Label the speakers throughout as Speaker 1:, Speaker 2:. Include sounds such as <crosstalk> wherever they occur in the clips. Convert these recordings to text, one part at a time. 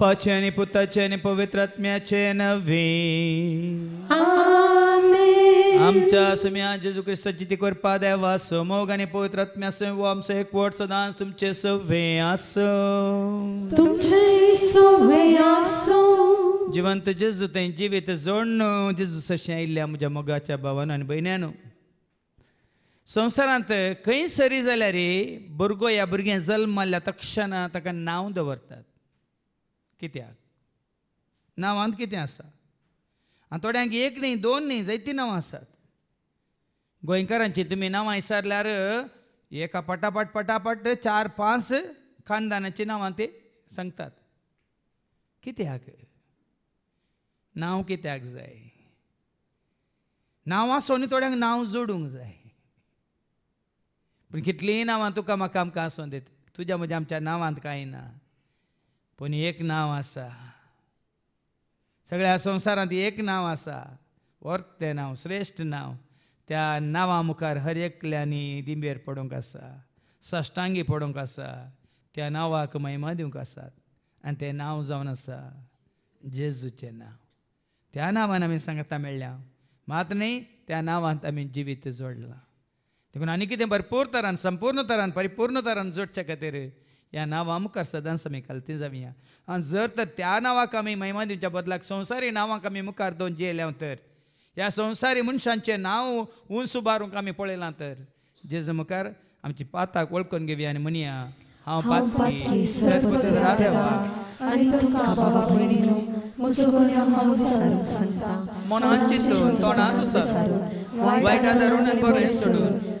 Speaker 1: बापाचे आणि पुताचे आणि पवित्र आत्म्याचे नव्हे आमच्या समया जेजू ख्रिस्ताची तिकोर द्यावा समोग आणि पवित्र आत्म्या व आमचं एक वट सदांच तुमचे सव्हे आस तुमचे
Speaker 2: सव्हे आस
Speaker 1: जिवंत जेजू तें जिवीत जोडण जेजू सशें आयिल्ल्या म्हज्या मोगाच्या भावान आनी भयण्यानो संवसारांत खंय सरी जाल्यार भुरगो या भुरगें जल्म मारल्या तक्षणा ताका नांव दवरतात कित्याक नांवांत कितें आसा आनी थोड्यांक एक न्ही दोन न्ही जायतीं नांवां आसात गोंयकारांची तुमी नांवां विसारल्यार एका पटापट पटापट चार पांच खानदानाचीं नांवां ते सांगतात कित्याक नांव कित्याक जाय नांवां सोनी थोड्यांक नांव जोडूंक जाय पूण कितलींय नांवां तुका म्हाका आमकां आसूं दिता तुज्या म्हज्या आमच्या नांवांत कांय ना पण एक नाव आसा सगळ्या संवसारांत एक नाव आसा वर्त तें नांव श्रेश्ठ नांव त्या नांवा मुखार हर एकल्यानी दिंबेर पडूंक आसा सष्टांगी पडूंक आसा त्या नांवाक महिमा दिवंक आसात आनी तें नांव जावन आसा जेजूचें नांव त्या नांवान आमी सांगता मेळ्ळ्या मात न्ही त्या नांवांत आमी जिवीत जोडलां देखून आनी कितें भरपूर तरान संपूर्ण तरान परिपूर्ण तरान जोडचे खातीर या नांवां मुखार सदांच आमी कालती जावया आनी जर तर त्या नांवाक आमी महिमा दिवच्या बदलाक संवसारी नांवांक आमी मुखार दोन जेयल्या तर ह्या संवसारी मनशांचें नांव उंच उबारूंक आमी पळयलां तर जेजू मुखार आमची पाताक वळखून घेवया आनी म्हणया हांव पातकी सर्वत्र रादेवाक
Speaker 2: आनी तुका बाबा भयणीनो म्हजो गुन्यांव वायटा धरून सोडून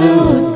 Speaker 2: through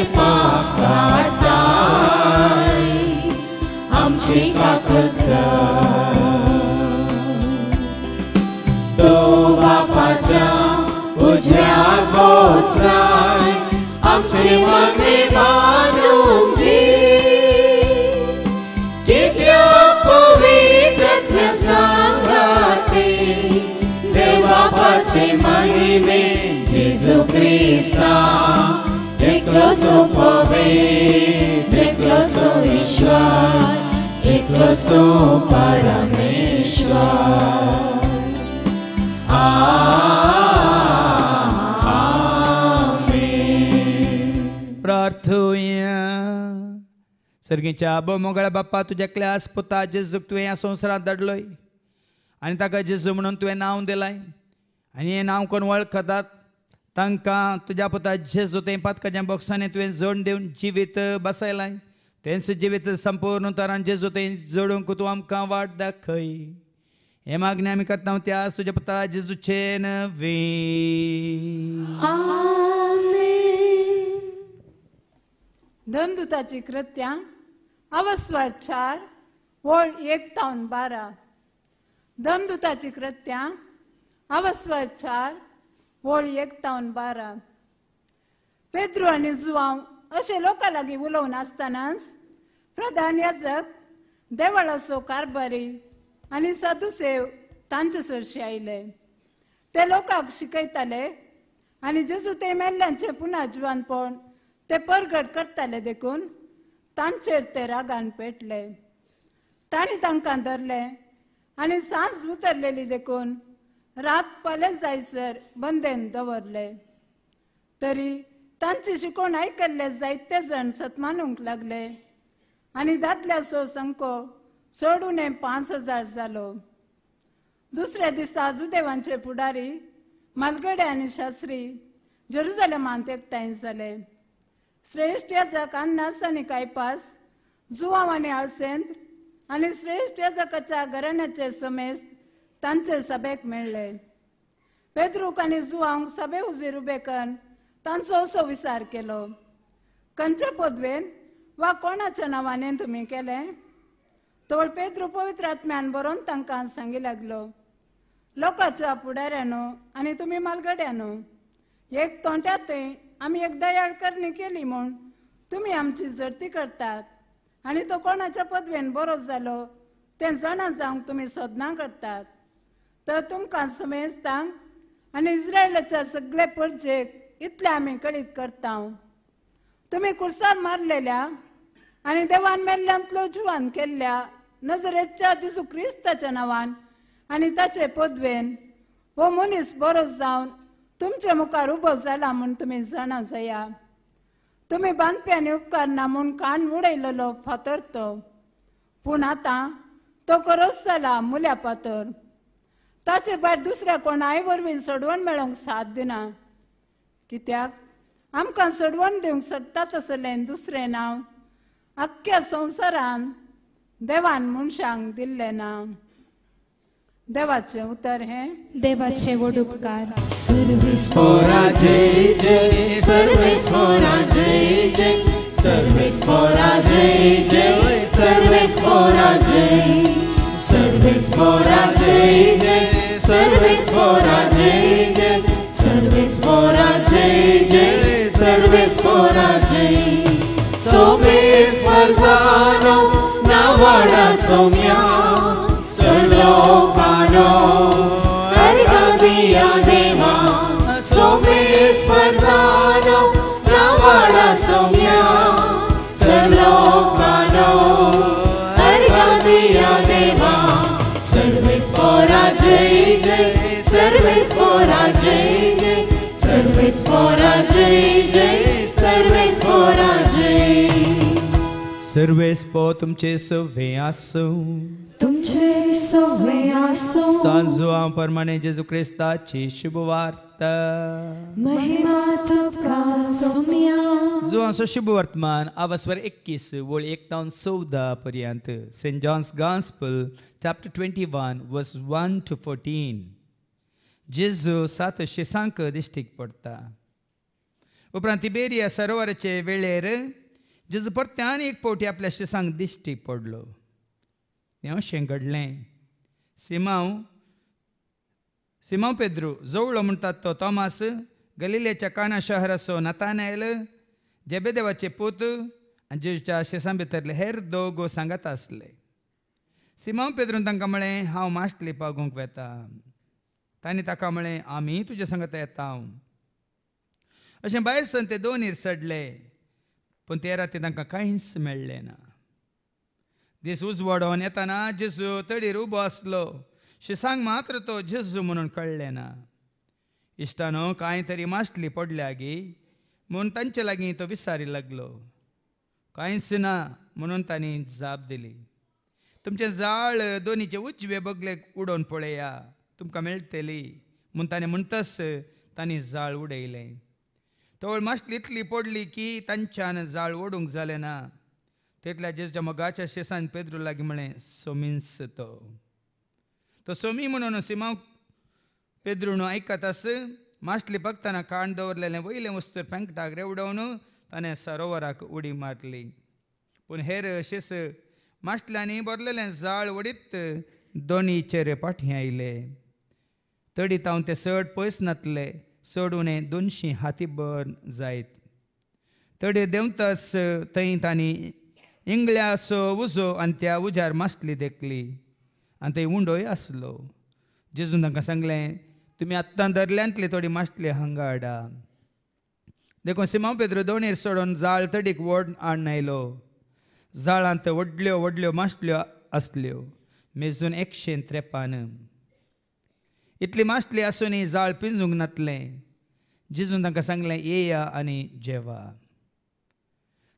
Speaker 2: ce fac tardai, am ce-i fac rătăi. Dova pacea,
Speaker 1: ujrea
Speaker 2: gosai, am ce fac neba numbi. Chipia povitră te Deva pace mai iubi, एकलसो पवे एकलसो ईश्वर एकलसो परमेश्वर
Speaker 1: प्रार्थूया सर्गेच्या आबो मोगळा बाप्पा तुझ्या क्लास पुता जेजूक तुवें ह्या संवसारांत दडलोय आनी ताका जेजू म्हणून तुवें नांव दिलाय आनी हें नांव कोण वळखतात तांकां तुज्या पुता जेजू ते पातकाच्या बॉक्सांनी तुवें जोडून दिवन जिवीत बसयलाय तेंच जिवीत संपूर्ण तरान जेजू ते जोडूंक तूं आमकां वाट दाखय हे मागणी आमी करता त्या तुज्या पुता जेजूचे नवे
Speaker 3: धनदुताची कृत्या अवस्वार चार वळ एकतावन बारा धनदुताची कृत्या अवस्वार चार होळी एकतावन बारा पेद्रू आणि जुवांव अशे लोका लागीं उलोवन प्रधान याजक देवळाचो कारबारी आनी साधुसेव तांचे सरशी आयले ते लोकांक शिकयताले आणि जेजू ते मेल्ल्यांचे पुन्हा पण ते परगट करताले देखून तांचेर ते रागान पेटले ताणी तांकां धरले आनी सांज उतरलेली देखून रात पालेच जायसर बंदेन दवरले तरी तांची शिकोण आयकल्ले जायते जण सतमानूंक लागले आणि दादल्या सो संको सोडून पाच पांच हजार जालो दुसऱ्या दिसा आजुदेवांचे फुडारी मालगडे आणि शास्त्री जेरुजलेमांत एकठांय झाले श्रेष्ठ यजक कान्नास आनी कायपास जुवांव आनी हावसेंत आणि श्रेष्ठ यजकाच्या घराण्याचे समेस्त तांचे सभेक मेळ्ळे पेद्रूक आनी जुवांक सभे उजीर उबेकन तांचो असो विचार केलो खंयचे पदवेन वा कोणाच्या नांवाने तुम्ही केले तोळ पेद्रू पवित्र आत्म्यान बरोवन तांकां सांगी लागलो लोकाच्या न्हू आनी तुमी मालगड्यान एक तोंट्यात थंय आमी एक दयाळ करणी केली म्हूण तुमी आमची जडती करतात आनी तो कोणाच्या पदवेन बरो जालो तें जाणा जावंक तुमी सोदना करतात तर तुमकां समेजता आनी इस्रायलाच्या सगळे परजेक इतले आमी कळीत करता तुम्ही कुर्सान मारलेल्या आणि देवान मेल्ल्यांतलो जुवान केल्ल्या नजरेच्या जिजू क्रिस्ताच्या नांवान आणि ताचे पदवेन हो मनीस बरो जावन तुमचे मुखार उबो जाला म्हूण तुमी जाणा जाया तुमी बांदप्यांनी उपकार ना म्हूण कान उडयलेलो फातर तो पूण आतां तो करोस जाला मुल्या फातर ताचे भायर दुसऱ्या कोणाय वरवीं सोडवण मेळोंक साथ दिना कित्याक आमकां सोडवण दिवंक सोदता तसलें दुसरें नांव अख्ख्या संवसारान देवान मनशांक दिल्लें नांव देवाचे उतर हे देवाचे वडुपकार सर्वेस्पोरा
Speaker 2: जय जय सर्वेस्पोरा जय जय सर्वेस्पोरा जय जय जय सर्वे स्मोरा जय जय सर्वे स्मोरा जय जय सर्वे स्मोरा जय जय सर्वे स्मोरा जय सोमे स्मरसानो नवडा सोम्या सलोकानो सर्वे जय जय
Speaker 1: तुमचे सव्हे आसो
Speaker 2: तुमचे सव्हे आसो सांजवा
Speaker 1: परमाने जेजू क्रिस्ताची शुभवार्ता
Speaker 2: महिमा तुका सुमिया जो
Speaker 1: असो वर्तमान आवासवर एकवीस वळ एकतावन चौदा पर्यंत Saint John's gospel chapter twenty one verse one two fourteen जेजू सात शिसांक दिश्टीक पडता उपरांत तिबेरिया सरोवराचे वेळेर जेजू परते आनी एक पावटी आपल्या शिसांक दिश्टी पडलो अशें शेंगडलें सिमांव सिमांव पेद्रू जवळो म्हणटात तो थॉमास गलिलेच्या काना शहराचो नातानायल जेबेदेवाचे पूत आनी जेजूच्या शिसां भितरले हेर दोगो सांगात आसले सिमांव पेद्रून तांकां म्हळें हांव माश्ट पागूंक वेता ताणें ताका म्हळें आमी तुजे संगत येताव अशें भायर सन ते दोन इरसडले पूण ते राती तांकां कांयच मेळ्ळें ना दीस उजवाडोवन येताना जेजू तडीर उबो आसलो सांग मात्र तो जेजू म्हणून कळ्ळें ना इश्टानो कांय तरी माश्टली पडल्या गी म्हूण तांचे लागीं तो विसारी लागलो कांयच ना म्हणून तांणी जाप दिली तुमचें जाळ दोनीचे उजवे बगलेक उडोवन पळया तुमकां मेळटली म्हूण ताणें म्हणटस तांणी जाळ उडयलें तवळ माश्ट इतली पडली की तांच्यान जाळ ओडूंक जालें ना तेतल्या जेजा मोगाच्या शेसान पेद्रू लागीं म्हणलें सोमीन्स तो तो सोमी म्हणून सिमांव पेद्रुणू आयकतास मास्टली बघताना काण दवरलेलें वयले वस्तूर फेंकटाक रेवडोवन ताणें सरोवराक उडी मारली पूण हेर शेस माश्टल्यांनी बरलेलें जाळ वडीत दोनीचेर पाठी आयले तडी तावन ते चड पयस नातले चड उणे हाती बर जायत तडे देंवतास थंय तांणी इंगळ्या सो उजो आनी त्या उज्यार मास्टली देखली आनी थंय उंडोय आसलो जेजून तांकां सांगलें तुमी आत्तां दर्ल्यांतली थोडी मास्टली हांगा हाडा देखून सिमा पेद्र दोणीर सोडून जाळ तडीक वड हाडून आयलो जाळांत व्हडल्यो व्हडल्यो मास्टल्यो आसल्यो मेजून एकशे त्रेपान इतली मास्टली आसूनी जाळ पिंजूंक नातलें जिजून तांकां सांगलें येया आनी जेवा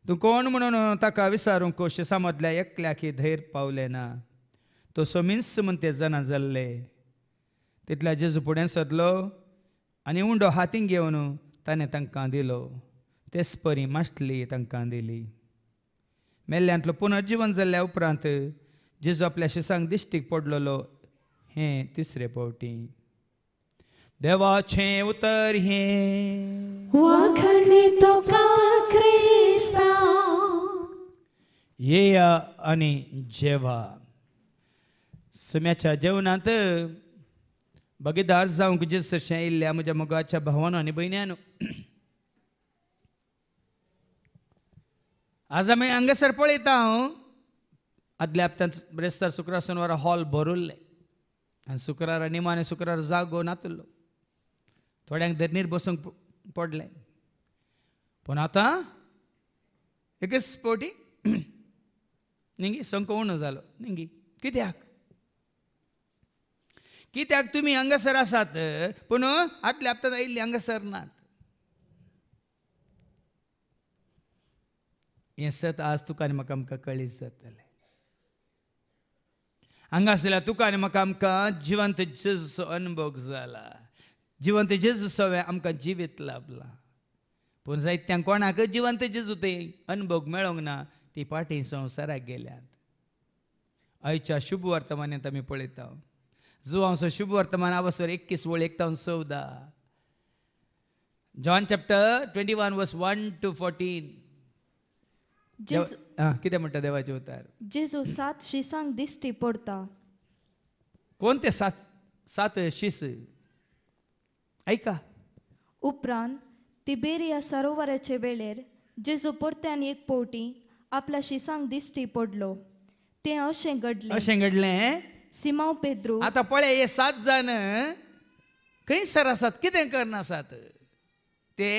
Speaker 1: तूं कोण म्हणून ताका विचारूंक कोशे एकल्या की धैर पावलें ना तो सोमिन्स म्हण ते जना जाल्ले तितल्या जेजू फुडें सरलो आनी उंडो हातीन घेवन ताणें तांकां दिलो तेच परी मास्टली तांकां दिली मेल्ल्यांतलो पुनर्जीवन जाल्ल्या उपरांत जेजू आपल्या शिसांक दिश्टीक पडलोलो हे तिसरे पावटी देवाचे उतर हे
Speaker 2: वाखणी तो का ख्रिस्ता
Speaker 1: येय आणि जेवा सुम्याच्या जेवणात बगीदार जावंक जेसशें येयल्ल्या म्हज्या मोगाच्या भावान आनी भयण्यानो आज आम्ही हांगासर पळयता हांव आदल्या हप्त्यात ब्रेस्तार शुक्रार सोनवारा हॉल भरुल्लें आणि शुक्रारा निमाने शुक्रार जागो नातुल्लो थोड्यांक धरणीर बसूंक पडले पण आता एकच पोटी <clears throat> निंगी उणो झालो निंगी कित्याक कित्याक तुम्ही हांगासर आसात पूण आतले हप्त्यात आयिल्ले हांगासर नात हें सत आज तुका आणि म्हाका आमकां कळीत हांगासल्या तुका आनी म्हाका आमकां जिवंत जेजूचो अनुभव जाला जिवंत जेजूचो आमकां जिवीत लाभला पूण जायत्यांक कोणाक जिवंत जेजू ते अनुभव मेळोंक ना ती पाटी संवसाराक गेल्यात आयच्या शुभ वर्तमानांत आमी पळयता सो शुभ वर्तमान आवसर एकवीस वळ एकतावन चवदा John chapter twenty one verse one two fourteen जेजू हा कितें म्हणटा देवाचे उतार
Speaker 4: जेजू सात शिसांक दिसती पडता
Speaker 1: कोणते सात सात शिस
Speaker 4: ऐका उपरांत तिबेरिया सरोवराचे वेळेर जेजू परत्यान एक पोटी आपल्या
Speaker 1: शिसांक दिसती पडलो ते असे घडले अशें घडलें सिमांव पेद्रू आता पळय हे सात जाण खंयसर आसात कितें करनासात ते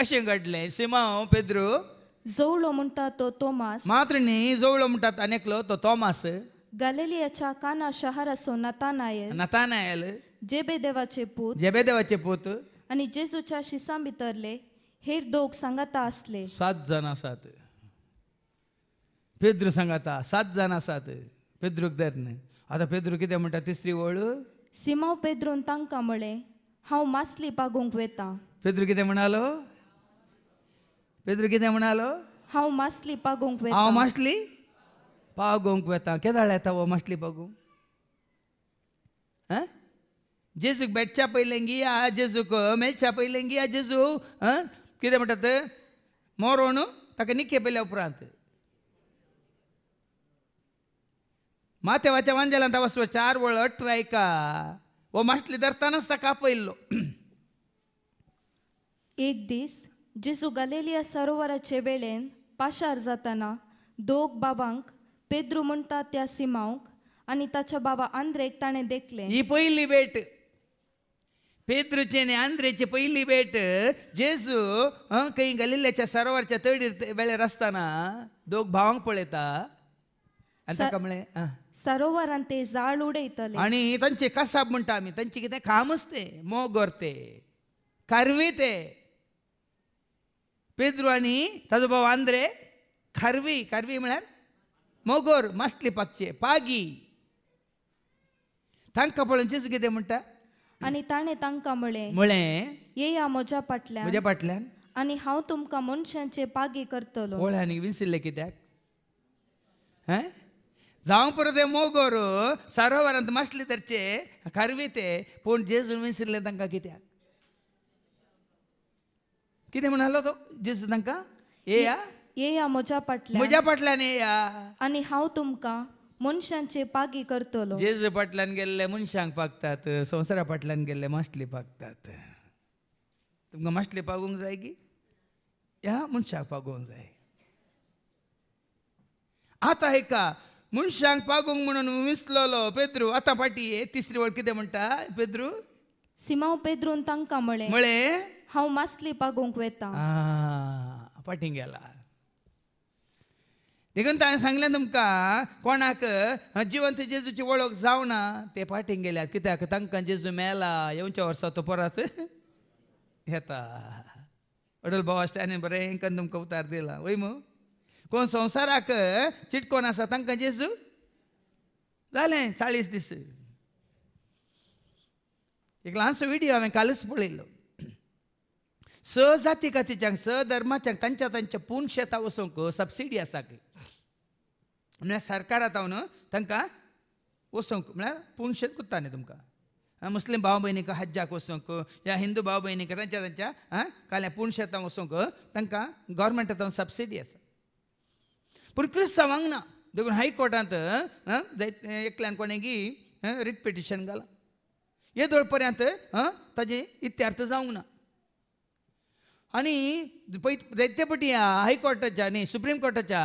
Speaker 1: अशें घडलें सिमांव पेद्रू जवळ म्हणटा तो तोमास मात्र न्ही जवळ अनेक अनेकलो तो तोमास
Speaker 4: गलिलियाच्या काना शहर असो नतानायल
Speaker 1: नतानायल
Speaker 4: जेबे देवाचे पूत
Speaker 1: जेबे देवाचे पूत
Speaker 4: आणि जेजूच्या शिसां भितरले हे दोग संगता असले
Speaker 1: सात जाण आसात पेद्र सांगाता सात जाण आसात पेद्रूक धरने आता पेद्रू कितें म्हणटा तिसरी ओळ
Speaker 4: सिमाव पेद्रून तांकां म्हणे हांव मासली पागूंक वेता
Speaker 1: पेद्रू कितें म्हणालो ಪೆದ್ರು किती ಮಣಾಲು
Speaker 4: हा मस्तली ಪಾಗೋಂಕ್ हा मस्तली
Speaker 1: ಮಸ್ಲಿ वेता केदाळ येता ತಾವು मस्तली ಪಾಗು जेजूक बेटच्या पयलेंगी आ जेजूक मेलच्या पयलेंगी आ जेजू कितें म्हणटात मोरोण ताका निखे पयल्या उपरांत माथेवाच्या वांजेलांत वस चार वळ अठरा एका हो मास्टली धरतानाच ताका आपयल्लो
Speaker 4: एक दीस जेजू गलेलिया सरोवराचे वेळेन पाशार जाताना दोग बाबांक पेद्रू म्हणटा त्या सिमांक आणि ताच्या बाबा आंद्रेक ताणें देखले
Speaker 1: ही पहिली भेट पेद्रूचे आंद्रेची पहिली भेट जेजू खंय गलिल्ल्याच्या सरोवरच्या तडीर वेळेर रस्ताना दोग भावांक पळयता
Speaker 4: म्हळे सरोवरान ते जाळ उडयतले आणि
Speaker 1: तांचे कसाब म्हणटा आम्ही तांचे कितें काम ते मोगोर ते कारवी ते आणि ताजो भाऊ आंद्रे खरवी ಖರ್ವಿ ಮೇಡಮ್ मोगोर ಮಸ್ಟ್ಲಿ ಪಕ್ಷೆ पागी तांक पळोवन चिज कितें म्हणटा आनी ताणें तांकां म्हळें म्हळें येया मोजा फाटल्यान म्हज्या फाटल्यान
Speaker 4: आणि हांव तुमका मनशांचे पागी करतलो
Speaker 1: आणि विसिल्लें कित्याक हैं जावंक पुरो ते मोगोर सरोवरांत मासले तरचे खारवी ते पूण जेजून विसिल्ले तांकां कित्याक किती म्हणालो तो जिसदांक ए या
Speaker 4: येया म्हज्या
Speaker 1: फाटल्यान म्हज्या फाटल्यान ए या
Speaker 4: आणि हाव तुमका मनशांचे पागी करतलो जेज
Speaker 1: फाटल्यान गेल्ले मनशांक पागतात संवसारा फाटल्यान गेल्ले मास्टली पागतात तुमकां मास्टली पागूंक जाय की या मनशाक पागूंक जाय आतां एका मनशांक पागूंक म्हणून विसलोलो पेद्रू आतां फाटी तिसरी वळ कितें म्हणटा पेद्रू सिमाव पेद्रून तांकां मळे म्हळें How masli वेता ಆ, गेला देखून हांवें सांगलें तुमकां कोणाक जिवंत जेजूची वळख जावना ते पाटींग गेल्यात कित्याक तांकां जेजू मेला येवच्या वर्सा तो परत येता अडल भावा स्टॅनीन बरें करून तुमकां उतार दिला वय मू कोण संवसाराक चिटकोन आसा तांकां जेजू जालें चाळीस दीस एक ल्हानसो व्हिडियो हांवें कालच पळयलो स जाती सहजातिका स सधर्माच्यांक तांच्या तांच्या पूण शेतां वचूंक सबसिडी आसा म्हळ्यार सरकार आतां न्हू तांकां वसोंक म्हळ्यार पूण शेत कोत्ता न्ही तुमकां मुस्लीम भाव भयणीक हज्जाक वसोंक या हिंदू भाव भयणीक तांच्या तांच्या आं काल्या पूण शेतां वचूंक तांकां गोवोरमेंटांतल्यान सबसिडी आसा पूण क्रिस्तांवांक ना देखून हायकोर्टांत एकल्यान कोणेगी रिट पिटिशन घाला येदोळ पर्यंत ताजे इत्यार्थ जावंक ना आणि पै दैत्यपटी हायकोर्टाच्या न्ही सुप्रीम कोर्टाच्या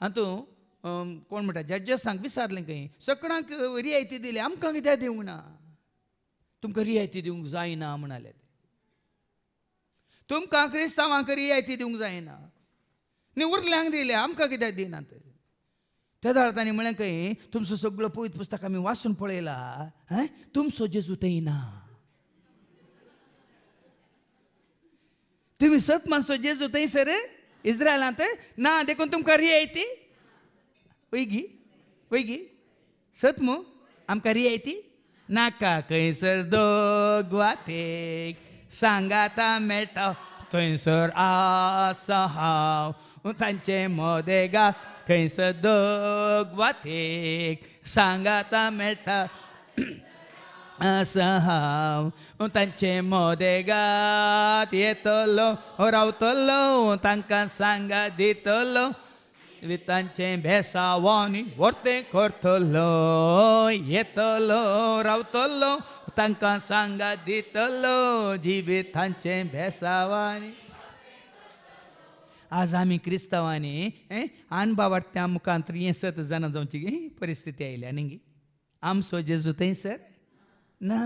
Speaker 1: हातूं कोण म्हणटा जजेस सांग काय खंय सगळ्यांक रियायती दिली आमकां कित्याक दिवंक ना तुमकां रियायती दिवंक जायना म्हणाले तुमकां क्रिस्तांवांक रियायती दिवंक जायना न्ही उरल्यांक दिले आमकां कित्याक तर त्या अर्थांनी म्हळें खंय तुमचो सगळो पवित्र पुस्तक आमी वाचून पळयला तुमचो जेजू थंय ना तुम्ही सत म्हणसो जेजू थंसर इस्रायलात ना देखून तुम रियायती ती वैगी वैगी सत मग आमक रिया नाका खंयसर दोग वाथे सांगाता मेळटा थंयसर आसा हाव मोदेगा खंयसर दो वाथे सांगाता मेळटा Asaham, un tanchemo de gatietolo, orautolo, un tancan sanga ditolo, vitanchen besawani, orte cortolo, yetolo, orautolo, tancan sanga ditolo, jivitanchen besawani. आज आम्ही क्रिस्तावाने अनुभवात त्या मुखांतर येसत जाणं जाऊनची परिस्थिती आयल्या नंगी आमचो जेजू थंयसर ना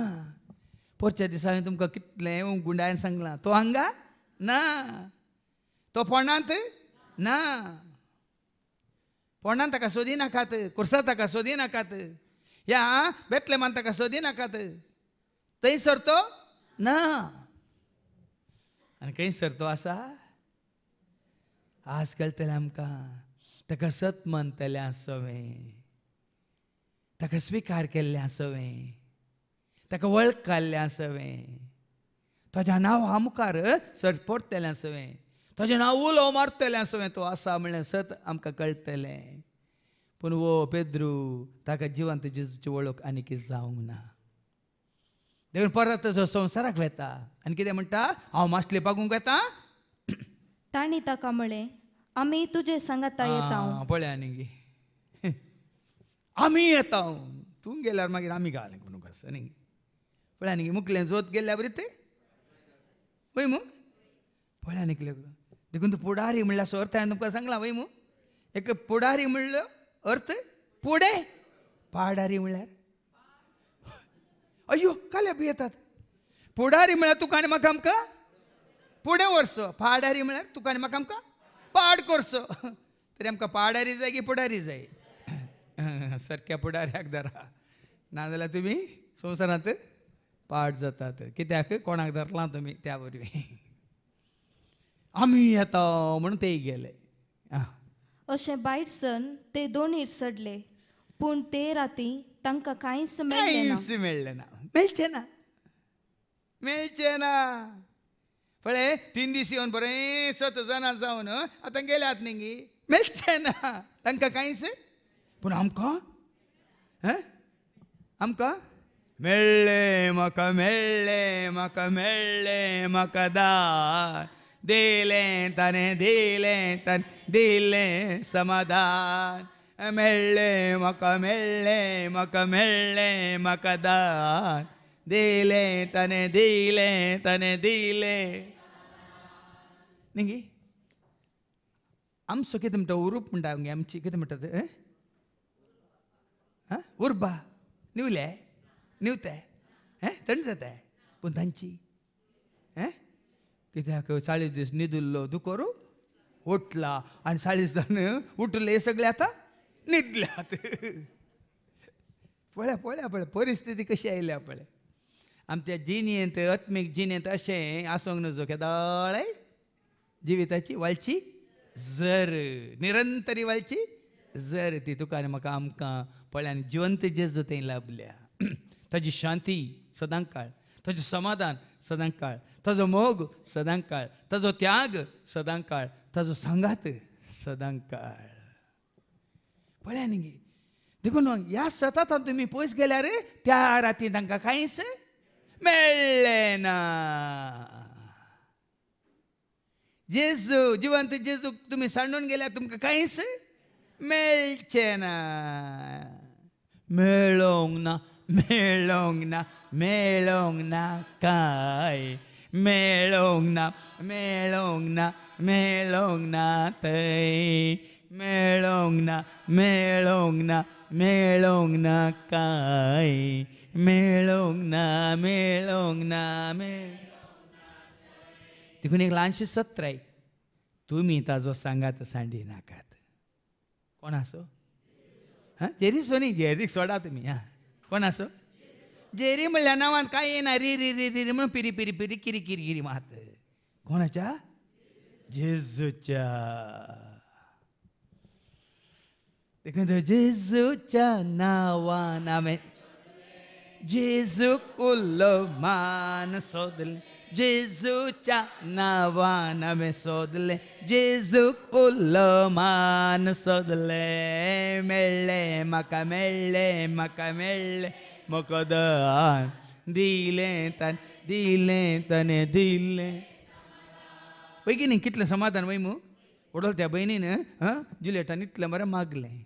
Speaker 1: पोरच्या दिसांनी तुमकां कितलें गुंडायन सांगलां तो हांगा ना तो पोंडांत ना पोंडान ताका नाकात कुर्सा ताका नाकात या मान ताका नाकात थंय सरतो ना आनी खंयसर सरतो आसा आज कळतलें आमकां ताका सत मानतलें आसवें ताका स्विकार केल्लें आसवें ताका वळखल्लें आसवें ताजें नांव आमकार सरपडटलें आसवें ताजें नांव उलो मारतलें आसवें तो आसा म्हणल्यार सत आमकां कळटलें पूण वो पेद्रू ताका जिवंत जिजूची वळख आनी कितें जावंक ना देखून परत जो संवसाराक वेता आनी कितें म्हणटा हांव माश्ले पागूंक येता
Speaker 4: ताणी ताका म्हळें आमी तुजे सांगात येता
Speaker 1: पळय आनी आमी येता तूं गेल्यार मागीर आमी घालें म्हणूंक आसा न्ही गेल्या ಮುಕ್ಲೇನು ते वय मू ವೈಮು ಪೊಳ್ಯಾನಿಕ್ಲೆ देखून पुढारी असं अर्थ हांवें तुमकां सांगला वय मू एक पुढारी म्हणलं अर्थ पुढे पाडारी म्हणल्यार अय्यो काल्या बी येतात पुढारी म्हळ्यार तुका आनी म्हाका आमकां पुढे वर्स पाडारी म्हणल्यार तुका आनी म्हाका आमकां पाड करस तरी आमकां पाडारी जाय की पुढारी जाय <clears throat> सारक्या पुढाऱ्याक धरा नाजाल्यार तुमी संवसारांत पाठ जातात कित्याक कोणाक धरला तुमी त्या वरवीं आमी येता म्हूण ते गेले
Speaker 4: अशें सण ते दोन सडले पूण ते राती तांकां कांयच मेळ्ळें
Speaker 1: मेळ्ळें ना मेळचें ना मेळचें ना पळय तीन दीस येवन बरें सत जाणां जावन आतां गेल्यात न्ही गी मेळचें ना तांकां कांयच पूण आमकां आमकां மெல்லே மக மெல்லே மக மெல்லே மகதா தீலே தனே தீலே தன் தீலே சமதான் மெல்லே மக மெல்லே மக மெல்லே மகதான் தீலே தனே தீலே தனே தீலே நீங்கள் ಅಂಶ ಕಿತಮಿಟ ಉರುಪ್ ಉಂಡ ಅಂಚಿ ಕಿತಮಿಟ್ಟದು ಉರ್ಬಾ ನೀವುಲೇ निवत आहे हे थंड जाताय आहे पण तांची हैं कित्याक चाळीस दीस निदुल्लो दुकोरू उठला आणि चाळीस जाण उठले हे सगळे आता न्हिदल्यात पळ्या पळ्या पळय परिस्थिती कशी आयल्या पळय आमच्या जिणेंत आत्मीक जिणेंत अशें आसूंक नजो केदाळय जिविताची वालची जर निरंतरी वालची जर ती तुका आनी म्हाका आमकां पळ्यान जिवंत जेजू थंय लाभल्या त्याची शांती सदांक काळ समाधान सदांक काळ ताजो मोग सदांकाळ काळ ताजो त्याग सदांकाळ काळ ताजो सांगात सदां काळ पळ्या न्ही देखून ह्या तुम्ही तुमी पयस गेल्यार त्या राती तांकां कांयच मेळ्ळे ना जेजू जिवंत जेजूक तुम्ही सांडून गेल्यार तुमकां कांयच मेळचे ना मेळोंक ना melong na, melong na kai. Melong na, melong na, melong na tei. Melong na, melong na, melong na kai. Melong na, melong na, melong तिकून एक ल्हानशी सत्राय तुमी ताजो सांगात सांडी नाकात कोण आसो हां जेरीक सोनी जेरीक सोडा तुमी कोण असो जेरी म्हणल्या नांवांत काय येना री रि रि री म्हणून पिरी पिरी पिरी किरी किरी किरी मात कोणाच्या जेजूच्या देखून जेजूच्या नांवान हांवें जेजूक उल्लो मान सोदले जेजूच्या नावानं मी सोदले जेजूक मान सोदले मेळ्ळे म्हाका मेळ्ळे म्हाका मेळ्ळे मोकोदान दिले तन दिले तने दिले पैकी न्ही कितलें समाधान वय मू ओडल त्या भयणीन हां जुलेटान इतलें मरे मागलें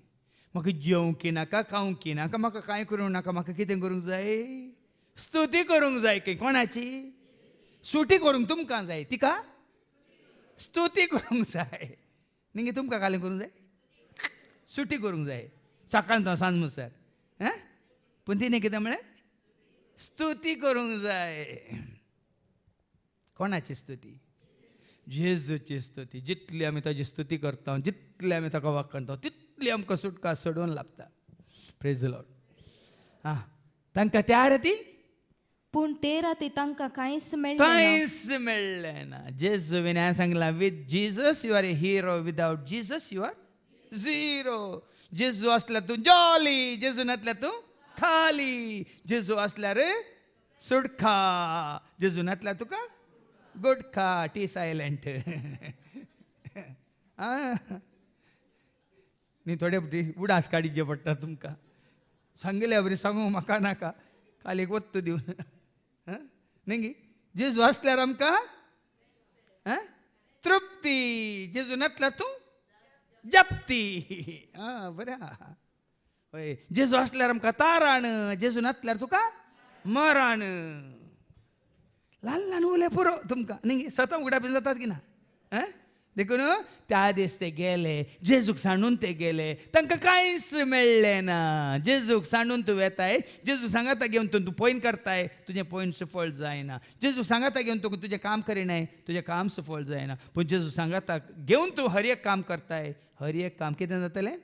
Speaker 1: म्हाका जेवकी नाका खावकी नाका म्हाका कांय करूंक नाका म्हाका कितें करूंक जाय स्तुती करूंक जाय की कोणाची सुटी करूंक तुमकां जाय तिका स्तुती करूंक जाय न्ही तुमकां कालें करूंक जाय सुटी करूंक जाय सकाळ तो सांज मुसार आं पूण तिणें कितें म्हळें स्तुती करूंक जाय कोणाची स्तुती जेजूची स्तुती जितली आमी ताजी स्तुती करता जितली आमी ताका वाकडटा तितली आमकां सुटका सोडून लागता प्रेज लॉर्ड आं तांकां त्या ती
Speaker 4: पूण ते राती तांकां कांयच मेळ कांयच मेळ्ळें
Speaker 1: ना विन हांवें सांगलां with Jesus you are a hero without Jesus you are zero जेजू आसल्यार तूं जॉली जेजू नासल्या तूं खाली जेजू आसल्यार सुडखा जेजू नासल्या तुका गुटखा टी सायलंट न्ही थोडे फावटी उडास काडीचे पडटा तुमकां सांगिल्ल्या बरी सांगू म्हाका नाका कालेक वत्त दिवन जेजू असल्यावर आमका तृप्ती जेजू नटला तू जपती हा बऱ्या होय जेजू असल्यावर आमका ताराण जेजू नसल्यार तुका मराण लहान लहान उल्या पुरो तुमका नाही स्वतः उघडा पण जातात की ना देखून त्या दिसते ते गेले जेजूक सांडून ते गेले तांकां कांयच मेळ्ळें ना जेजूक सांडून तूं वेताय जेजू सांगाता घेवन तूं तूं पॉयंट करताय तुजें पॉयंट सुफळ जायना जेजूक सांगाता घेवन तुका तुजें काम करिनाय तुजें काम सुफळ जायना पूण जेजूक सांगाता घेवन तूं हर एक काम करताय हर एक काम कितें जातलें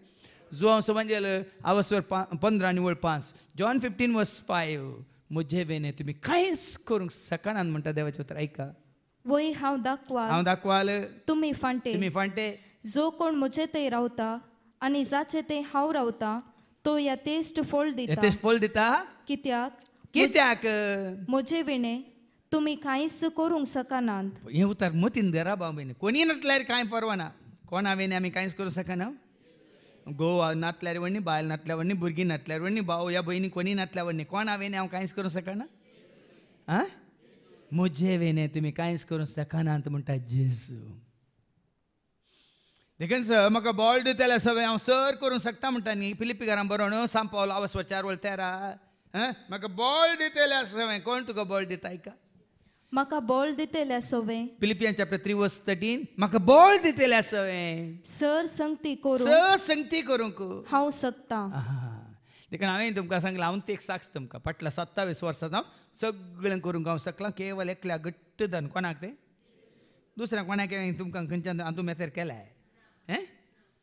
Speaker 1: जो हांव समज गेलो आवसवर पंदरा निवळ पांच जॉन फिफ्टीन वर्स फायव म्हजे वेने तुमी कांयच करूंक सकाळान म्हणटा देवाचे उतर आयका
Speaker 4: वोई हांव दाखवा हांव दाखवाल तुम्ही फांटे तुम्ही फांटे जो कोण म्हजे ते रावता आनी जाचे ते हांव रावता तो टेस्ट फोल दिता तेच फोल्ड दिता कित्याक कित्याक म्हजे विणे तुम्ही कांयच करूंक शकनात
Speaker 1: हे उतर मतीन धरा बाबा कोणी नातल्यार कांय परवाना कोणा कोण हांवें आमी कांयच करूं शकना गोवा नातल्यार वणी बायल नातल्या वणी भुरगीं नातल्यार वणी भाव या भयणी कोणी नातल्या वणी कोणा हांवें हांव कांयच करूं शकना आं मुझे वेने तुम्ही कांयच करूं सकाना अंत म्हणटा जेजू देखील सर म्हाका बॉल दितले सगळें हांव सर करूंक शकता म्हणटा न्ही फिलिपिकारां बरोवन सांग पावलो आवस चार वळ तेरा म्हाका बॉल दितले सगळें कोण तुका बॉल दिता आयका
Speaker 4: म्हाका बॉल दितेल्या सवें
Speaker 1: फिलिपियांच्या चॅप्टर थ्री म्हाका बॉल दितेल्या सवें सर संगती करूं सर
Speaker 4: संगती करूंक हांव सकता
Speaker 1: देखून हांवें तुमकां सांगलां हांव ते साक्ष तुमकां फाटल्या सत्तावीस वर्सां हांव सगळें करूंक हांव सकलां केवल एकल्या घट्ट धन कोणाक ते दुसऱ्या कोणाक हांवें तुमकां खंयच्यान हांव तुमी मेथेर केलाय हे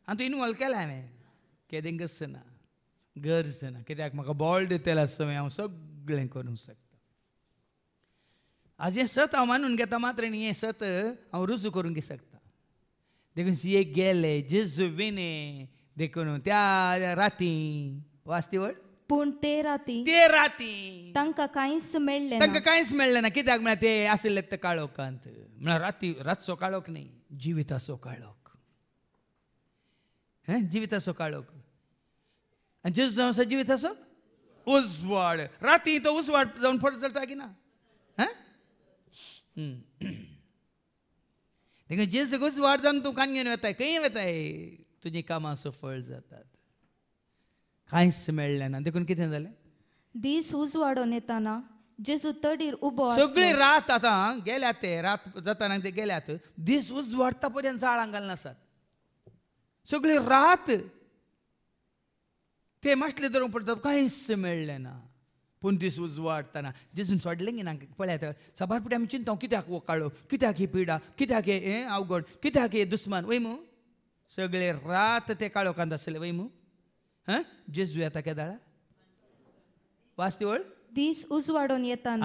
Speaker 1: हांव तूं इनवॉल्व केला हांवें केदें गस ना गरज ना कित्याक म्हाका बॉल दितेलो आसता हांव सगळें करूंक शकता आज हें सत हांव मानून घेता मात्र न्ही हें सत हांव रुजू करूंक शकता देखून सिये गेले जेजू विने देखून त्या राती वास्तीवळ पूण ते राती ते राती तांकां कांयच मेळ्ळें तांकां कांयच मेळ्ळें ना कित्याक म्हळ्यार ते आशिल्ले ते काळोखांत म्हळ्यार राती रातचो काळोख न्ही जिविताचो काळोख जीवित असो काळोख आनी जेजू जावन आसा जिविताचो उजवाड राती तो उजवाड जावन पड चलता की ना हं? हं. जेजूक उजवाड जावन तूं कान घेवन वेताय खंय वेताय तुजी कामां सफळ जातात कांयच मेळ्ळें ना देखून कितें जालें दीस उजवाडोन
Speaker 4: येताना जेजू तडीर उबो सगळी
Speaker 1: रात आतां गेल्यात ते रात जाताना ते गेल्यात दीस उजवाडता पर्यंत जाळांक घालनासतात सगळी रात ते मातले धरूंक पडटा कांयच मेळ्ळें ना पूण दीस उजवाडटना जेजून सोडलें गे ना पळयात साबार फुडें आमी चिंता कित्याक हो काळो कित्याक ही पिडा कित्याक हे अवघड कित्याक हे दुस्मान वय सगळे रात ते काळोखांत आसले वय हं जेजू येता केदाळा वास्तीवळ दीस
Speaker 4: उजवाडून येताना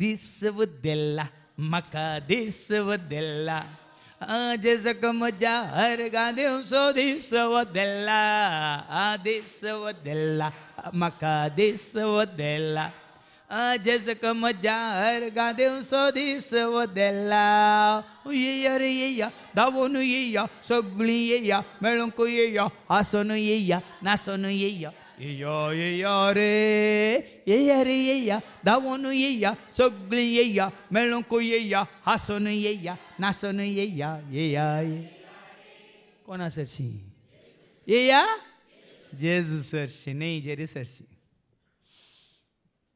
Speaker 1: दीस व देल्ला म्हाका दिसव देल्ला हर म्हज्या सो दिवसो दिसव देल्ला दिसव देल्ला म्हाका व देल्ला જેસક મજા હર ગાંધેવ સોધી સવદેલા ઉયર યયા ધાવોનું યયા સગણી યયા મેળંકુ યયા હાસોનું યયા નાસોનું યયા યયો યયો રે યયા રે યયા ધાવોનું યયા સગણી યયા મેળંકુ યયા હાસોનું યયા નાસોનું યયા યયા કોના સરસી યયા જેઝ સરસી નહીં જેરી સરસી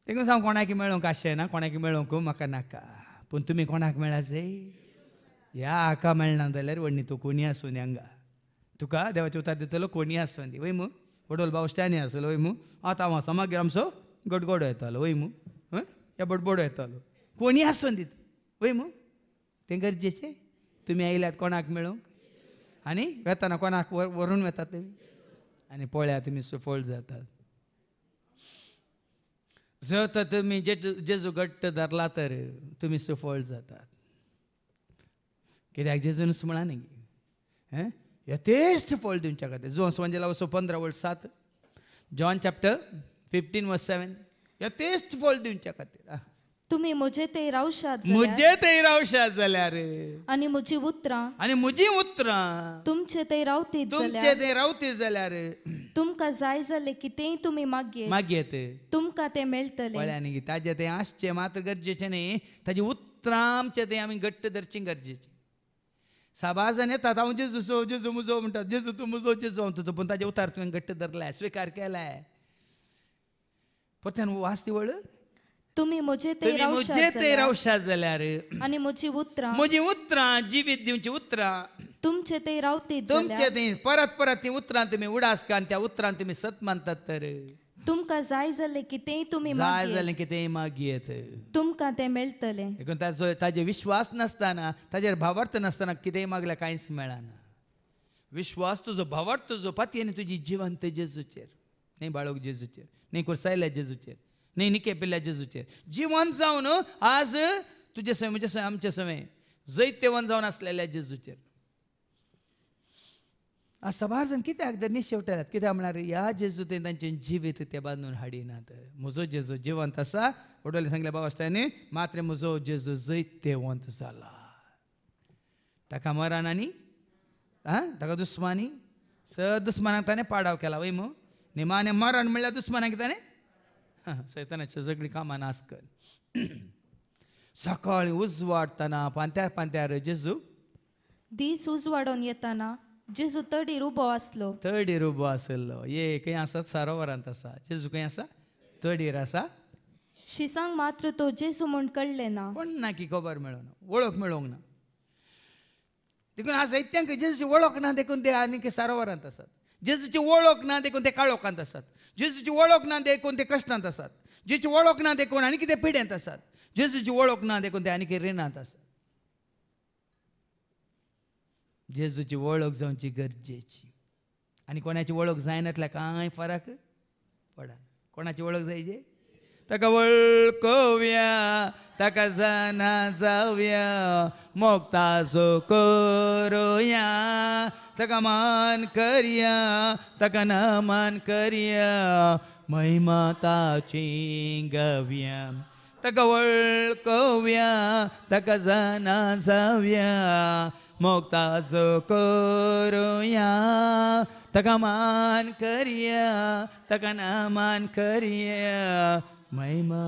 Speaker 1: देखून सांग कोणाक मेळूंक आशें ना कोणाक मेळोंक म्हाका नाका पूण तुमी कोणाक मेळाचे या हाका मेळना जाल्यार वडणी तूं कोणी असून हांगा तुका देवाचे उतार दितलो कोणी आसूं दी वय मू वडोल भाऊ स्टॅनी आसलो वय मू आतां हांव मागीर आमचो गडगोडो येतालो वय मू या बडबडो येतालो कोणी असून दीत वय मू तें गरजेचें तुमी आयल्यात कोणाक मेळूंक आनी वेताना कोणाक व्हरून वेतात आनी पळयात तुमी सफोल्ड जातात जर तर तुम्ही जे जेजू घट्ट धरला तर तुमी सुफळ जातात कित्याक जेजूनच म्हणा न्ही हे यथेश्ट फळ तुमच्या खातीर असं म्हणजे लावसो पंधरा वर्ष सात जॉन चॅप्टर फिफ्टीन व सेवन यथेश्ट फळ दिवच्या खातीर तुम्ही
Speaker 4: मुझे ते रावशात
Speaker 1: जाल्यार मुजे ते रावशात जाल्यार
Speaker 4: आणि मुझी उतरां
Speaker 1: आनी म्हजी उतरां
Speaker 4: तुमचे ते रावतीत तुमचे जाल्यार ते रावती जाल्यार तुमकां जाय की कितेंय तुमी मागये मागीर ते तुमकां तें मेळटलें पळ्या
Speaker 1: न्ही ताजे ते आसचे मात्र गरजेचे न्ही ताजी उतरां आमचे ते आमी घट्ट धरची गरजेचे साबार जाण येतात हांव जेजू सो जेजू मुजो म्हणटात जेजू तूं मुजो जेजू हांव तुजो पूण ताजे उतार तुवें घट्ट धरलाय स्विकार केलाय परत्यान वास वळ
Speaker 4: तुम्ही मुझे तेरा मुझे
Speaker 1: उशा तेरा रे
Speaker 4: आणि मुझी उत्तरा मुझी
Speaker 1: उतरां जिवीत देऊनची उतरां तुमचे ते रावते तुमचे ते परत परत ती उतरां तुमी उडास आणि त्या उत्तरा तुम्ही सत मानतात तर
Speaker 4: तुमका जाय झाले की ते तुम्ही जाय की जालें
Speaker 1: कितेंय येत
Speaker 4: तुमका ते मेळटले
Speaker 1: ताजो ताजे विश्वास नसताना ताजेर भावार्थ नसताना कितेंय मागल्या कांयच मेळना विश्वास तुजो भावार्थ तुजो पातयेन तुजी जीवन ते जेजूचेर न्ही बाळग जेजूचेर न्ही कुरसायल्या जेजूचेर नाही केपेल्या जेजूचे जिवंत जावन आज तुझे सवय म्हणजे आमचे सवय जैत तेवण जावन असलेल्या जेजूचेर आज सभार जाण कित्याक तर निशेवटारात कित्याक म्हणणार ह्या जेजू ते तांचे जिवीत ते बांधून हाडिनात म्हजो जेजू जिवंत आसा वडोले सांगले बाबा आसता न्ही मात्र म्हजो जेजू जैत तेवंत जाला ताका मरण आनी आं ताका दुस्मानी स दुस्मानाक ताणें पाडाव केला वय मू निमाने मरण म्हणल्यार दुस्मानाक ताणें <laughs> सैतानाच्या सगळीं कामां आसकत सकाळी उजवाडटना पांत्यार पांत्यार जेजू दीस उजवाडोन
Speaker 4: येताना जेजू तडीर उबो आसलो
Speaker 1: तडीर उबो आसलो ये खंय आसात सरोवरांत आसा जेजू खंय आसा तडीर आसा
Speaker 4: शिसांग मात्र तो जेजू म्हण
Speaker 1: कळले ना कोण ना की खबर मेळोना ओळख मेळोंक ना देखून आज सैत्यांक जेजूची ओळख ना देखून ते आनीक सरोवरांत आसात जेजूची ओळख ना देखून ते काळोखांत आसात जेजूची वळख ना देखून ते कश्टांत आसात जेची वळख ना देखून आनी कितें पिड्यांत आसात जेजूची वळख ना देखून ते आनी कितें रिणांत आसात जेजूची वळख जावची गरजेची आनी कोणाची वळख जायनातल्या कांय फरक पडना कोणाची वळख जायची ताका वळखव्या तकजना जाऊया मोक्ता करूया तक मान करिया तक न मान करिया महिमा ताची गव्या तक वळकव्या तक जना जाऊया मोक्ता करूया तक मान करिया तक न मान करिया महिमा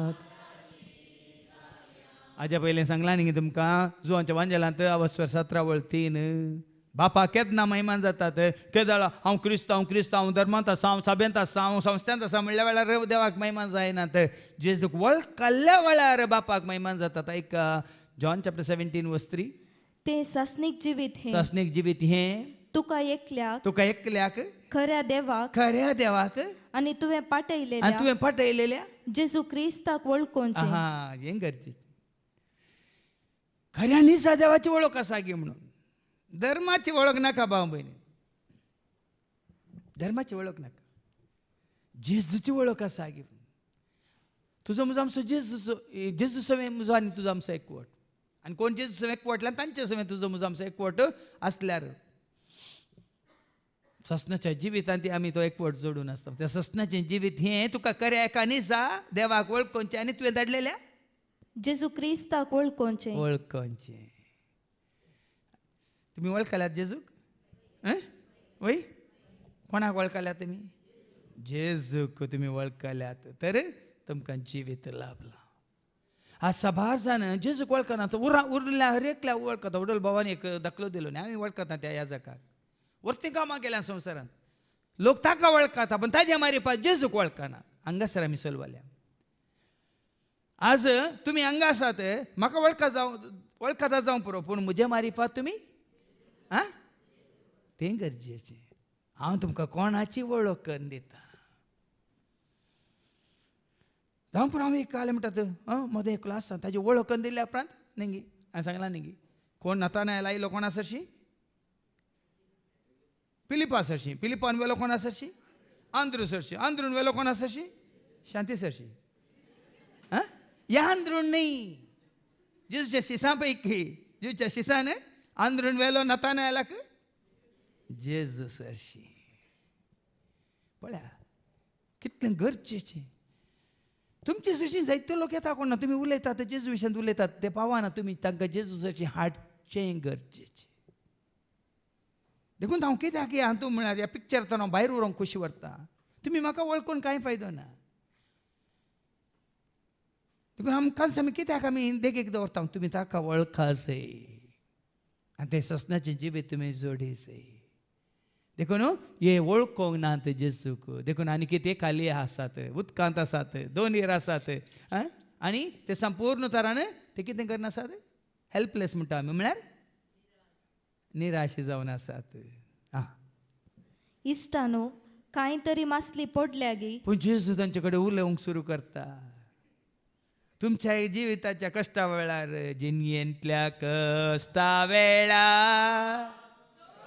Speaker 1: हाज्या पयलीं सांगलां न्ही तुमकां जुवांच्या वांजेलांत अवस्वर सतरा वळ तीन बापा केदना महिमान जातात केदळा हांव क्रिस्त हांव क्रिस्त हांव धर्मांत आसा हांव साबेंत आसा हांव संस्थेंत आसा म्हणल्या वेळार देवाक महिमान जायनात जेजूक वळखल्ल्या वेळार बापाक महिमान जातात एक जॉन चॅप्टर सेव्हन्टीन वस्त्री ते सस्निक जिवीत हे सस्निक जिवीत हे
Speaker 4: तुका एकल्या तुका एकल्याक खऱ्या देवाक खऱ्या देवाक आणि तुवें पाठयलेल्या तुवें पाठयलेल्या जेजू क्रिस्ताक वळखून हा
Speaker 1: हें गरजेचें खऱ्यानी देवाची ओळख असावी म्हणून धर्माची ओळख नका भाऊ बहिणी धर्माची ओळख नका जेजूची ओळख असावी तुझं मुझं आमचं जेजूचं जेजू सवे मुजो आनी तुजो आमचो एकवट आनी कोण जेजू सवे एकवटल्यान तांचे सवे तुजो मुजो आमचो एकवट आसल्यार सस्नाच्या जिवितांत आम्ही आमी तो एकवट जोडून असतो त्या सस्नाचे जिवीत हें तुका खऱ्या एका निसा देवाक वळखोनचें आणि तुवें धाडलेल्या जेजू क्रिस्ताक ઓળખોંચે ઓળખોંચે तुम्ही ओळखाल्यात जेजूक वय कोणाक वळखल्यात तुम्ही जेजूक तुम्ही ओळखल्यात तर तुमकां जिवीत लाभला हा जाण जेजूक वळखनाचो उरा उरल्या हर एकल्या वळखता उडल बाबान एक दखलो दिलो न्ही आमी वळखता त्या याजकाक वरती कामां केल्या संवसारांत लोक ताका वळखता पण ताजे मारी पास जेजूक वळखना हांगासर आम्ही सोलवाल्या आज तुम्ही हांगा आसात म्हाका वळखा जावं वळखता जावं पुरो पूण म्हजे मारिफात तुमी आं तें गरजेचें हांव तुमकां कोणाची वळख करून दिता जावं पुरो हांव एक काल म्हणटात हां म्हजो एकलो आसा ताजी वळख करून दिल्या उपरांत नेंगी हांवें सांगला नेंगी कोण नाताना इलो कोण आसरशी पिलिपा सरशी पिलिपान वेलो कोण आसरशी आंद्रू सरशी आंद्रून वेलो कोण आसरशी शांती सरशी యాంధ్రుణ్ణి చూసి శిశా పైకి చూచా శిశానే ఆంధ్రుని వేలో నతానేలకు जेजस हरशी पळया कितलें गरजेचें तुमचे सशीन जायते लोक येता कोण ना तुमी उलयतात ते जेजू विशयान उलयतात ते पावना तुमी तांकां जेजूसाची हाडचें गरजेचें देखून हांव कित्याक हांव तूं म्हळ्यार ह्या पिक्चर तर हांव भायर उरोंक खुशी व्हरता तुमी म्हाका वळखून कांय फायदो ना देखून आमकां आमी कित्याक आमी देगेक दवरता तुमी ताका वळखा से आनी ते सस्नाचे जिवे तुमी जोडी से देखून हे वळखोंक ना ते जेसूक देखून आनी कितें खाली आसात उदकांत आसात दोनयर आसात आनी ते संपूर्ण तरान ते कितें करनासात हेल्पलेस म्हणटा आमी म्हळ्यार निराश जावन आसात आं
Speaker 4: इश्टानो कांय तरी मासली पडल्या गे
Speaker 1: पूण जेजू तांचे कडेन उलोवंक सुरू करता तुमच्याही जीविताच्या जिनियंतल्या जिनयेंतल्या वेळा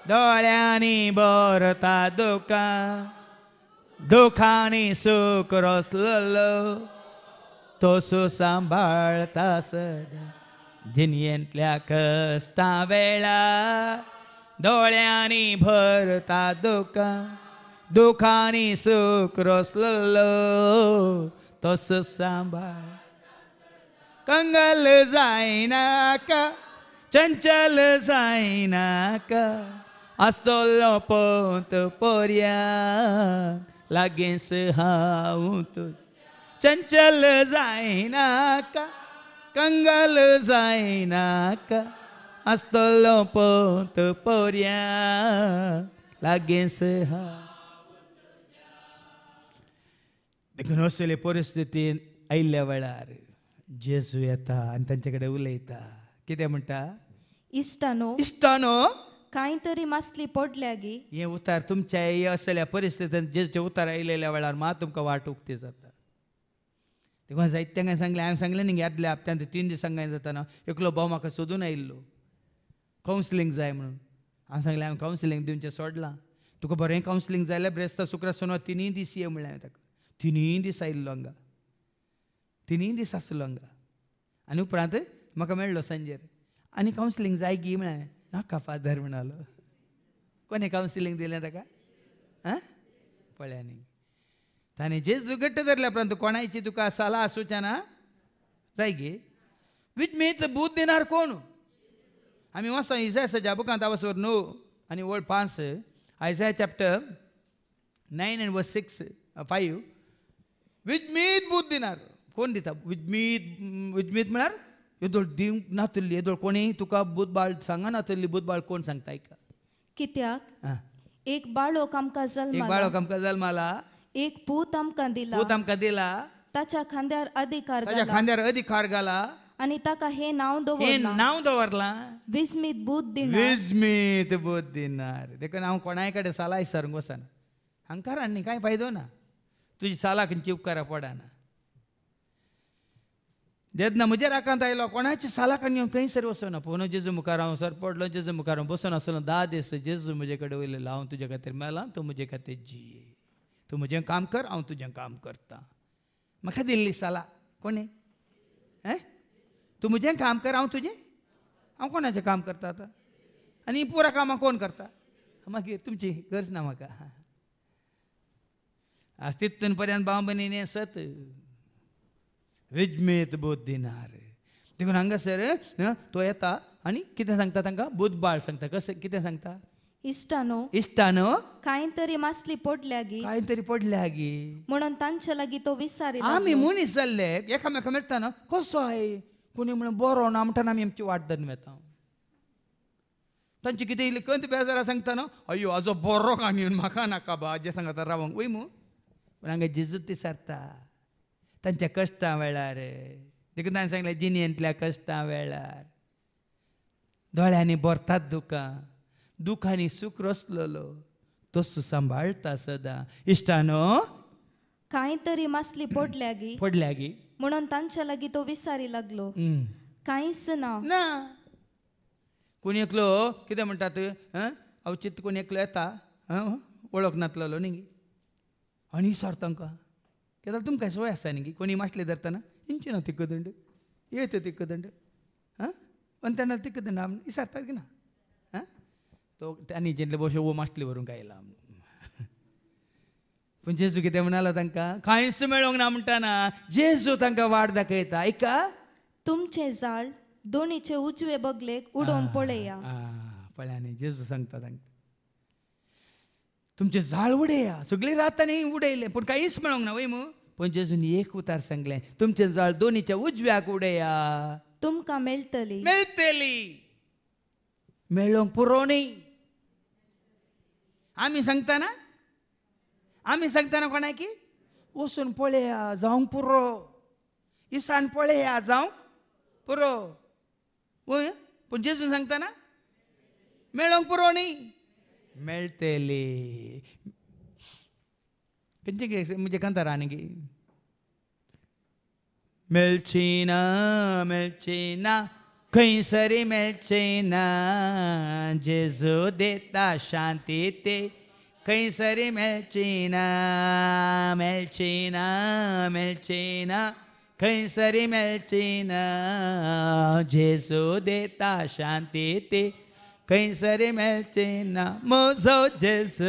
Speaker 1: दोळ्यांनी भरता दुखा दुखांनी सुख रोसलो तो सुसांभाळता सदा जिनयेंतल्या वेळा दोळ्यांनी भरता दुखा दुखांनी सुख रोसलो तस सांभाळ कंगल जायनाका चंचल जाईना का असतो पोत पोर्या लागेस हाऊ तू चंचल जायना का कंगल जाईना का पोत लोपोत पोर्या लागेस हा देखून असले परिस्थिती आयिल्ल्या वेळार जेजू येता आणि त्यांच्याकडे उलयता कितें म्हणता
Speaker 4: इष्टानो इष्टानो कांय तरी मासली पडल्या गी
Speaker 1: हे उतार तुमच्या असल्या परिस्थितीन जेजूचे उतार आयलेल्या वेळार मात तुमकां वाट उक्ती जाता तेव्हा जायत तांकां सांगलें हांवें सांगलें न्ही तीन दिसांक काय जाताना एकलो भाव म्हाका सोदून आयिल्लो कावन्सिलींग जाय म्हणून हांव सांगलें हांवें कावन्सिलींग दिवचें सोडलां तुका बरें कावन्सिलींग जाय जाल्यार ब्रेस्ता शुक्रार सोनवार तिनूय दीस ये म्हणलें हांवें ताका तिनूय दीस आयिल्लो हांगा आसलो हांगा आनी उपरांत म्हाका मेळ्ळो సంజర్ आनी कावन्सिलींग जाय गी म्हणाय नाका फादर म्हणालो कोणे कावन्सिलींग दिलें ताका आं पळया न्ही ताणें जेजू घट्ट धरल्या उपरांत कोणाची तुका सालां आसूच्या ना जाय गे वीथ मी तर बूथ दिणार कोण आमी वचों इजायसाच्या बुकांत आवसवर णव आनी वळ पांच Isaiah chapter nine and verse six five वीथ मी बूथ दिनार कोण दिता विज्मीत उजमीत म्हळ्यार येदोळ दिवंक नातुल्ली येदोळ कोणी तुका बुधबाळ सांगा नातुल्ली बुधबाळ कोण सांगता का
Speaker 4: कित्याक एक बाळोक आमकां जल्म एक बाळोक
Speaker 1: आमकां जल्माला
Speaker 4: एक पूत आमकां दिला पूत आमकां दिला ताच्या खांद्यार अधिकार ताच्या खांद्यार
Speaker 1: अधिकार घाला
Speaker 4: आणि ताका हे नाव दवरला नाव दवरला विस्मित बुध दिनार
Speaker 1: विस्मित बुध दिनार देखून हांव कोणाय कडेन सालाय सरंग वसना हांकां न्ही कांय फायदो ना तुजी साला खंयची उपकारा पडना जेदना म्हजेर आकांत आयलो कोणाची सालाकान येवन खंयसर वसना पूण जेजू मुखार हांव सर पडलो जेजू मुखार हांव बसून आसलो धा दीस जेजू म्हजे कडेन वयलेलो हांव तुजे खातीर मेलां तूं म्हजे खातीर जी तूं म्हजें काम कर हांव तुजें काम करता म्हाका दिल्ली साला कोणी हे तूं म्हजें काम कर हांव तुजें हांव कोणाचें काम करता आतां आनी पुरा कामां कोण करता मागीर तुमची गरज ना म्हाका आज तितून पर्यंत भाव भयणीने सत विज्मेत बुद्धिनार देखून हांगा सर तो येता आणि कितें सांगता तांकां बुधबाळ सांगता कसं कितें सांगता इष्टानो इष्टानो
Speaker 4: कांय तरी मासली गी कांय
Speaker 1: तरी पडल्या गी
Speaker 4: म्हणून तांचे लागीं तो विसारे आम्ही मनीस
Speaker 1: जाल्ले एकामेकां मेळटा ना कसो आहे कोणी म्हणून बरो ना म्हणटा आमी आमची वाट धरून वेता तांची कितें इल्ली कंत बेजारा सांगता न्हू अयो आजो बरो काम येवन म्हाका नाका बा जे सांगता राव वय मू पूण हांगा जिजूत ती सारता तांच्या कश्टां वेळार देखून ताणें सांगलें जिणेंतल्या कश्टां वेळार दोळ्यांनी भरतात दुखां दुखांनी सुख रसलेलो तसो सांबाळटा सदां इश्टानो
Speaker 4: कांय तरी मासली पडल्या गी पडल्या गी म्हणून तांच्या लागी तो विसारी लागलो कांयच ना ना
Speaker 1: कोण एकलो कितें म्हणटात चित्त कोण एकलो येता वळख नातलो न्ही आनी तांकां तुम तुमकां सोय आसा न्ही कोणी मातले धरताना इंची ना तिकदंड येत तिकदंड हां पण त्यांना तिकदंड आम इसारतात की ना हां तो त्यांनी जेंतले बशे वो मास्टली व्हरूंक आयला पण जेजू कितें म्हणालो तांकां कांयच मेळोंक ना म्हणटाना जेजू तांकां वाट दाखयता एका तुमचें
Speaker 4: जाळ दोनीचे उजवे बगलेक उडोवन पळया
Speaker 1: पळया न्ही जेजू सांगता तांकां तुमचें जाळ उडया सगळीं रातांनी उडयलें पूण कांयच मेळोंक ना वय मू जेजूनी एक उतार सांगले तुमचे जळ दोन्हीच्या उजव्याक उडया तुमका मेळटली मेळटली मेळोंक पुरो न्ही आमी सांगताना आम्ही सांगताना कोणाक की वचून पळया जावंक पुरो इसान पळया जाऊ पुरो पण पूण जेजून सांगताना मेळोंक पुरो न्ही मेळटली म्हण कं तर राणी गी मिळि ना मिळची ना खै सरी ना देता शांती ते खै सरी मिळची ना मिळ ची ना ना सरी ना जे सो देता शांती ते Quem meltina, mozo Jesus,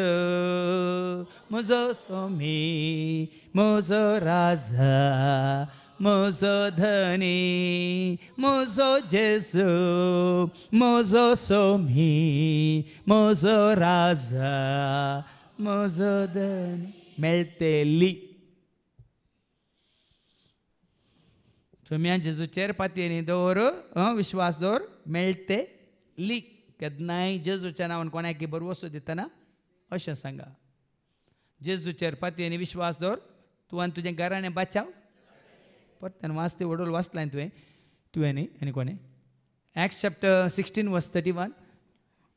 Speaker 1: mozo somi, mozo raza, mozo dani, mozo Jesus, mozo somi, mozo raza, mozo dhani, melteli. ಸುಮ್ಯಾನ್ ಜೆಸು ಚೇರ್ಪತಿ ಏನಿದ್ದವರು ವಿಶ್ವಾಸದವ್ರು melte, li. नाही जेजूच्या नांवान कोणाकी बरी वस्तू दितना अशें सांगा जेजूचेर आनी विश्वास दवर तूं आनी तुजें घराणें बाचाव परत्यान वाचते वडोल वाचलां तुवें तुवें आनी कोणें Acts chapter sixteen verse thirty one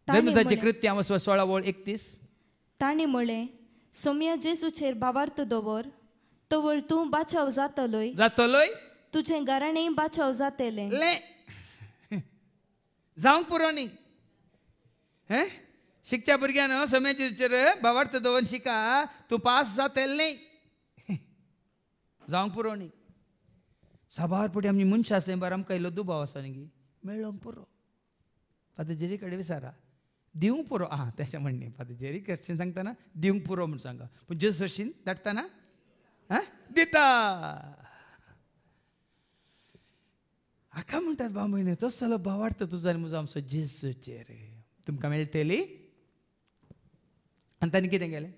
Speaker 1: धर्मदाचे कृत्य वसव सोळा वळ एकतीस
Speaker 4: ताणें म्हळें सोमिया जेजूचेर बाबार्थ दवर तवळ तूं बाचाव जातलोय जातलोय तुजें घराणें बाचाव जातलें
Speaker 1: जावंक पुरो न्ही शिक्षा शिकच्या भुरग्यान समेज विचार बावार्थ शिका तू पास जातेल न्ही जावंक पुरो न्ही साबार पुढे आमची मनशां आसा बरं आमकां इल्लो दुबाव आसा न्ही मेळोंक पुरो पातजेरी कडेन विचारा दिवंक पुरो आं तशें म्हणणे पातजेरी क्रिश्चन सांगतना दिवंक पुरो म्हूण सांगा पूण जे सोशीन धाडटना आं दिता हाका म्हणटात बाबा म्हयने तो चलो भावार्थ तुजो आनी म्हजो आमचो जेसूचेर तुमकां मेळटली आनी ताणें कितें केलें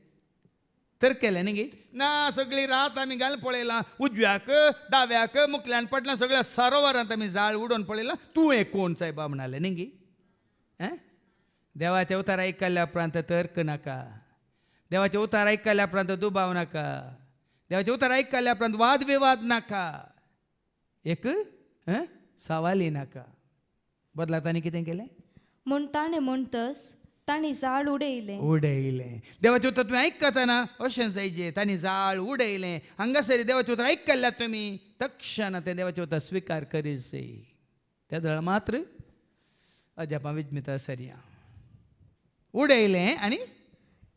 Speaker 1: तर केलें न्ही ना सगळी रात आमी घाल पळयलां उजव्याक दाव्याक मुकल्यान पडलां सगळ्या सरोवरांत आमी जाळ उडोवन पळयलां तूं हें कोण सायबा म्हणालें न्ही गी आं देवाचे उतार आयकल्या उपरांत तर्क नाका देवाचे उतार आयकल्या उपरांत दुबाव नाका देवाचे उतार आयकल्या उपरांत वाद विवाद नाका एक सवाली नाका बदला तांणी कितें केलें ताणें म्हणतस ताणी जाळ उडयले उडयले देवाचे उतर तुम्ही ऐकताना अशें जायचे ताणी जाळ उडयले हांगासरी देवाचे उतर ऐकल्या तुम्ही तक्षण ते देवाचे उतर स्वीकार करीसे त्या दळ मात्र अजापा विजमिता सरिया उडयले
Speaker 4: आणि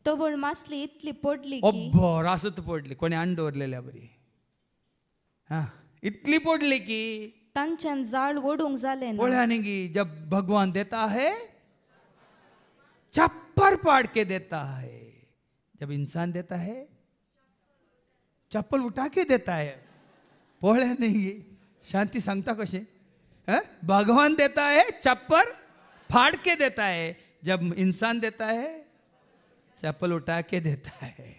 Speaker 4: तवळ मासली इतली पडली अब्बो
Speaker 1: रासत पडली कोणी आण दवरलेल्या बरी हा इतली पडली की तांच्यान जाळ ओढूंक जालें ना। बोला नहीं जब भगवान देता है चप्पर पाड़ के देता है जब इंसान देता है चप्पल उठा के देता है पोळ्या नहीं शांती सांगता कसे भगवान देता है चप्पर फाड़ के देता है जब इंसान देता है चप्पल उठा के देता है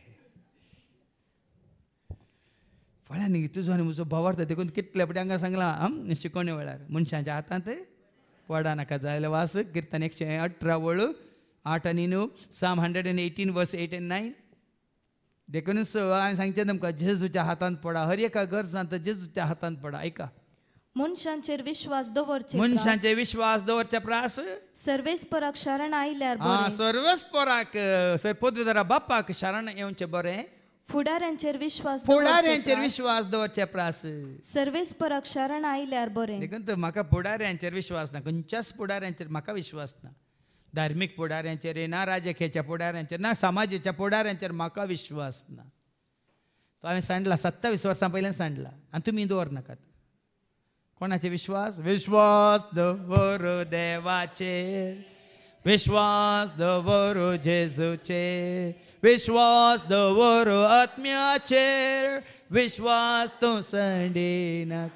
Speaker 1: फाल्यां न्ही तुजो आनी म्हजो बोवार्ता देखून कितले पटी हांगा सांगलां आं शिकोवणे वेळार मनशाच्या हातांत पडा नाका जाल्यार वास किर्तन एकशे अठरा वळ आठ आनी न्हू Psalm hundred and eighteen verse eight and nine देखूनच हांवें सांगचें तुमकां जेजूच्या हातांत पडा हर एका घर गरजांत जेजूच्या हातांत पडा ऐका
Speaker 4: मनशांचेर विश्वास दवरचे मनशांचे
Speaker 1: विश्वास दवरचे प्रास
Speaker 4: सर्वेस्पराक शरण आयल्यार
Speaker 1: सर्वेस्पराक सर पोदवेदारा बापाक शरण येवचें बरें
Speaker 4: फुडाऱ्यांचेर विश्वास फुडाऱ्यांचेर विश्वास
Speaker 1: दवरचे प्रास सर्वेस्पराक रक्षारण आयल्यार बरें देखून तर म्हाका फुडाऱ्यांचेर विश्वास ना खंयच्याच फुडाऱ्यांचेर म्हाका विश्वास ना धार्मीक फुडाऱ्यांचेर ना राजकीयच्या फुडाऱ्यांचेर ना समाजाच्या फुडाऱ्यांचेर म्हाका विश्वास ना तो हांवें सांडला सत्तावीस वर्षां पयल्यान सांडला आनी तुमी दवरनाकात कोणाचे विश्वास विश्वास दवर देवाचेर विश्वास दवर जेजूचेर विश्वास दवर आत्म्याचेर विश्वास तो संडेना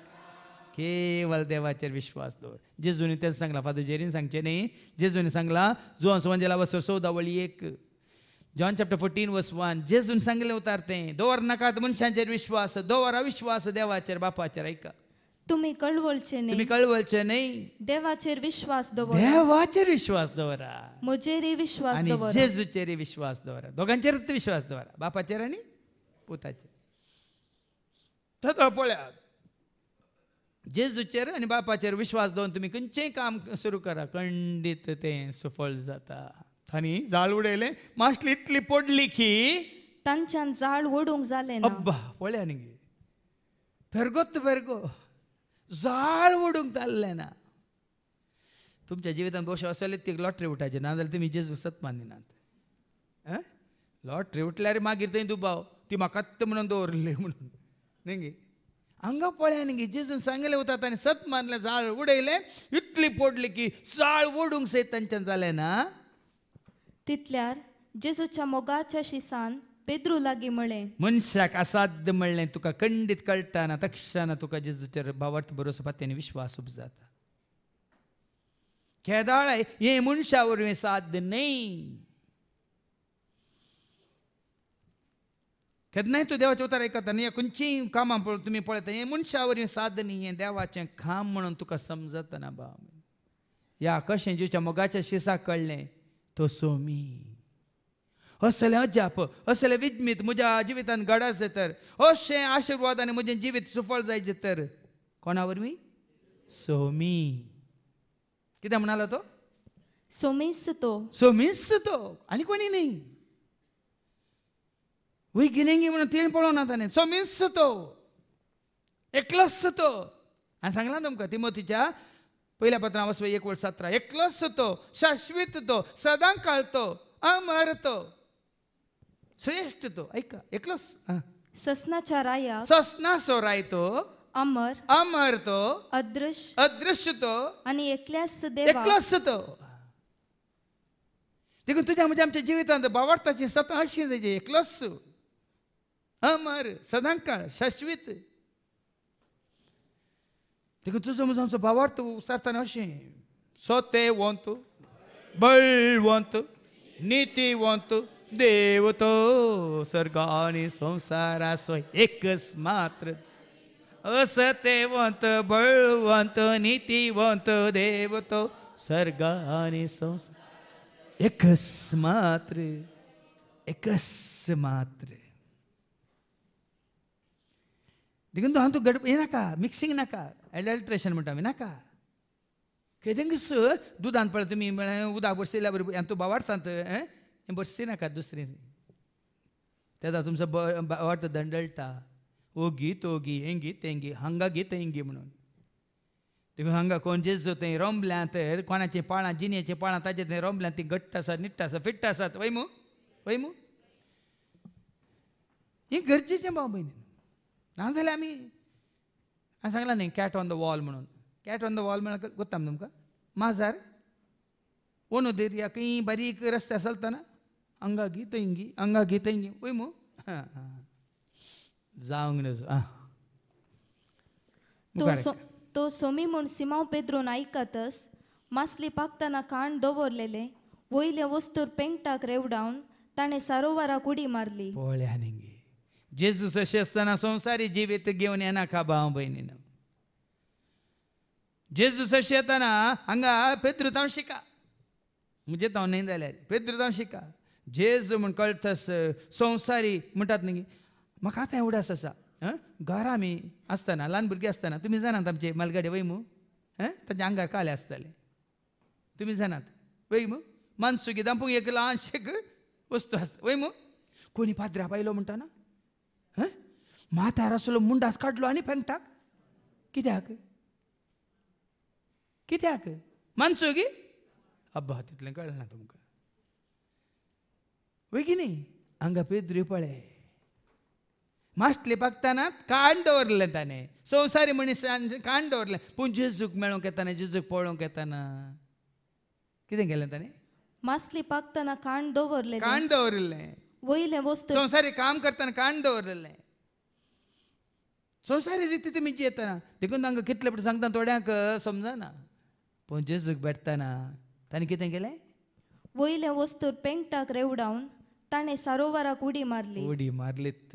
Speaker 1: केवळ देवाचेर विश्वास दवर जुनी तेच सांगला फादर जेरीन सांगचे न्ही जुनी सांगला जो सुवांजेला वसर चवदा वळी एक John chapter fourteen verse one जेजून सांगले उतार ते दवर नाकात मनशांचेर विश्वास दोवर विश्वास देवाचेर बापाचे ऐका
Speaker 4: तुम्ही कळवळचे नाही तुम्ही
Speaker 1: कळवळचे नाही
Speaker 4: देवाचेर विश्वास दवरा
Speaker 1: देवाचेर विश्वास दवरा
Speaker 4: म्हजेरी विश्वास आणि दवर
Speaker 1: जेजूचेर विश्वास दवरा दोगांचेर विश्वास दवरा बापाचेर आणि पुताचेर थंय पळयात जेजूचेर आणि बापाचेर विश्वास दवरून तुम्ही खंयचेय काम सुरू करा खंडीत ते सफल जाता थानी जाळ उडयलें मास्टली इतली पडली की तांच्यान जाळ ओडूंक जालें ना अब्बा पळया न्ही फेरगोत फेरगो जाळ उडूंक ना तुमच्या जिवितांत बोश असले ती लॉटरी उठायचे ना जाल्यार तुमी जेजूसत मानिनात आं लॉटरी उठल्यार मागीर थंय दुबाव ती म्हाकाच म्हणून दवरली म्हणून न्ही गे हांगा पळया न्ही गे जेजून सांगले उतात आनी सत मानलें जाळ उडयलें इतली पडली की जाळ उडूंक सयत तांच्यान जालें ना
Speaker 4: तितल्यार जेजूच्या मोगाच्या शिसान पेद्रू लागी म्हणले
Speaker 1: मनशाक असाध्य म्हणले तुका खंडित कळताना तक्षाना तुका जेजूचेर भावार्थ बरोस त्याने विश्वास उप जाता केदाळे हे मनशावर साध्य नाही केद नाही तू देवाचे उतार ऐकता नाही खंयचीय कामां पळय तुम्ही पळयता हे मनशावर साध न्ही हे देवाचे खाम म्हणून तुका समजतना बा या कशें जिवच्या मोगाच्या शिसाक कळले तो सोमी असले अजाप असले అజాపు म्हज्या जिवितान ముజ तर अशें आशीर्वाद आनी म्हजें जिवीत सुफळ जाय जेतर कोणावर मी सोमी किती म्हणाला तो सोमीस तो सोमीस तो आनी कोणी न्ही वी गिनेंगे म्हणून तीन पळोवना ताणें सोमिस्स तो एकलस तो आणि सांगला तुमकां तिमोतीच्या पहिल्या पत्रां वचपा एक वट सतरा एकलोच तो शाश्वत तो सदां तो अमर तो श्रेष्ठ तो ऐका एकलोस ससनाच्या राया ससना राय तो अमर अमर तो अदृश्य अदृश्य तो आणि एकल्यास देवा एकलोस तो देखून तुझ्या म्हणजे आमच्या जिवितांत बावडताची सत अशी जे एकलस अमर सदांका शश्वित देखून तुझं म्हणजे आमचं भावार्थ उसारताना अशें सोते वंत बळवंत वंत देवतो स्वर्ग संसारा संसारासो एकच मात्र असतेवंत बळवंत देव देवतो स्वर्ग आणि संसार एकच मात्र एकच मात्र देखून तो हांव तू गड हे नाका मिक्सिंग नाका एडल्ट्रेशन म्हणटा आमी नाका खेदेंग स दूद हांदपळ तुमी उदक बसयल्या बरोबर तू तूं बावाडतात बससिनाकात दुसरी तेदा तुमचो अर्थ दंडळटा ओगीत ओगी हेंगी तेंगी हांगा गीत एंगी म्हणून तुमी हांगा कोण थंय रोंबल्या तर कोणाचीं पाळां जिनेचीं पाळां ताजे थंय रोंबल्या तीं घट्ट आसात निट्ट आसा फिट्ट आसात वै मू वै मू हें भाव भयणी नाजाल्यार आमी हांवें सांगलां न्ही कॅट ऑन द वॉल म्हणून कॅट ऑन द वॉल म्हणल्यार कोत्ता तुमकां माजार ओनू या खंय बारीक रस्ते चलतना अंगा घी तैन घी अंगा घी तैन घी वही मू
Speaker 4: तो सोमी मुन सिमाव पेद्रो नाई मासली पाकताना मास्ले पाकता वयल्या कांड पेंगटाक रेवडावन ले ले वस्तुर पेंटा क्रेव डाउन ताने सरोवरा कुडी मारली ली
Speaker 1: बोले हाँ नहीं जीसस शेष्टा जीवित गियों ने ना खा बाहुं भाई पेद्रो शिका मुझे ताऊ न्हय जाल्यार ले पेद्रो शिका जेज म्हूण कळतस संसारी म्हणटात न्ही म्हाका आतां एवढंच आसा घर घरा आमी आसतना ल्हान भुरगीं आसतना तुमी जाणात आमचे मालगाडे वय मू आं आंगार काले आसताले तुमी जाणात वैम मानसुकी दापूंक एक एक वस्तू आसता वैमू कोणी पाद्रा पायलो म्हणटाना हं आसलो असलो मुंडास काडलो आनी फेंकटाक कित्याक कित्याक मानसुगी अब्बा तितलें कळना तुमकां की नाही अंगापे द्रिपळे मास्टले पाकताना कान दवरले त्याने संवसारी मनीसांचे कान दवरले पूण जेजूक मेळोंक येताना जेजूक पळोवंक येताना कितें केलें ताणें
Speaker 4: मास्ली पाकताना कान दवरले
Speaker 1: कान दवरले वयले वस्तू संवसारी काम करताना कान दवरलेले संवसारी रिती तुमी जेतना देखून तांकां कितले पटी सांगता थोड्यांक समजना पूण जेजूक भेटताना ताणें कितें केलें वयले वस्तूर पेंगटाक
Speaker 4: रेवडावन ತಾನೇ ಸರೋವರಕ್ಕೆ ಉಡಿ मारली
Speaker 1: उडी मारलीत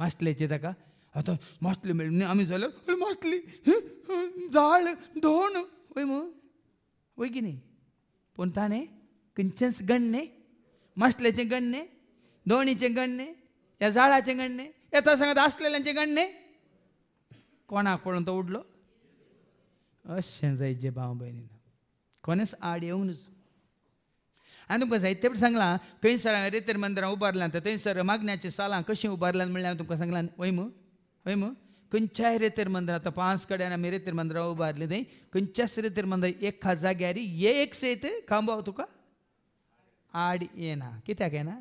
Speaker 1: मास्टल्याची ताका आता मास्टली मेळ न्ही आमी जाल्यार अरे मास्टली जाळ धोण वय मु वय की न्ही पूण ताणें खंयचेंच गण्णे मास्टल्याचें गण्णे धोणीचें गण्णे या जाळाचें गण्णे येता सांगत आसलेल्यांचें गण्णे कोणाक कोण तो उडलो अशें जायचे भाव भयणीन कोणेंच आड येवंक आनी तुमकां जायते पण सांगलां खंयसर हांवें रेतेर मंदिरां उबारलां तर थंयसर मागण्याची सालां कशीं उबारल्यां म्हणल्यार हांवें तुमकां सांगलां वयम वयम खंयच्याय रेतेर मंदिरां आतां पांच कडेन आमी रेतेर मंदिरां उबारलीं थंय खंयच्याच रेतेर मंदिर एका जाग्यार एक सयत खांबो तुका आड येना कित्याक येना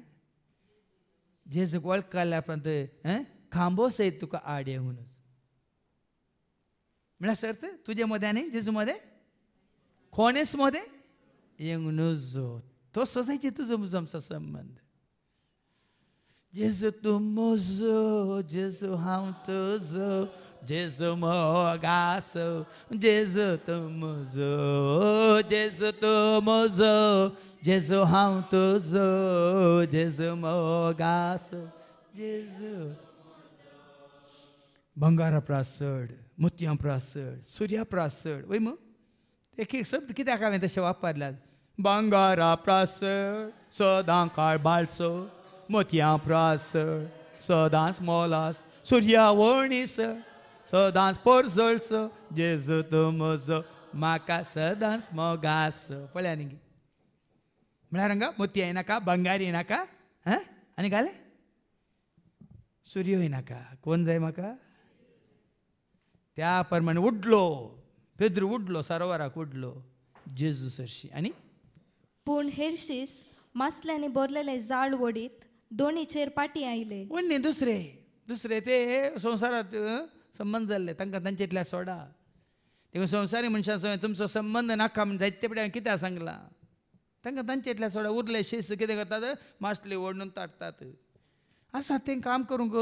Speaker 1: जेज वळखल्या उपरांत खांबो सयत तुका आड येवनूच म्हळ्यार सर्त तुजे मदें आनी जेजू मदें कोणेच मदें येंग जोत तो सधैँ तुझो मुजम्छ सम्बन्ध जेसु तु मोजो जेसु हाउ तुझो जेसु म गासो जेसु तु मोजो जेसु तु मोजो जेसु हाउ तुझो जेसु म गासो जेसु बङ्गारा प्रासड मुत्यां प्रासड सूर्या प्रासड वै मग ते शब्द कित्याक हांवें तशे वापरल्यात बंगारा प्रासळ सदां काळ बाळसळ मोतयां प्रासळ सदांच मोलास सुर्या वणीसळ सदांच पोरसळस जेजत म्हजो म्हाका सदांच मोगास पळया न्ही म्हळ्यार हांगा मोती येनाका बंगारी येनाका आनी घाले सूर्य येनाका कोण जाय म्हाका त्या प्रमाणे उडलो पेद्रू उडलो सरोवराक उडलो जेजू सरशी आनी
Speaker 4: पूण हेरशीस मासल्याने भरलेले जाळ वडीत दोन्हीचेर पाटी आयले वन्नी दुसरे
Speaker 1: दुसरे ते संवसारात संबंध झाले तांकां तांचेतल्या सोडा देखून संवसारी मनशा तुमचो संबंध नाका म्हण जायते पडे हांवें कित्याक सांगलां तांकां तांचेतल्या सोडा उरले शीस कितें करतात मास्टली ओडणून ताटतात आसात ते काम करूंक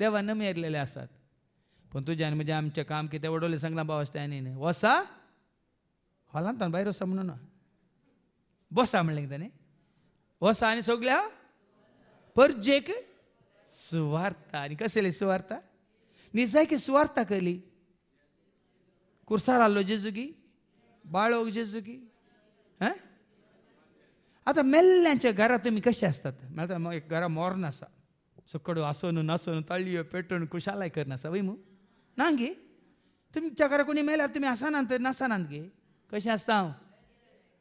Speaker 1: देवा न येल्लेले आसात पूण तुज्यान म्हणजे आमचें काम कितें ओडवलें सांगलां बाबा स्टॅनीन वसा हॉलांत भायर वसा म्हणून बसा म्हणले त्याने बसा आणि जे के सुवार्ता आणि कसेले सुवार्ता की सुवार्ता आलो कुर्सालालो जेजुगी बाळोग जेजुगी आता मेल्ल्यांच्या घरात तुम्ही कसे असतात घरा मरून असा सकडो हसून नसून तळ पेटवून खुशालय करता वैमू ना गे तुमच्या घरा कोणी तुम्ही असा नसा हसनासना गे कसे असता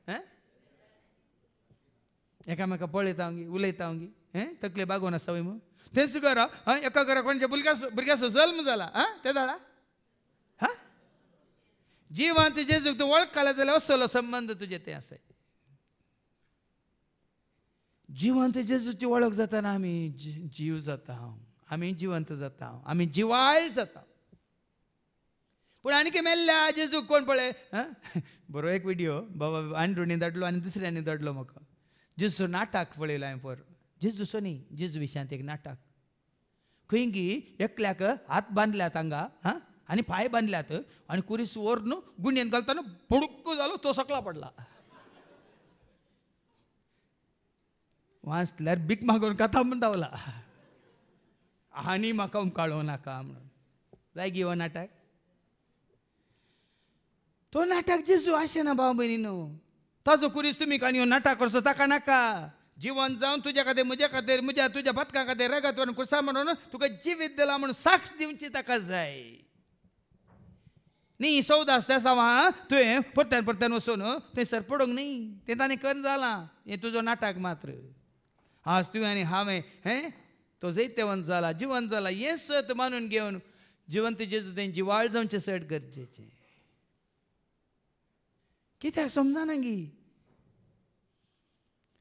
Speaker 1: हा एकामेका पळयता उलयता हें तकले बागोन आसा वय मग तेच कर हय एका घरा कोणच्या भुरग्या भुरग्याचो जल्म जाला आं ते जाणा हां जिवांत जेजूक तूं वळखला जाल्यार असलो संबंद तुजे ते आसाय जिवंत जेजूची वळख जाताना आमी जीव जाता हांव आमी जिवंत जाता हांव आमी जिवाळ जाता पूण आणखी मेल्ल्या जेजूक कोण पळय बरो एक व्हिडिओ बाबा आनी धोणी धाडलो आनी दुसऱ्यांनी धाडलो म्हाका जिसो नाटक पळयलां हांवें पर जिजुसो न्ही जिजू विशांत एक नाटक खंय गी एकल्याक हात बांदल्यात हांगा हां आनी पांय बांदल्यात आनी कुरीस वर न्हू गुंडेन न्हू भुडूक जालो तो सकला पडला वाचल्यार बीक मागून कथा म्हण धांवला आनी म्हाका उमकाळो नाका म्हणून जाय गी हो नाटक तो नाटक जिजू ना भाव भयणी न्हू ताजो कुरीस तुम्ही कानी नाटा करसो ताका नाका जीवन जाऊन तुज्या खातीर म्हज्या खातीर म्हज्या तुज्या बतका खातीर रगत वरून कुर्सा म्हणून तुका जिवीत दिला म्हणून साक्ष दिवची ताका जाय न्ही सौद आसता आसा तुवें परत्यान परत्यान वचून थंयसर पडूंक न्ही तें ताणें कर जालां हें तुजो नाटक मात्र आज तुवें आनी हांवें हें तो जैतेवन जाला जिवन जाला हें सत मानून घेवन जिवन तुजे तुवें जिवाळ जावचें सट गरजेचें कित्याक समजाना गी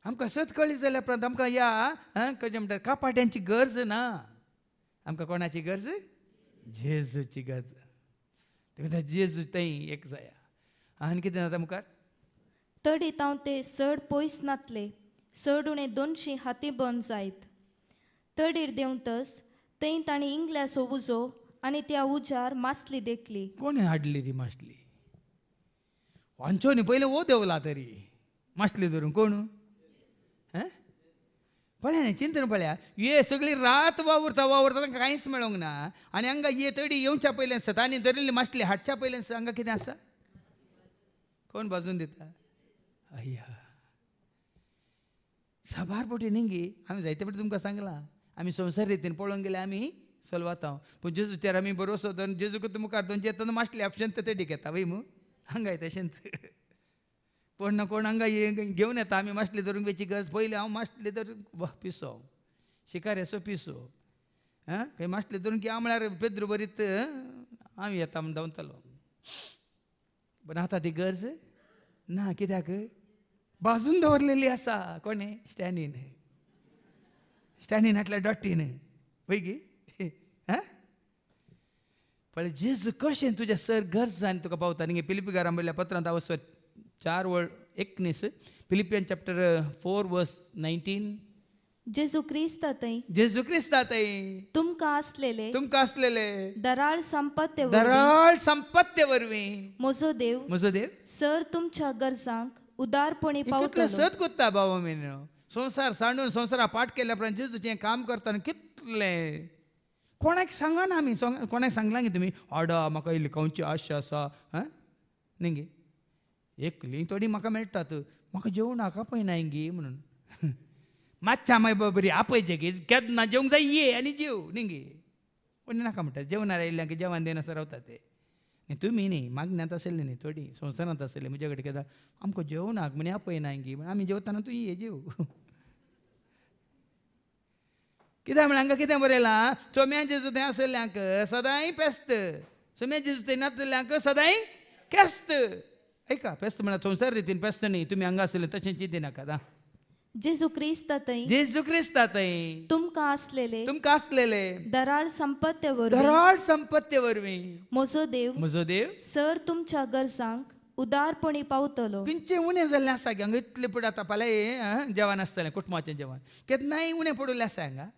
Speaker 1: आमकां सत कळ्ळी जाल्या उपरांत आमकां ह्या कशें म्हणटा कापाट्यांची गरज ना आमकां कोणाची गरज जेजूची गरज तेका जेजू तें एक जाया आनी कितें जाता मुखार
Speaker 4: तडी तांव ते चड पयस नातले चड उणे दोनशी हाती बंद जायत तडीर देंवतच थंय तांणी इंगल्यासो उजो आनी त्या उजार मासली देखली
Speaker 1: कोण हाडली ती मासली वांचो न्ही पयलीं वो देवला तरी मासली धरून कोण पळ्या चिंतन पळ्या ये सगळी रात वावुरता वावुरता कांयच मेळोंक ना आनी हांगा ये तडी येवच्या पयल्यान सता आनी धरिल्ली मास्टली हाडच्या पयल्यान हांगा कितें आसा कोण बाजून दिता अय्या साबार पोटी निंगी आमी जायते फावटी तुमकां सांगलां आमी संवसार रितीन पळोवंक गेल्यार आमी सोलवाता पूण जेजूचेर आमी बरोसो दोन जेजूक मुखार दोन जेतना मास्टले ऑप्शन ते घेता वय मू हांगा येता कोण ना कोण हांगा घेवन येता आमी मास्टले धरून वेची गरज पयली हांव मास्टले धरून वा शिकार येसो पिसो आं खंय मास्टले धरून की आमळ्यार बरीत हांव येता म्हण धांवतालो पूण आतां ती गरज ना कित्याक बाजून दवरलेली आसा कोणे स्टॅनीन स्टॅनीन आटल्या डॉटीन पळय गी आं <laughs> पण जेजू कशें तुज्या सर गरज जाण तुका पावता न्ही पिलिपिगारा म्हणल्या पत्रांत आवसत चार વર્ડ એકની Philippian chapter four uh, four verse जेजू
Speaker 4: जेजू ख्रिस्तातही
Speaker 1: जेजू ख्रिस्तातही
Speaker 4: तुमका असलेले तुमका असलेले दराळ संपत्ते दराळ संपत्ते वरवी मोजो देव मोजो देव सर तुमच्या गरजांक उदारपणे पावतलो सत
Speaker 1: कोत्ता बाबा मेनो संसार सांडून संसारा पाठ केल्या उपरांत जेजूचे काम करताना कितले कोणाक सांगना आमी कोणाक सांगला की तुमी ऑडा म्हाका इल्ली कंची आशा आसा न्ही एक लिंग थोडी म्हाका मेळटात म्हाका जेवणाक आपय नायंगी म्हणून मातशा माय बरी आपय जेगीच केदना जेवंक जाय ये आनी जेव गे कोणी नाका म्हणटा जेवणार आयिल्ल्यांक जेवण देनासर रावता ते न्ही तुमी न्ही मागण्यांत आसले न्ही थोडी संवसारांत आसले म्हजे कडेन केदा आमकां जेवणाक म्हणे आपय नायंगी म्हण आमी जेवताना तूं ये जेव कित्याक म्हण हांगा कितें बरयलां चोम्यांचे जुतें आसल्यांक सदांय पेस्त चोम्यांचे जुतें नासल्यांक सदांय केस्त ऐका पेस्त म्हणा संसार रीतीन पेस्त नाही तुम्ही अंगासले तशें चिंतिना कदा जेजू
Speaker 4: क्रिस्तातय जेजू
Speaker 1: क्रिस्तातय
Speaker 4: तुमका आसलेले तुमका आसलेले दराळ संपत्ते
Speaker 1: दराळ संपत्ते वरवीं म्हजो देव म्हजो देव सर तुमच्या गरजांक उदारपणी पावतलो तुमचे उणे जाल्ले आसा गे हांगा इतले पड आतां फाल्यां जेवण आसतलें कुटुंबाचें जेवण केन्नाय उणें पडुल्लें आसा हांगा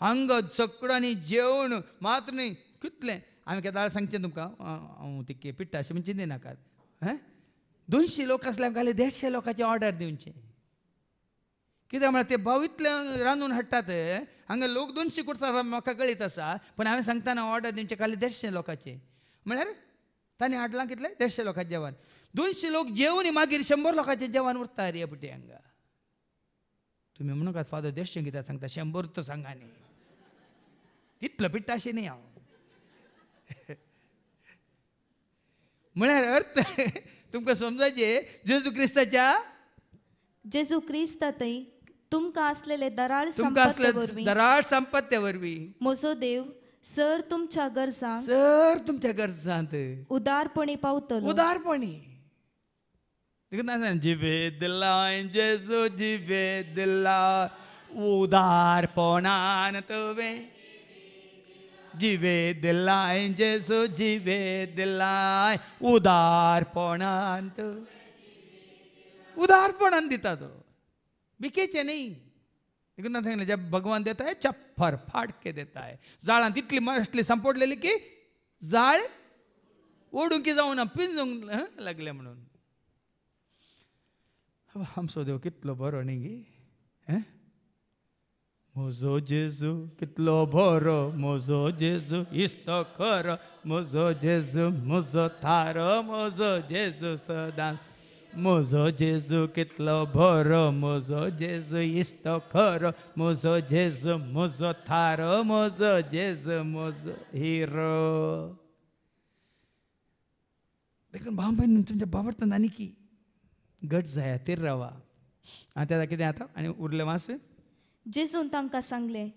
Speaker 1: हांगा सगळ्यांनी जेवण मात्र न्ही कितलें आमी केदाळ सांगचें तुमकां हांव तिके पिट्टा अशें म्हण चिंतिनाकात दोनशे लोक असल्या घाले देडशे लोकांची ऑर्डर दिवचे कित्याक म्हळ्यार ते बावीतले रांदून हाडटात हांगा लोक दोनशे कुर्ता म्हाका कळीत आसा पूण हांवें सांगताना ऑर्डर दिवचे खाली देडशे लोकांचे म्हळ्यार ताणें हाडलां कितले देडशे लोकांचे जेवण दोनशे लोक जेवून मागीर शंबर लोकांचें जेवण उरता रे पुटी हांगा तुम्ही म्हणू फादर देडशे कित्याक सांगता शंबर तर सांगा न्ही तितलो अशें न्ही हांव म्हळ्यार अर्थ तुमकां समजायचे जेजू क्रिस्ताच्या जेजू क्रिस्त थंय
Speaker 4: तुमकां आसलेले दराळ तुमकां आसले दराळ
Speaker 1: संपत्ते वरवीं म्हजो
Speaker 4: देव सर तुमच्या गरजांक सर तुमच्या गरजांत उदारपणे पावतलो उदारपणी
Speaker 1: सांग जिबे दिला जेजू जिबे दिला उदारपणान तुवें जेसो जिवे दिलाय उदारपणान उदारपणान दिता तो बिकेचे नाही देखून ना जब भगवान देताय आहे चप्पर फाटके देत इतली तितली मस्टली संपडलेली की जाळ ओढू की जाऊ ना पिंजूंक लागले म्हणून आमचो देव कितलो बरो न्ही गी मुझो जेजू कितलो बरो मुझो जेजू इस्त कर मुझो जेजू मुझो थारो मुझो जेजू सदा मुझो जेजू कितलो बरो मुझो जेजू इस्तो कर मुझो जेजू मुझो थारो मुझो जेजू मुझो हिरो देखून भाऊ बहीण तुमच्या बाबडतं नानी की गट जाया ते रवा आणि त्याला कितें जाता आनी उरलें मातशें
Speaker 4: जिजून तांकां सांगलें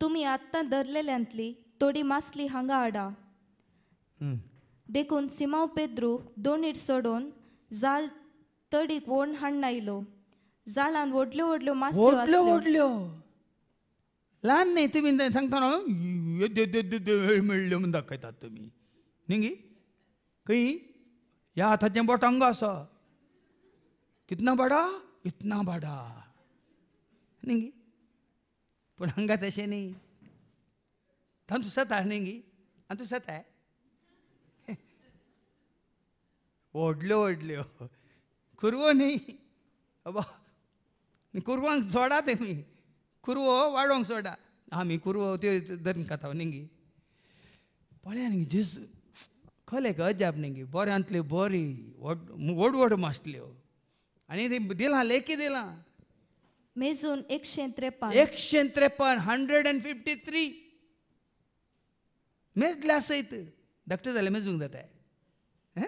Speaker 4: तुमी आत्तां धरलेल्यांतली थोडी मासली हांगा हाडा देखून सिमाव पेद्रू दोन इट सोडून जाळ तडीक ओण हाडून आयलो जाळान व्हडल्यो व्हडल्यो मासल्यो व्हडल्यो
Speaker 1: ल्हान न्ही तुमी सांगता वेळ म्हणून दाखयतात तुमी न्ही गी? खंय ह्या हाताचें बोट अंग आसा कितना बडा इतना बाडा न्ही गी? पण अंगात असे नाही थांब तो सत गी आणि तू सत आहे ओढलो ओढलो कुरवो नाही अबा कुरवांक सोडा ते मी कुरवो वाडोंक सोडा मी कुरवो त्यो धरून खाता नेंगी पळ्या न्ही जीस खले का अजाब नेंगी बोऱ्यांतल्यो बोरी व्हड व्हड व्हड मासल्यो हो। आनी ते दिलां लेकी दिलां मेजून एकशे त्रेपन्न एकशे त्रेपन्न हंड्रेड अँड फिफ्टी थ्री मेज ग्लास येत धाकटे झाले मेजूंक जाता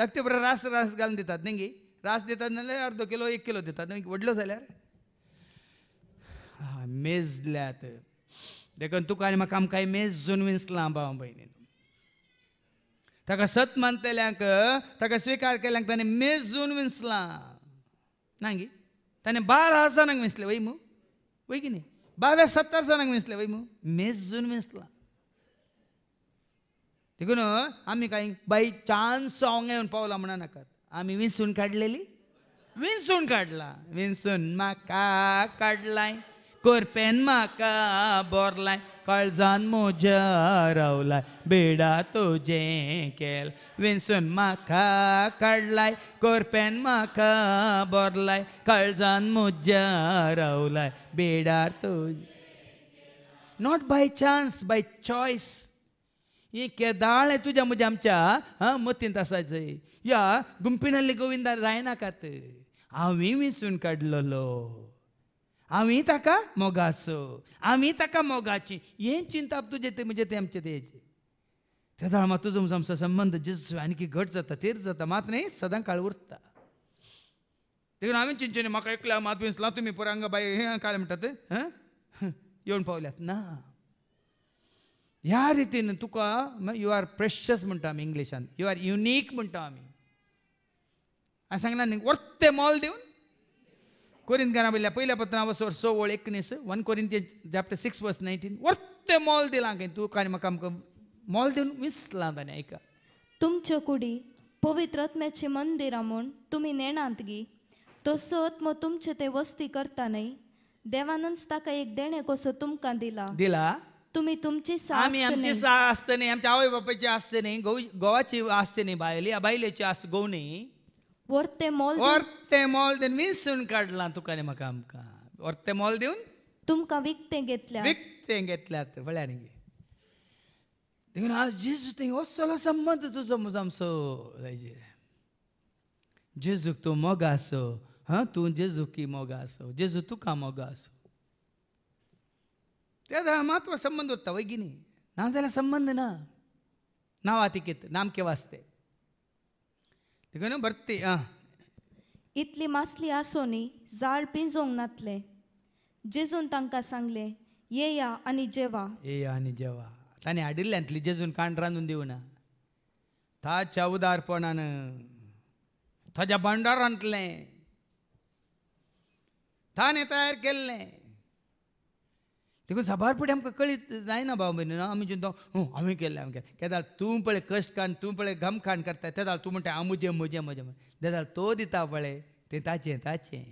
Speaker 1: धाकटे बरं रास रास घालून देतात नाही रास देतात नाल्यार अर्दो किलो एक किलो देतात न्ही व्हडलो जाल्यार मेजल्यात देखून तुका आनी म्हाका आमकां मेजून विंचलां भाव भयणीन ताका सत मानतल्यांक ताका स्विकार केल्यांक ताणें मेजून विंचलां नांगी त्याने बारा जणांक मिसले की नाही बारा सत्तर जणांक मिसले वैमू मिसून मिसला आम्ही काही बाय चान्स सॉंग येऊन पावला म्हणा नकार आम्ही विसून काढलेली विंसून काढला विंसून माका काढलाय कोरपेन माका बोरलाय काळजान म्हज्या रावलाय बेडा तुझे केल विंसून म्हाका काडलाय कोरपेन म्हाका बोरलाय काळजान म्हज्या रावलाय बेडार तुझे not by chance by choice ही केदाळ तुझ्या म्हज्या आमच्या मतींत जय या गुंपिणल्ली गोविंदा जायनाकात हांवें विसून काडलोलो ताका తక మొగాసు ఆమె ताका मोगाची ఏం చింతాप तुझे ते म्हणजे ते आमचे त्याचे तेदा मात तुझं आमचा संबंध जिस आणखी घट जाता तेर जाता मात नाही सदां काळ उरता देखून हांवें चिंचेने म्हाका एकल्या मात विसला तुम्ही पुरा हे काय म्हणटात हं येवन पावल्यात ना ह्या रितीन तुका यू आर प्रेशस म्हणटा आमी इंग्लिशान यू आर युनिक म्हणटा आमी हांवें सांगलां न्ही वर्ते मोल दिवन पहिल्या पत्रा ಪತ್ರ ವರ್ಷ ಸೋವೋಳ एकोणीस one Corinthians chapter six verse nineteen वर्ते मोल दिला काय तू काय म्हाका आमकां मोल दिवन विसलां ताणें आयका
Speaker 4: तुमच्यो कुडी पवित्र आत्म्याचे मंदिर म्हूण तुमी नेणांत गी तो आत्म तुमचे ते वस्ती करता न्हय देवानंद ताका एक देणे कसो तुमकां दिला दिला तुम्ही तुमची आम्ही आमची सा
Speaker 1: असते नाही आमच्या आवय बापायची असते नाही गोव गोवाची असते नाही बायली बायलेची असते गोवणी नाही वर्थ मॉल मोल मॉल मोल देऊन सुन काढला तुका म्हाका आमकां वर्थ मॉल मोल दिवन तुमकां विकतें घेतल्या विकतें घेतल्यात म्हळ्यार गे देखून आज जेजू ते असलो संबंद तुजो म्हजो आमचो जायचे जेजूक तूं मोगा आसो हां तूं जेजूकी मोगा आसो जेजू तुका मोगा आसो त्या म्हत्व संबंध उरता वैगिनी ना जाल्यार संबंध ना नांवा तिकेत नामके वाचते तिकडनं भरती आ
Speaker 4: इतली मासली आसोनी जाळ पिंजोंग नातले जेजून तांकां सांगले येया आनी जेवा
Speaker 1: येया आनी जेवा हाडिल्ले हाडिल्ल्यांतली जेजून कांड रांदून ना ताच्या उदारपणान ताच्या भांडारांतले ताणें तयार केल्लें देखून साबार फुडें आमकां कळीत जायना भाव भयण आमी चिंता हांवें केल्लें हांवें केलें केदा तूं पळय कश्ट काण तूं पळय गम खाण करता तेदा तूं म्हणटा हांव म्हजें म्हजें म्हजें तेदा तो दिता पळय तें ताचें ताचें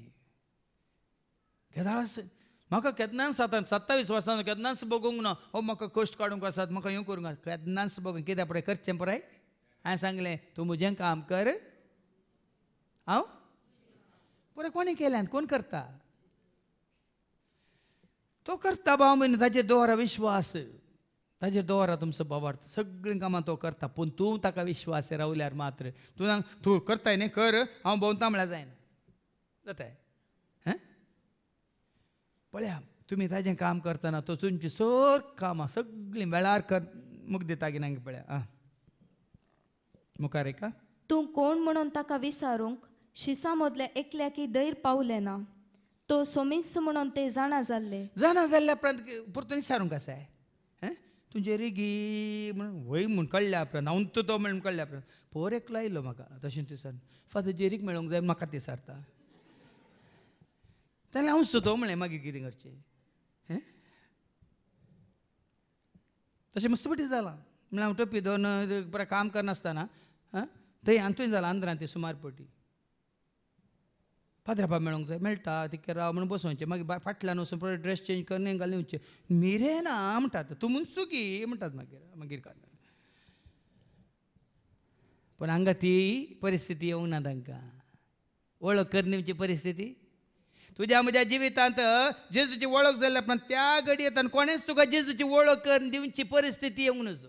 Speaker 1: केदाळ म्हाका केन्नाच जाता सत्तावीस वर्सां केन्नाच बगूंक ना हो म्हाका कश्ट काडूंक आसात म्हाका हें करूंक आसा केन्नाच बगूंक कित्याक पळय करचें पुराय हांवें सांगलें तूं म्हजें काम कर हांव पुराय कोणी केल्यान कोण करता तो करता बाबा ताजेर दोरा विश्वास ताजेर दोरा तुमचो बाबार्थ सगळीं कामां तो करता पूण तूं ताका विश्वास रावल्यार मात्र तूं तूं करताय न्ही कर हांव भोंवता म्हळ्यार जायना जाताय पळया तुमी ताजें काम करतना तो तुमची सर कामां सगळीं वेळार कर मुख दिता की पळया आं मुखार एका
Speaker 4: तूं कोण म्हणून ताका विचारूंक शिसा मदल्या एकल्याकी दैर पावलें ना तो सोमीस म्हणून ते जाणा झाले
Speaker 1: जाणा जाल्ल्या उपरांत परतून विचारूंक आहे तुझे रेगी म्हणून वय म्हूण कळ्ळ्या उपरांत हांव तो तो म्हणून कळल्या उपरांत पोर एकलो आयलो म्हाका तशें तिसान फा जेरीक मेळूंक जाय म्हाका सारता तेन्ना हांव सुतो म्हणलें मागीर कितें करचें तशें तशें मस्तपटी जालां म्हणल्यार हांव टोपी दोन बरें काम करनासतना थंय हांतूय जालां आंध्रांत ते सुमार पटी फादरापा मेळोंक जाय मेळटा तिके राव म्हणून बसोवचें मागीर फाटल्यान वचून परत ड्रेस चेंज करणे घालून येवचें मिरे ना म्हणटात तुमून चुकी म्हणटात मागीर मागीर काल पूण हांगा ती परिस्थिती येवंक ना तांकां वळख करण्याची परिस्थिती तुज्या म्हज्या जिवितांत जेजूची वळख जाल्या पूण त्या येता आनी कोणेंच तुका जेजूची वळख करून दिवची परिस्थिती येवंक नजो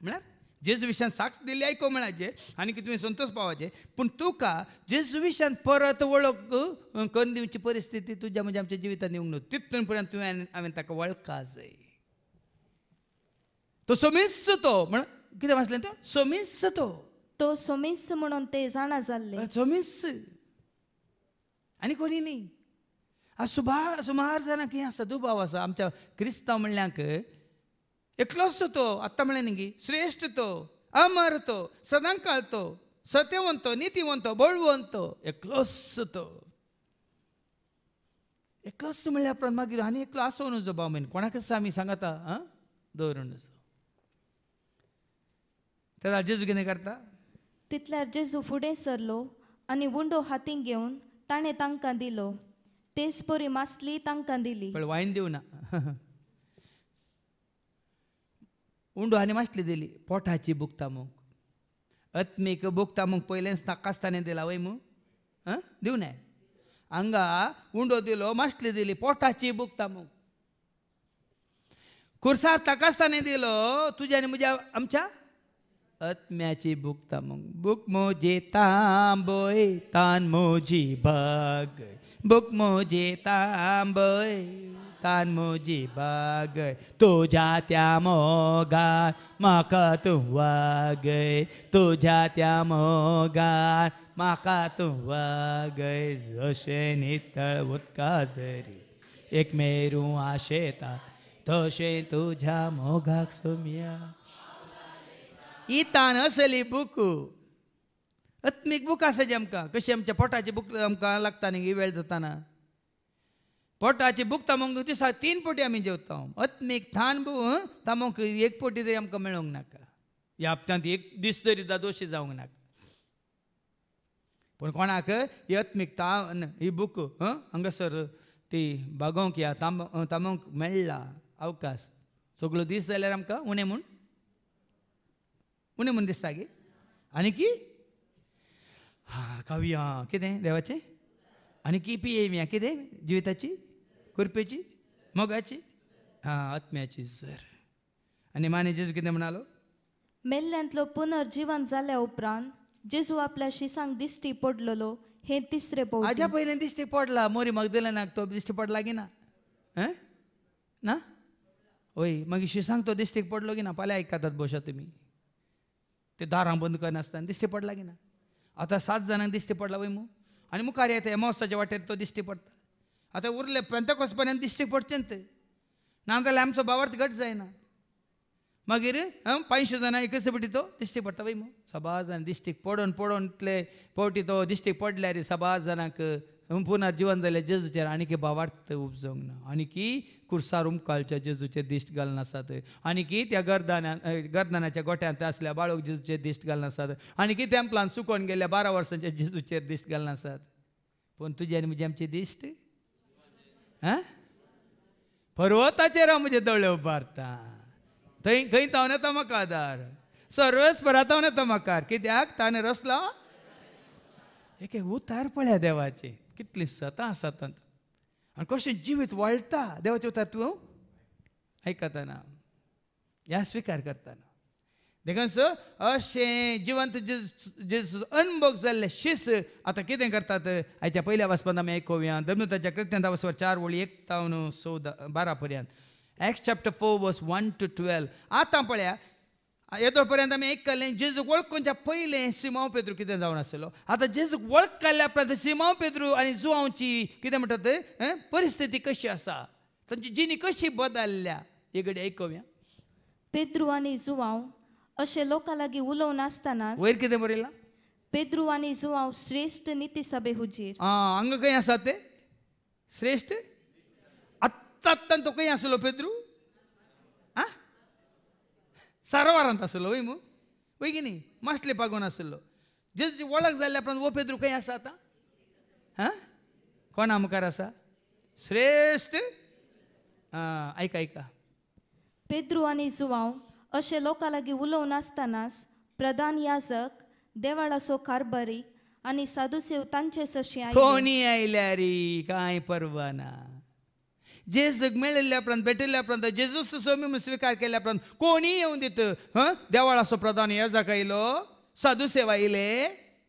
Speaker 1: म्हळ्यार जेजू विशान साक्ष दिली आयको म्हणायचे आणि की तुम्ही संतोष पावायचे पूण तुका जेजू विशान परत वळख करून दिवची परिस्थिती तुझ्या म्हणजे आमच्या जिवितात येवंक ना तितून पर्यंत तुवें हांवें ताका वळखा जाय तो सोमिस्स तो म्हण कितें वाचलें तो सोमिस्स तो तो सोमिस्स म्हणून ते जाणा जाल्ले सोमिस्स आणि कोणी न्ही सुभा सुमार जाणां कितें आसा दुबाव आसा आमच्या क्रिस्तांव म्हणल्याक एकलो असतो तो आत्ता म्हणे निघी श्रेष्ठ तो अमर तो सदांकाळ तो सत्यवंत नीतिवंत बळवंत एकलो असतो एकलोच म्हणल्या प्रमाण मागील आणि एकलो असो नजो बाबीन कोणाक सांगता सांगा हा दोन त्याला अर्जेस घेणे करता
Speaker 4: तिथल्या अर्जेस फुडे सरलो आणि उंडो हातीन घेऊन ताणे तांकां दिलो तेच पोरी मास्तली तांकां दिली पण
Speaker 1: वाईन देऊ ना <laughs> आणि मासली दिली पोटाची बुकता मग आत्मिक बुकता मग पहिलेच नाकास्ताने दिला वय मग देऊ नये हांगा उंडो दिलो मासली दिली पोटाची बुकता मग खुर्सार तकास्ताने दिलो तुझ्याने म्हज्या आमच्या आत्म्याची बुकता मग बुक मोजे तांबोय तान मोजी बाग बुक मोजे तांबोय तान मुजी बागय तुझ्या त्या मोगा माका तू वाग तुझ्या त्या मोगा म्हाका तूं वागय जशें नितळ उदका जरी एक मेरू आशेता तसे तुझ्या मोगाक सोमया इतान असली बुक आत्मीक बुक आसा जी आमकां कशी आमच्या पोटाची बुक आमकां लागता न्ही वेळ जाताना पोटाची बुक तमोंक दिसा तीन पोटी आमी जेवता अत्मीक थान भू तमोंक एक पोटी तरी आमकां मेळोंक नाका ह्या हप्त्यांत एक दीस तरी दोशी जावंक नाका पूण कोणाक ही अत्मीक तान ही बूक हांगासर ती बागोंक या तांब तामोंक मेळ्ळा अवकाश सगळो दीस जाल्यार आमकां उणें म्हूण उणें म्हूण दिसता गे आनी की हा काव्या कितें देवाचें आनी की पी एम या कितें जिविताची कुर्पेची मोगाची हां आत्म्याची सर आणि माने जेजू किती म्हणालो
Speaker 4: मेल्ल्यांतलो पुनर्जीवन झाल्या उपरांत जेजू आपल्या सांग दिश्टी पडलेलो हे तिसरे पळोवन हाज्या
Speaker 1: पयलीं दिश्टी पडला मोरी मगदलेनाक तो दिश्टी पडला की ना हं ना होय मग शिसांग तो दिश्टीक पडलो की ना फाल्यां ऐकतात बोशा तुम्ही ते दारां बंद करनासतना दिश्टी पडला की ना आता सात जाणांक दिश्टी पडला वय मू आनी मुखार येते मोसाच्या वाटेर तो दिश्टी पडटा आता उरले पर्यंत दिश्टी पडचे नाजाल्यार आमचो बावार्थ घट जायना मागीर पांचशे जाणां एकच पटी तो दिश्टी पडटा वय मू सभा जाणां दिश्टीक पडोन पडोन इतले पावटी तो दिश्टीक पडल्यार सबाज जाणांक पुनर्जीवन जाल्यार जेजूचेर आणखी बावार्थ उपजोंक ना आणखी कुर्सार उमकाळच्या जेजूचेर दिश्ट घालनासात आणखी त्या गर्दान्या गर्दानाच्या गोठ्यांत असल्या बाळक जेजूचेर दिश्ट घालनासात आणखी टेम्पलान सुकोन गेल्या बारा वर्सांच्या जेजूचेर दिश्ट घालनासात पूण तुजी आनी म्हजी आमची दिश्ट पर्वताचेर हांव म्हजे दोळे उबारता थंय खंय तावन येता म्हाका आदार सर्वेस तावन येता म्हाका कित्याक ताणें रसलो एक उतार पळया देवाचे कितली सतां आसा तांत आनी कशें जिवीत वळटा देवाचे उतार तूं आयकताना ह्या स्विकार करता देखांसो अशें जिवंत जे अणभोग जाल्ले शिस आतां कितें करतात आयच्या पयल्या वाचपांत आमी आयकुया दमनुताच्या कृत्यांत वसवर चार वळी एक तावन चवदा बारा पर्यंत Acts chapter four verse one two twelve आतां पळया येतो पर्यंत आमी आयकल्लें जेजूक वळखूनच्या पयलें सिमाव पेद्रू कितें जावन आसलो आतां जेजूक वळखल्या उपरांत सिमाव पेद्रू आनी जुआवची कितें म्हणटात परिस्थिती कशी आसा तांची जिणी कशी बदल्ल्या हे कडेन आयकुया
Speaker 4: पेद्रू आनी जुआंव असे लोकालागी उलोवन असताना
Speaker 1: वयर कितें बरयलां
Speaker 4: पेद्रू आणि इजोआव श्रेष्ठ नीती सभे हुजीर
Speaker 1: आं हांगा खंय आसा तें श्रेष्ठ आत्तां आत्तां तो खंय आसलो पेद्रू आं सारवारांत आसलो वय मू वय की न्ही पागून पागोन आसलो जेजूची वळख जाल्ल्या उपरांत हो पेद्रू खंय आसा आतां हां कोणा मुखार आसा श्रेष्ठ आं आयका आयका
Speaker 4: पेद्रू आणि इजोआव असे लोकां लागीं उलोवनासतनाच प्रधान याजक देवाळाचो कारभारी आणि सेव तांचे सशी कोणी
Speaker 1: आयल्या रे काय परवाना ना जेजूक मेळिल्ल्या उपरांत भेटिल्ल्या उपरांत जेजूस सोमी स्वीकार केल्या उपरांत कोणी येऊन दित हं देवाळाचो प्रधान याजक आयलो साधुसेव आयले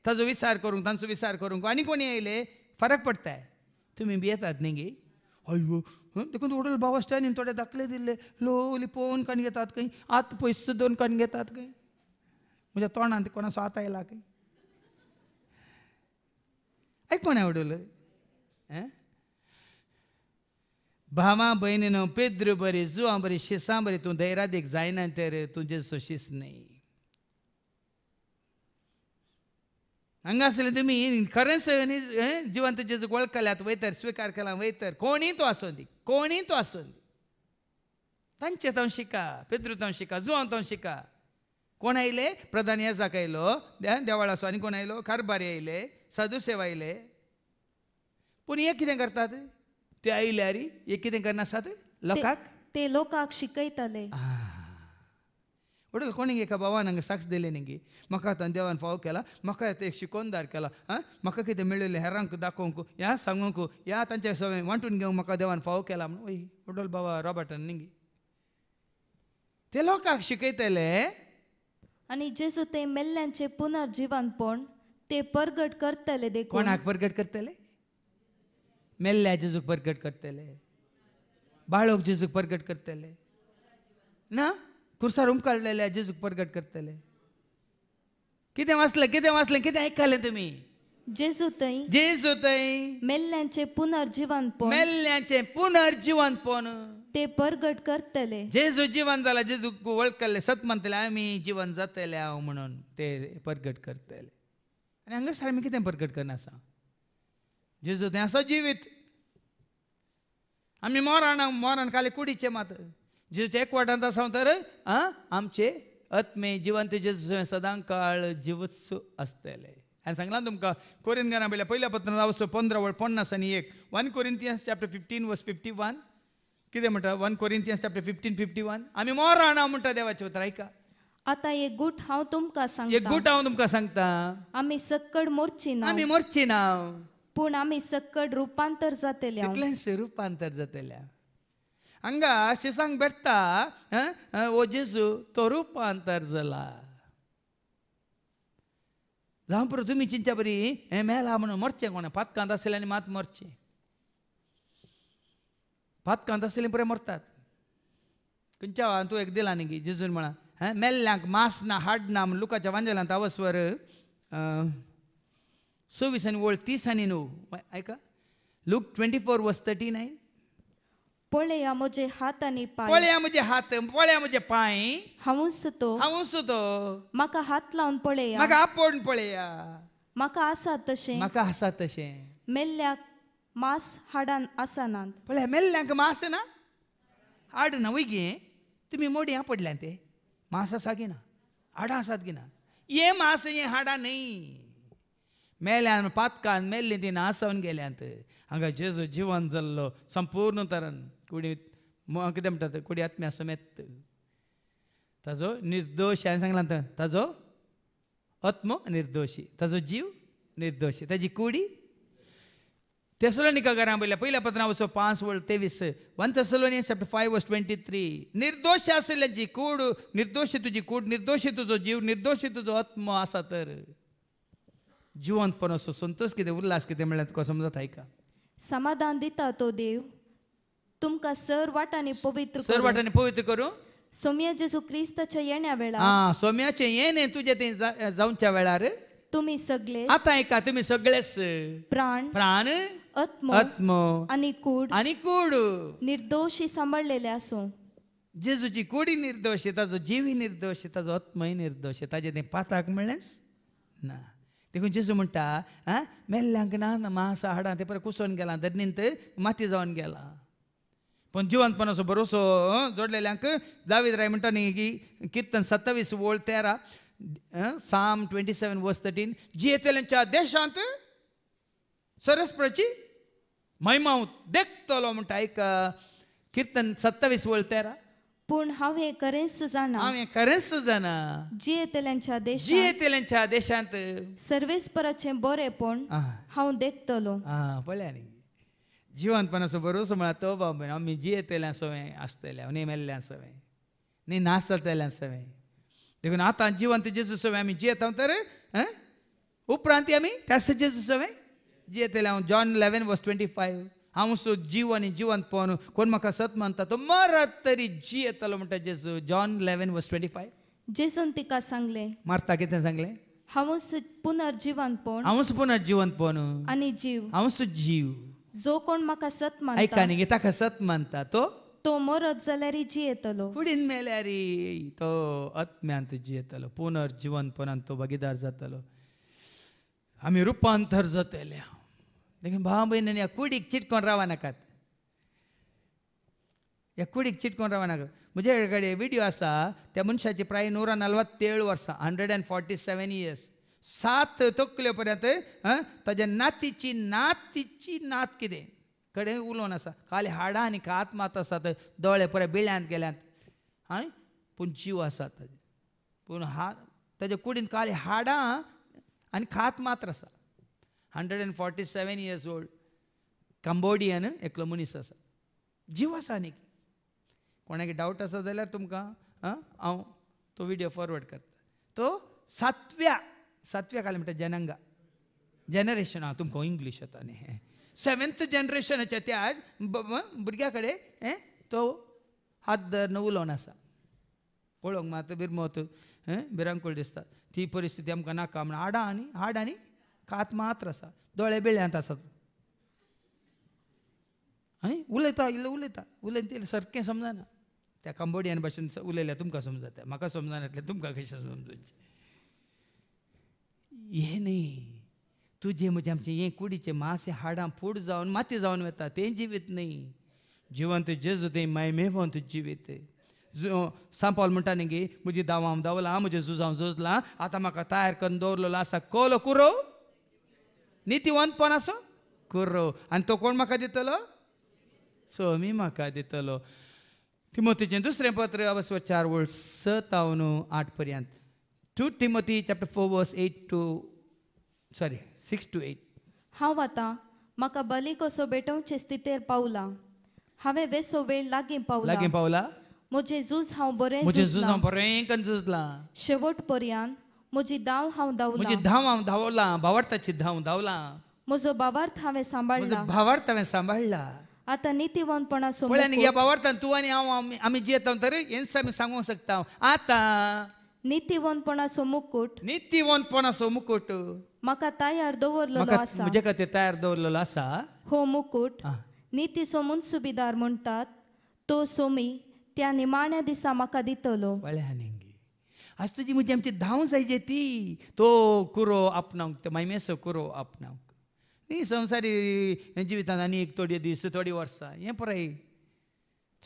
Speaker 1: ताजो विचार करूंक तांचो विचार करूंक आणि कोणी आयले फरक पडताय तुम्ही बी येतात न्ही गे अयो देखून उडल बाबाश्टायन थोडे दाखले दिले लोली पोवून कण घेतात खंय आत पयस दोन कान घेतात खंय म्हज्या तोंडात कोणाचो आत आयला खंय ऐक म्हणा उडल भावा भयणीनं पेद्र बरे जुआ बरे शिसां बरे तूं दैरादेक जायना तर तुजे सोशिस न्हय हंगासले तुमी खरेंच जिवंत जेजूक वळखल्यात वयतर स्वीकार केला वयतर कोणी तो आसूं दी कोणी तो आसूं दी तांचे तो शिका पेद्रुतांव शिका जुवां शिका कोण आयले प्रधान येजाक आयलो देवाळ असो आणि कोण आयलो कारबारी आयले साधुसेवा आयले पूण हे कितें करतात ते आयल्या रे हे कितें करनासात लोकांक
Speaker 4: ते लोकांक शिकयतले
Speaker 1: वडील कोणी एका बाबान हांगा साक्ष दिले न्ही म्हाका देवान फाव केला म्हाका ते शिकोनदार केला आं म्हाका कितें मेळिल्लें हेरांक दाखोवंक ह्या सांगूंक ह्या तांचे सगळें वांटून घेवंक म्हाका देवान फाव केला म्हणून ओय वडोल बाबा रॉबर्टान न्ही ते लोकांक शिकयतले आणि जेजू ते मेल्ल्यांचे
Speaker 4: पुनर्जीवनपण ते परगट करतले देखून कोणाक
Speaker 1: परगट करतले मेल्ल्या जेजूक परगट करतले बाळोक जेजूक परगट करतले ना खुर्सारूम काढलेले जे परगट करतले किती वाचले किती वाचलें किती ऐकले तुम्ही जेजू थंय जेजू थंय मेल्ल्यांचे पुनर्जीवनपण मेल्ल्यांचे पण ते परगट करतले जेजू जीवन झाला जेजू वळखले सत म्हणतले आम्ही जीवन जातले हांव म्हणून ते परगट करतले आनी सर आमी किती परगट करना आसा जेजू ते आसा जिवीत आमी मोरण मोराण खाली कुडीचे मात जेजू एक वाटांत सांगतार आं आमचे आत्मे जिवंत जेजू सदां काळ जिवत्स आसतले हांवें सांगलां तुमकां कोरीन घरा पयल्या पयल्या पत्रांत आवसो पंदरा वळ पन्नास आनी एक one Corinthians chapter fifteen verse fifty one कितें म्हणटा one Corinthians chapter fifteen fifty one आमी मोर राणा म्हणटा देवाचे उतर आयका
Speaker 4: आता एक गुट हांव तुमकां सांगता एक गुट हांव तुमकां सांगता आमी सक्कड मोरची ना आमी मोरची ना पूण आमी सक्कड रुपांतर जातले
Speaker 1: रुपांतर जातल्या शिसांग वो जेजू तो रूपांतर झाला तुम्ही चिंच्या परी मेला म्हणून मरचे कोणा पातकांत आणि मात मरचे असेल असले मरतात खंच्या तू एक दिला जेजून म्हणा मेल्ल्यांक मास ना हाड ना लुकाच्या सव्वीस आणि सव्वीसांनी तीस ऐका Luke twenty four thirty nine
Speaker 4: पोळया मुझे हात आणि पाय पोळ्या म्हणजे
Speaker 1: हात पोळ्या म्हणजे पाय हंस तो
Speaker 4: मका हात लावून पोळ्या म्हाका
Speaker 1: आपोण पोळ्या
Speaker 4: मका आसा तशें म्हाका आसा तशें मेल्ल्या
Speaker 1: मांस हाडान ना पळया मेल्ल्यांक मास ना हाड ना वयगे तुमी मोडी आपडल्या ते मास आसा की ना हाडां आसात की ना ये मास ये हाडा न्हय मेल्यान पातकान मेल्ले तीं नासावन गेल्यांत हांगा जेजू जिवन जाल्लो संपूर्ण तरान कोणी कितें म्हणटात कोणी आत्म्या समेत ताजो निर्दोश हांवें सांगलां तर ताजो आत्मो निर्दोशी ताजो जीव निर्दोशी ताजी कुडी घरां पयल्या पयल्या पत्रां वचो पांच वर्ड तेवीस one Thessalonians chapter five verse twenty three निर्दोश आसल्याची कूड निर्दोशी तुजी कूड निर्दोशी तुजो जीव निर्दोशी तुजो आत्म आसा तर जिवंतपण असो संतोष कितें उल्लास कितें म्हणल्यार तुका समजत आयका
Speaker 4: समाधान दिता तो देव तुमका सर वाटाने पवित्र सर वाटाने पवित्र करू सोम्या जेजू ख्रिस्ताच्या येण्या वेळा हा
Speaker 1: सोम्याचे येणे तुझे ते जाऊनच्या वेळा रे
Speaker 4: तुम्ही सगळे आता
Speaker 1: ऐका तुम्ही सगळेच प्राण प्राण
Speaker 4: आत्म आत्म आणि कूड आणि कूडू निर्दोषी सांभाळलेले असो
Speaker 1: जेजूची कोडी निर्दोष आहे, ताजो जीवी निर्दोष आहे, ताजो आत्मही निर्दोष आहे. ताजे ते पाताक म्हणलेस ना देखून जेजू म्हणटा मेल्ल्यांक ना ना मांस हाडां ते परत कुसोन गेला धरणींत माती जावन गेला पण असो भरोसो जोडलेल्यांक दावीद राय म्हणटा न्ही की किर्तन सत्तावीस वोळ तेरा साम ट्वेंटी सेवन वर्स थर्टीन जियेतेल्यांच्या देशांत सरस्प्रची महिमा देखतलो म्हणटा एक कीर्तन सत्तावीस वोळ तेरा पूण
Speaker 4: हांव हे खरेंच जाणा हांव हे खरेंच जाणा जियेतेल्यांच्या देशांत जियेतेल्यांच्या देशांत सर्वेस्पराचें बरेंपण हांव देखतलो पळ्या न्ही
Speaker 1: జీవంతమైన భరోసమతో బాబు మీ జీతేలాసమే అస్తలే నీమెల్లాసమే నీ నాస్తేలాసమే देखून आता जिवंत जेजूस हवे आम्ही जी आहोत तर उपरांती आम्ही त्याच जेजूस हवे जियत येले हांव John eleven verse twenty five हांव सो जीवन जिवंत पोवन कोण म्हाका सत मानता तो मरत तरी जियेतलो म्हणटा जेजू John eleven verse twenty five
Speaker 4: जेजून तिका सांगले
Speaker 1: मारता कितें सांगले
Speaker 4: हांवूच पुनर्जीवन पोवन हांवूच
Speaker 1: पुनर्जीवन पोवन आनी जीव हांवूच जीव
Speaker 4: जो कोण म्हाका सत मानता ऐका न्ही
Speaker 1: ताका सत मानता तो
Speaker 4: तो मरत जाल्यार जी येतलो
Speaker 1: फुडीन मेल्यार तो आत्म्यांत पुनर्जिवन पुनर्जीवनपणान तो भागीदार जातलो आमी रुपांतर जातले देखून भाव भयणी ह्या कुडीक चिटकोन रावनाकात ह्या कुडीक चिटकोन रावनाकात म्हजे कडेन व्हिडिओ आसा त्या मनशाची प्राय नोरा तेळ वर्सां hundred and forty seven years सात तकलेपर्यंत ताज्या नातीची नात तिची नात कितें कडे उलोवन असा खाली हाडां आनी मात आसात दोळे पुराय बिळ्यांत गेल्यात हय पण जीव असा ताजे पूण हा त्याच्या कुडीन खाली हाडां आणि खात मात्र असा hundred and forty seven years old Cambodian एकलो मनीस असा जीव असा न्ही कोणाक डावट आसा जाल्यार तुमकां हांव तो व्हिडिओ फॉरवर्ड करता तो सातव्या सातव्या काल म्हणटा जनांग जनरेशन हा तुमकां इंग्लिश आता न्ही हें सेवेंथ जनरेशनाच्या त्या आज भुरग्या कडेन तो हात धरणं उलोवन आसा पळोवंक मात बिरमोत हें भिरांकूळ दिसता ती परिस्थिती आमकां नाका म्हण हाडां आनी हाड आनी कात मात्र आसा दोळे बिळ्यांत आसात आनी उलयता इल्लें उलयता उलयन ते सारकें समजना त्या कंबोडियन भाशेन उलयल्या तुमकां समजता म्हाका समजना तुमकां कशें समजून ये न्ही तुजे म्हणजे आमचे हे कुडीचे मासे हाडां फूड जावन माती जावन वेता ते जिवीत न्ही जिवंत जेजू तें तुज जिवीत सांपॉल म्हणटा न्ही गे म्हजी दावा दावला दावलां म्हजे झुजांव झुजलां आतां म्हाका तयार करून दवरलेलो आसा कोलो कुरो नितीवंतपण आसो कुरो आनी तो कोण म्हाका दितलो मी म्हाका दितलो तुजें दुसरें पत्र अवस्व चार वळ स तावन आठ पर्यंत 2 Timothy chapter 4 verse 8 to sorry 6 to 8
Speaker 4: हांव आतां म्हाका बली कसो बेटवचे स्थितीर पावला हांवें वेसो वेळ लागीं पावला लागीं पावला मुझे झूज हांव बरें मुझे झूज हांव
Speaker 1: बरें कन झुजलां
Speaker 4: शेवट पर्यंत म्हजी धांव हांव धांवलां म्हजी धांव
Speaker 1: हांव धांवलां धाव धांव धांवलां
Speaker 4: म्हजो भावार्थ हांवें सांबाळला
Speaker 1: भावार्थ हांवें सांभाळला आतां नितीवंतपणा पळय ह्या भावार्थान तूं आनी हांव आमी जियेता तरी हेंच आमी सांगूंक शकता आतां ನೀತಿವಂತಪಣಾಸೋ ಮುಕ್ಕುಟ್ ನೀತಿವಂತಪಣಾಸೋ मुकुट
Speaker 4: मका तयार दवरलेलो असा आसा म्हजे
Speaker 1: खातीर तयार दवरलेलो असा
Speaker 4: हो मुकुट आं. नीती सोमून सुबेदार म्हणटात तो सोमी त्या निमाण्या दिसा मका दितलो वळ्या
Speaker 1: नेंगी आज तुजी म्हजी आमची धांव जायचे ती तो कुरो आपणावंक तो मायमेसो कुरो आपणावंक नी संवसारी जिवितांत आनी एक थोडी दीस थोडी वर्सां हें पुराय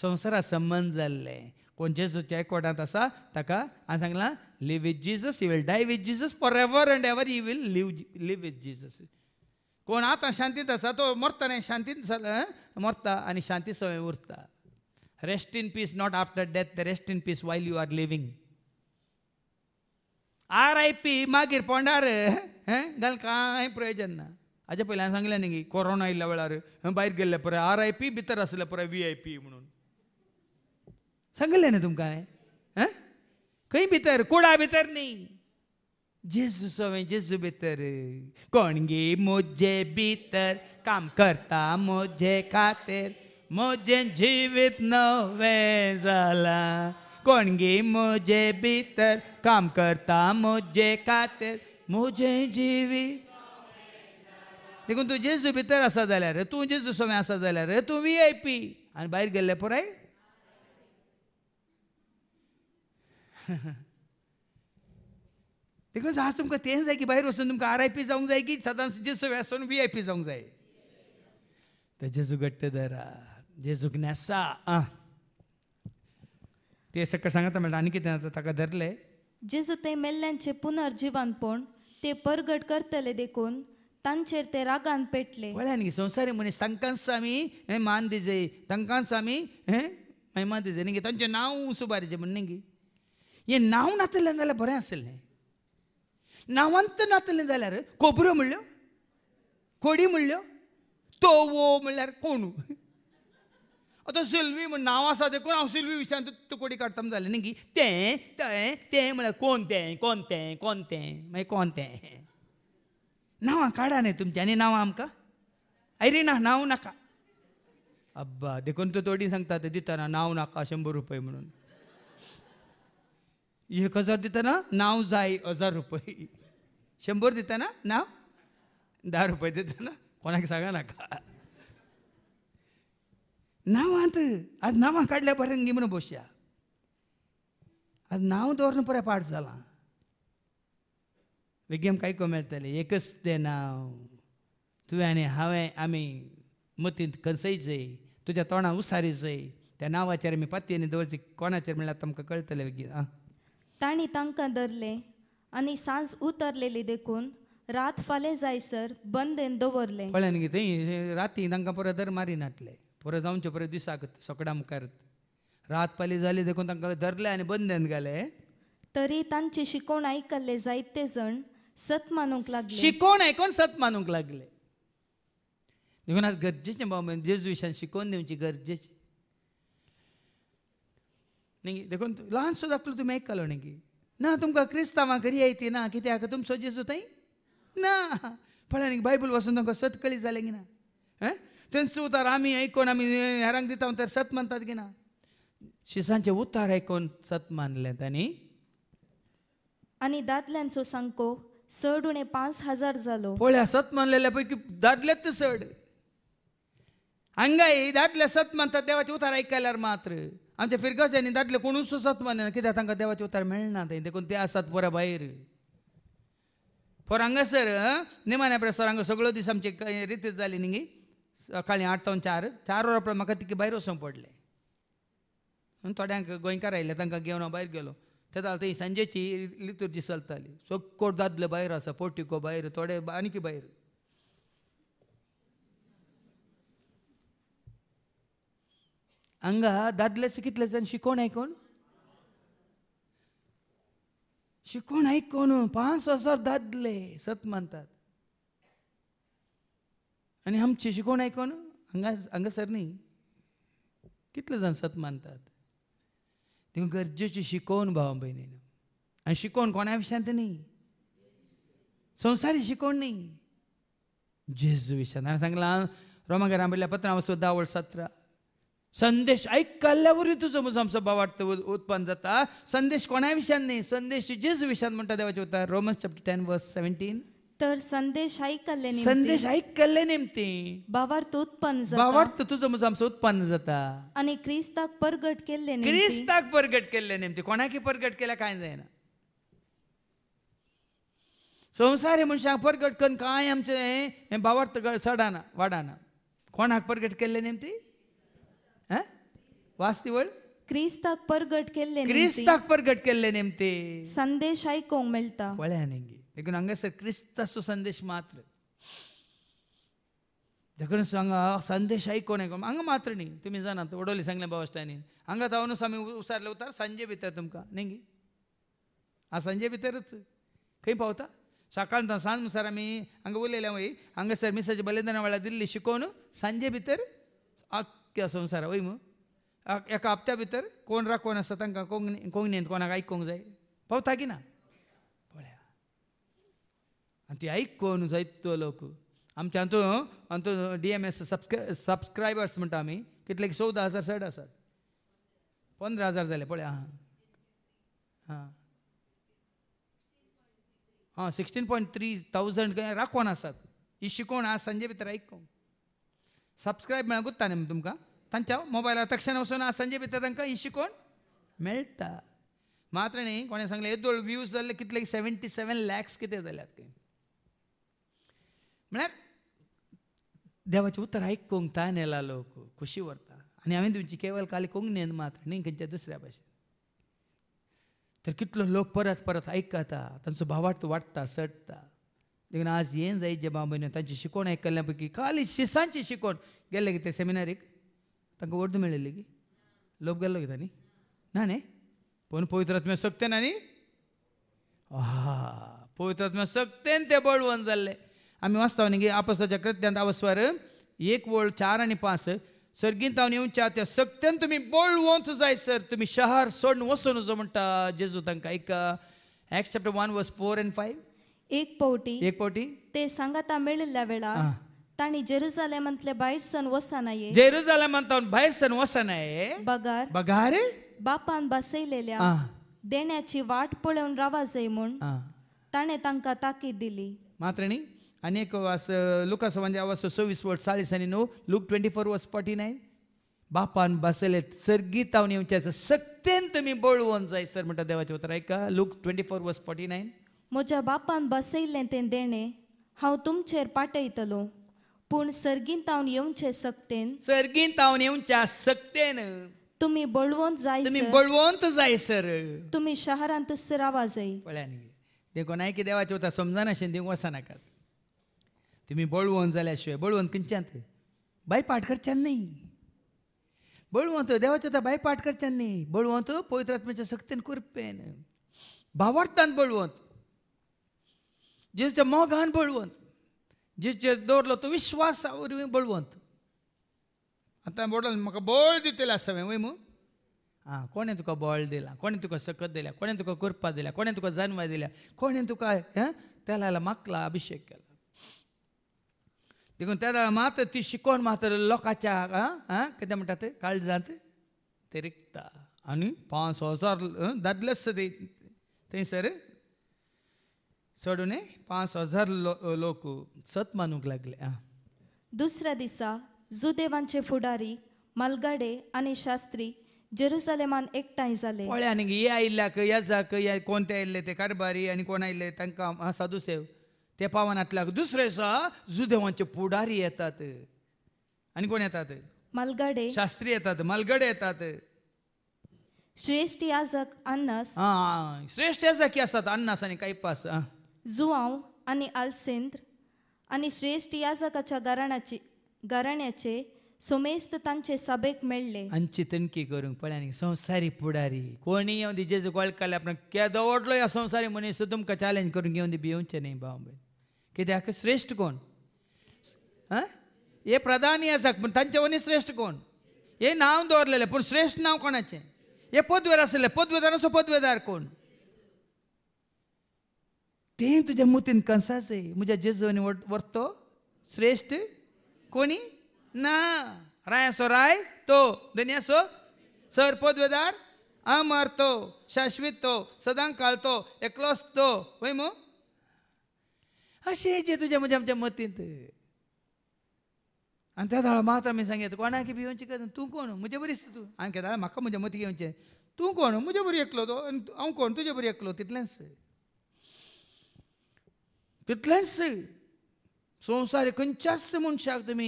Speaker 1: संवसारा संबंद जाल्लें कोण जेजूच्या कोटांत आसा ताका हांवें सांगलां live with Jesus you will die with Jesus for ever and ever you will live live with Jesus कोण आतां शांतीत आसा तो मरता न्ही शांतीत मरता आनी शांती सवय उरता rest in peace not after death rest in peace while you are living R I P मागीर पोंडार घाल कांय प्रयोजन ना हाजे पयलीं हांवें सांगलें न्ही कोरोना येयल्या वेळार भायर गेल्ले पुराय आर आय पी भितर आसले पुराय व्ही आय पी म्हणून सांगिल्लें ना तुमकां हांवें आं खंय भितर कुडा भितर न्ही जेजू सवें जेजू भितर गे मोजे भितर काम करता मोजे खातीर मोजे जिवीत नवें जालां कोणगे मोजे भितर काम करता मोजे खातीर मोजे जिवीत देखून तूं जेजू भितर आसा जाल्यार तूं जेजू सवें आसा जाल्यार तूं वी आय पी आणि भायर गेल्ले पुराय <laughs> देखून जहाज तुमकां तें जाय की भायर वचून तुमकां आर आय पी जावंक जाय की सदांच जेसू वेसन व्ही आय पी जावंक जाय तर जेजू घट्ट धरा जेजूक नेसा आ ते सकाळ सांगता म्हणटा आनी कितें जाता ताका धरले
Speaker 4: जेजू ते मेल्ल्यांचे पुनर्जीवनपण ते परगट करतले देखून तांचेर ते रागान पेटले
Speaker 1: पळयान संसारी संवसारी मनीस तांकांच आमी हे मान दिजय तांकांच आमी हे महिमा दिजय न्ही तांचें नांव सुबारीचे म्हण न्ही ಏನು ನಾವು ನಾತಲ್ಲಿಂದಲ್ಲ ಬರೇ ಅಸಲ್ನೇ ನಾವಂತ ನಾತಲ್ಲಿಂದಲ್ಲಾರ ಕೊಬ್ಬರು ಮುಳ್ಳು ಕೊಡಿ ಮುಳ್ಳು तोवो म्हणल्यार कोण आतां सिल्वी म्हण नांव आसा देखून हांव सिल्वी विचारून तुकोडी काडटा जालें न्ही की तें तें तें म्हळ्यार कोण तें कोण तें कोण तें मागीर म्हणजे कोण तें नांवां काडा न्ही तुमच्यांनी नांवां आमकां आयरी ना नांव नाका अब्बा देखून तो तोडी सांगता ते दिताना नांव नाका शंबर रुपये म्हणून एक हजार देताना नाव जाई हजार रुपये शंभर देताना नाव दहा रुपये देताना कोणाक सांगा नाव नावांत आज नावा काढल्या पर्यंत निमण बोशया आज नाव दोरण पुरे पाठ झाला वेगेम काय कमी येतले एकच ते नाव तुवें आनी हांवें आमी मतींत कसयचे तुज्या तोंडा उसारीचे त्या नांवाचेर आमी पातयेनी दवरची कोणाचेर म्हणल्यार तुमकां कळटले वेगीत आं
Speaker 4: तांणी तांकां धरले आनी सांज उतरलेली देखून रात फाल्यां जायसर बंदेन दवरलें कळ्ळें न्ही
Speaker 1: थंय राती तांकां परत धर नाटले परत जावचे परत दिसाक सकडा मुखार रात पाली जाली देखून तांकां धरले आनी बंदेन घाले
Speaker 4: तरी तांची शिकोण आयकल्ले जायते जण सत मानूंक लागले
Speaker 1: शिकोण आयकून सत मानूंक लागले देखून आज गरजेचे बाबा म्हणजे जेजू विशयान शिकोवन दिवची गरजेची न्ही देखून ल्हान सुद्दां तुम्ही ऐकलो न्ही ना तुमकां क्रिस्तांवां घरी येते ना कित्याक तुमचो जेजू थंय ना फळा बायबल वचून तुमकां सतकळी झाले की ना हं उतार आम्ही ऐकून आमी हेरांक दिता तर सत म्हणतात की ना शिसांचे उतार आयकून सत मानले त्यांनी
Speaker 4: आणि दादल्यांचो सांको
Speaker 1: सड उणे पाच हजार जालो पोळ्या सत मानलेल्या पैकी दादल्यात सड हांगाय दादल्या सत मानतात देवाचे उतार ऐकल्यार मात्र आमचे आमच्या फिरकावच्यांनी दाटले कोणूच सुचत म्हणना कित्याक तांकां देवाचें उतार मेळना ते देखून ते आसात पुरा भायर सर हांगासर निमान्या सर हांगा सगळो दीस आमचे रितीत जाली न्ही सकाळीं आठ तावन चार चार वर उपरांत म्हाका तिकी भायर वचूंक पडलें थोड्यांक गोंयकार आयले तांकां घेवन हांव भायर गेलो ते लागून ती सांजेची लितुर्जी चलताली सो कोट दादले भायर आसा पोटिको भायर थोडे आणखी भायर हंगा दादल्याचं कितल्याचं आणि शिकोण कोण शिकोण कोण पाच हजार दादले सत मानतात आणि आमचे शिकोण कोण हंगा हंगासर न्ही कितले जाण सत मानतात ते गरजेची शिकोवन भावा भयणीनं आणि शिकवण कोणा विषयात न्ही संसारी शिकोण न्ही जेजू विषयात हांवें सांगलां रोमाकारां पत्रां वसो आवड सतरा संदेश ऐक तुझं मुजामसभा वाटतं उत्पन्न जाता संदेश कोणा विषयाने न्ही संदेश जेज विषयात म्हणटा देवाचे होता Roman chapter ten verse seventeen
Speaker 4: तर संदेश ऐकल्ले संदेश
Speaker 1: ऐकल्ले नेमते
Speaker 4: भावार्थ उत्पन्न जाता भावार्थ
Speaker 1: तुझं मुजो उत्पन्न जाता
Speaker 4: आणि क्रिस्ताक परगट केले क्रिस्ताक
Speaker 1: परगट केल्ले नेमते कोणाकी परगट केला काय जायना संसार हे मनशांक परगट करून काय आमचे हे भावार्थ सडाना वाडाना कोणाक परगट केले नेमती वास्तिवळ क्रिस्ताक परगट केले क्रिस्ताक परगट केले नेमते
Speaker 4: संदेश ऐकू मिळता वळे हनेंगे
Speaker 1: देखून अंग सर क्रिस्ता संदेश मात्र देखून संग संदेश ऐकू नेको हंगा मात्र नी तुम्ही जाना तो ओडोली संगले हंगा वस्तानी अंग तावनु उसारले उतर संजय भीतर तुमका नेंगे आ संजय भीतरच खंय पावता सकाळ ता सांज सर मी हंगा उलेला मई अंग सर मिसेज बलेंदना वाला दिल्ली शिकोन संजय भीतर आ क्या संसार होई एका हप्त्या भितर कोण रा कोण आसा तांकां कोंकणी कोंकणींत कोणाक आयकूंक जाय पावता की ना पळया आनी ती आयकून जायतो लोक आमच्या हातूं हातूं डी एम एस सबस्क्रा सबस्क्रायबर्स म्हणटा आमी कितले चवदा हजार सड आसात पंदरा हजार जाले पळया आं आं हां सिक्स्टीन पॉयंट थ्री थावजंड राखोन आसात ही कोण आसा सांजे भितर आयकूंक सबस्क्रायब मेळकूत गुत्ता न्ही तुमकां तांच्या तक्षण वसून संजय ಹೊಸನ ಸಂಜೆ ही ಇಶಿಕೊಂಡು मेळटा मात्र न्ही कोणें सांगले येदोळ व्ह्यूज जाल्ले कितले सेव्हन्टी सेवन लॅक्स कितें जाल्यात काय म्हळ्यार देवाचें उत्तर आयकूंक ताण येला लोक खुशी व्हरता आनी हांवें तुमची केवळ काल कोंकणीन मात्र न्ही खंयच्या दुसऱ्या भाशेन तर कितलो लोक परत परत आयकता तांचो भावार्थ वाडटा सडटा देखून आज हें जायत जे बाबा तांची शिकोन आयकल्ल्या पैकी काल शिसांची शिकोण गेले ते सेमिनारीक ତାଙ୍କୁ वर्द मेळिल्ली की लोप ଗଲ की ତାନି ना ନେ पण पवित्रात्म्या सक्तेन आनी पवित्रात्म्या सक्तेन ते बळवण जाल्ले आमी वाचता न्ही की आपसाच्या कृत्यांत अवस्वार एक वळ चार आनी पांच सर्गींत हांव येवच्या त्या सक्तेन तुमी बळवंत जाय सर तुमी शहर सोडून वसून नजो म्हणटा जेजू तांकां एक Ex chapter one verse four and five
Speaker 4: एक पावटी एक पावटी ते सांगाता मेळिल्ल्या वेळा ತಾಣಿ ಜೆರುಸಲೇಮ್ वसा ಬೈರ್ಸನ್ ಒಸನಯೆ ಜೆರುಸಲೇಮ್
Speaker 1: बाहेर सण वसा नाही
Speaker 4: बगार बगार बापान बसयलेल्या देण्याची वाट पळवून रावाजय म्हूण ताणे तांकां ताकीद दिली
Speaker 1: मात्र न्ही आनी वास लुकास म्हणजे वास सव्वीस वर्स चाळीस आणि न्हू Luke twenty four verse forty nine बापान बसले सर्गीत हांव सक्तेन तुमी बळवून जाय सर म्हणटा देवाचे उतर आयका Luke twenty four verse forty nine
Speaker 4: म्हज्या बापान बसयले तें देणें हांव तुमचेर पाठयतलो पूण सर्गीन तावन येवचे
Speaker 1: सक्तेन सर्गीन तावन येवच्या सक्तेन
Speaker 4: तुम्ही बळवंत जाय तुम्ही बळवंत जाय सर तुम्ही शहरांत सरावा जाय
Speaker 1: पळ्यान देखून आयकी देवाचे वता समजनाशेन देवूंक वचनाकात तुम्ही बळवंत जाल्या शिवाय बळवंत खंयच्यान बाय पाठ करच्यान न्ही बळवंत देवाचे वता बाय पाठ न्ही बळवंत पवित्र आत्म्याच्या सक्तेन करपेन भावार्थान बळवंत जेजच्या मोगान बळवंत जिचे दवरलो तो विश्वास वरवीं बळवंत आतां बोडल म्हाका बळ दितले आसा हांवें वय मू आं कोणें तुका बळ दिलां कोणें तुका सकत दिल्या कोणें तुका करपा दिल्या कोणें तुका जानवाय दिल्या कोणें तुका हें त्या माकला अभिशेक केला देखून त्या वेळा मात ती शिकोवन मात लोकांच्या आं कितें म्हणटा ते काळजांत ते रिकता आनी पांच हजार दादलेच थंयसर सोडून पाच हजार लोक सत मानूक लागले
Speaker 4: दुसऱ्या दिसा जुदेवांचे फुडारी मलगाडे आणि शास्त्री जेरुसलेमान एकठांय झाले पळ्या आनी
Speaker 1: हे आयिल्ल्याक ये कोणते आयिल्ले ते कारबारी आणि कोण आयले तांकां साधुसेव ते पावनांतल्याक दुसरे दिसा जुदेवांचे फुडारी येतात आणि कोण येतात मलगाडे शास्त्री येतात मलगडे येतात श्रेष्ठ
Speaker 4: याजक अन्नस
Speaker 1: आ, श्रेष्ठ याजक आसात अन्नास आनी पास
Speaker 4: जुआव आणि आलसेंद्र आणि श्रेष्ठ याजकाच्या घराण्याचे घराण्याचे सोमेस्त तांचे सभेक मेळ्ळे
Speaker 1: ಅಂಚಿ ತನಿಖೆ करून ಪಳಾನಿ संसारी पुढारी कोणी येऊन दिजेज ಗೊಳ್ಕಲ್ಲ आपण ओढलो या संसारी मनीस तुमकां चॅलेंज करून दी भियोवचें नाही भाव भेण कित्याक श्रेष्ठ कोण हे प्रधान आसा पूण तांचे मनीस श्रेष्ठ कोण हे नाव दवरलेलें पण श्रेष्ठ नांव कोणाचें हे पदवेर आसलेलें पदवेदाराचो पदवेदार कोण ते तुझ्या मुतीन कणसाच आहे म्हज्या जेजवणी वरतो श्रेष्ठ कोणी ना राय सो राय तो धन्यासो सर पदवेदार अमर तो शाश्वत तो सदां तो एकलोस तो होय मो असे जे तुज्या म्हज्या आमच्या मतींत आनी त्या दोळा मात्र मी सांगितलं कोणाकी बी येवची गरज तूं कोण म्हजे बरीच तू आणखी केला म्हाका म्हज्या मती घेऊनचे तू कोण म्हजे बरी एकलो तो आणि हांव कोण तुजे बरी एकलो तितलेंच తిట్లేస్తే సంసారి खंयच्याच मनशाक तुमी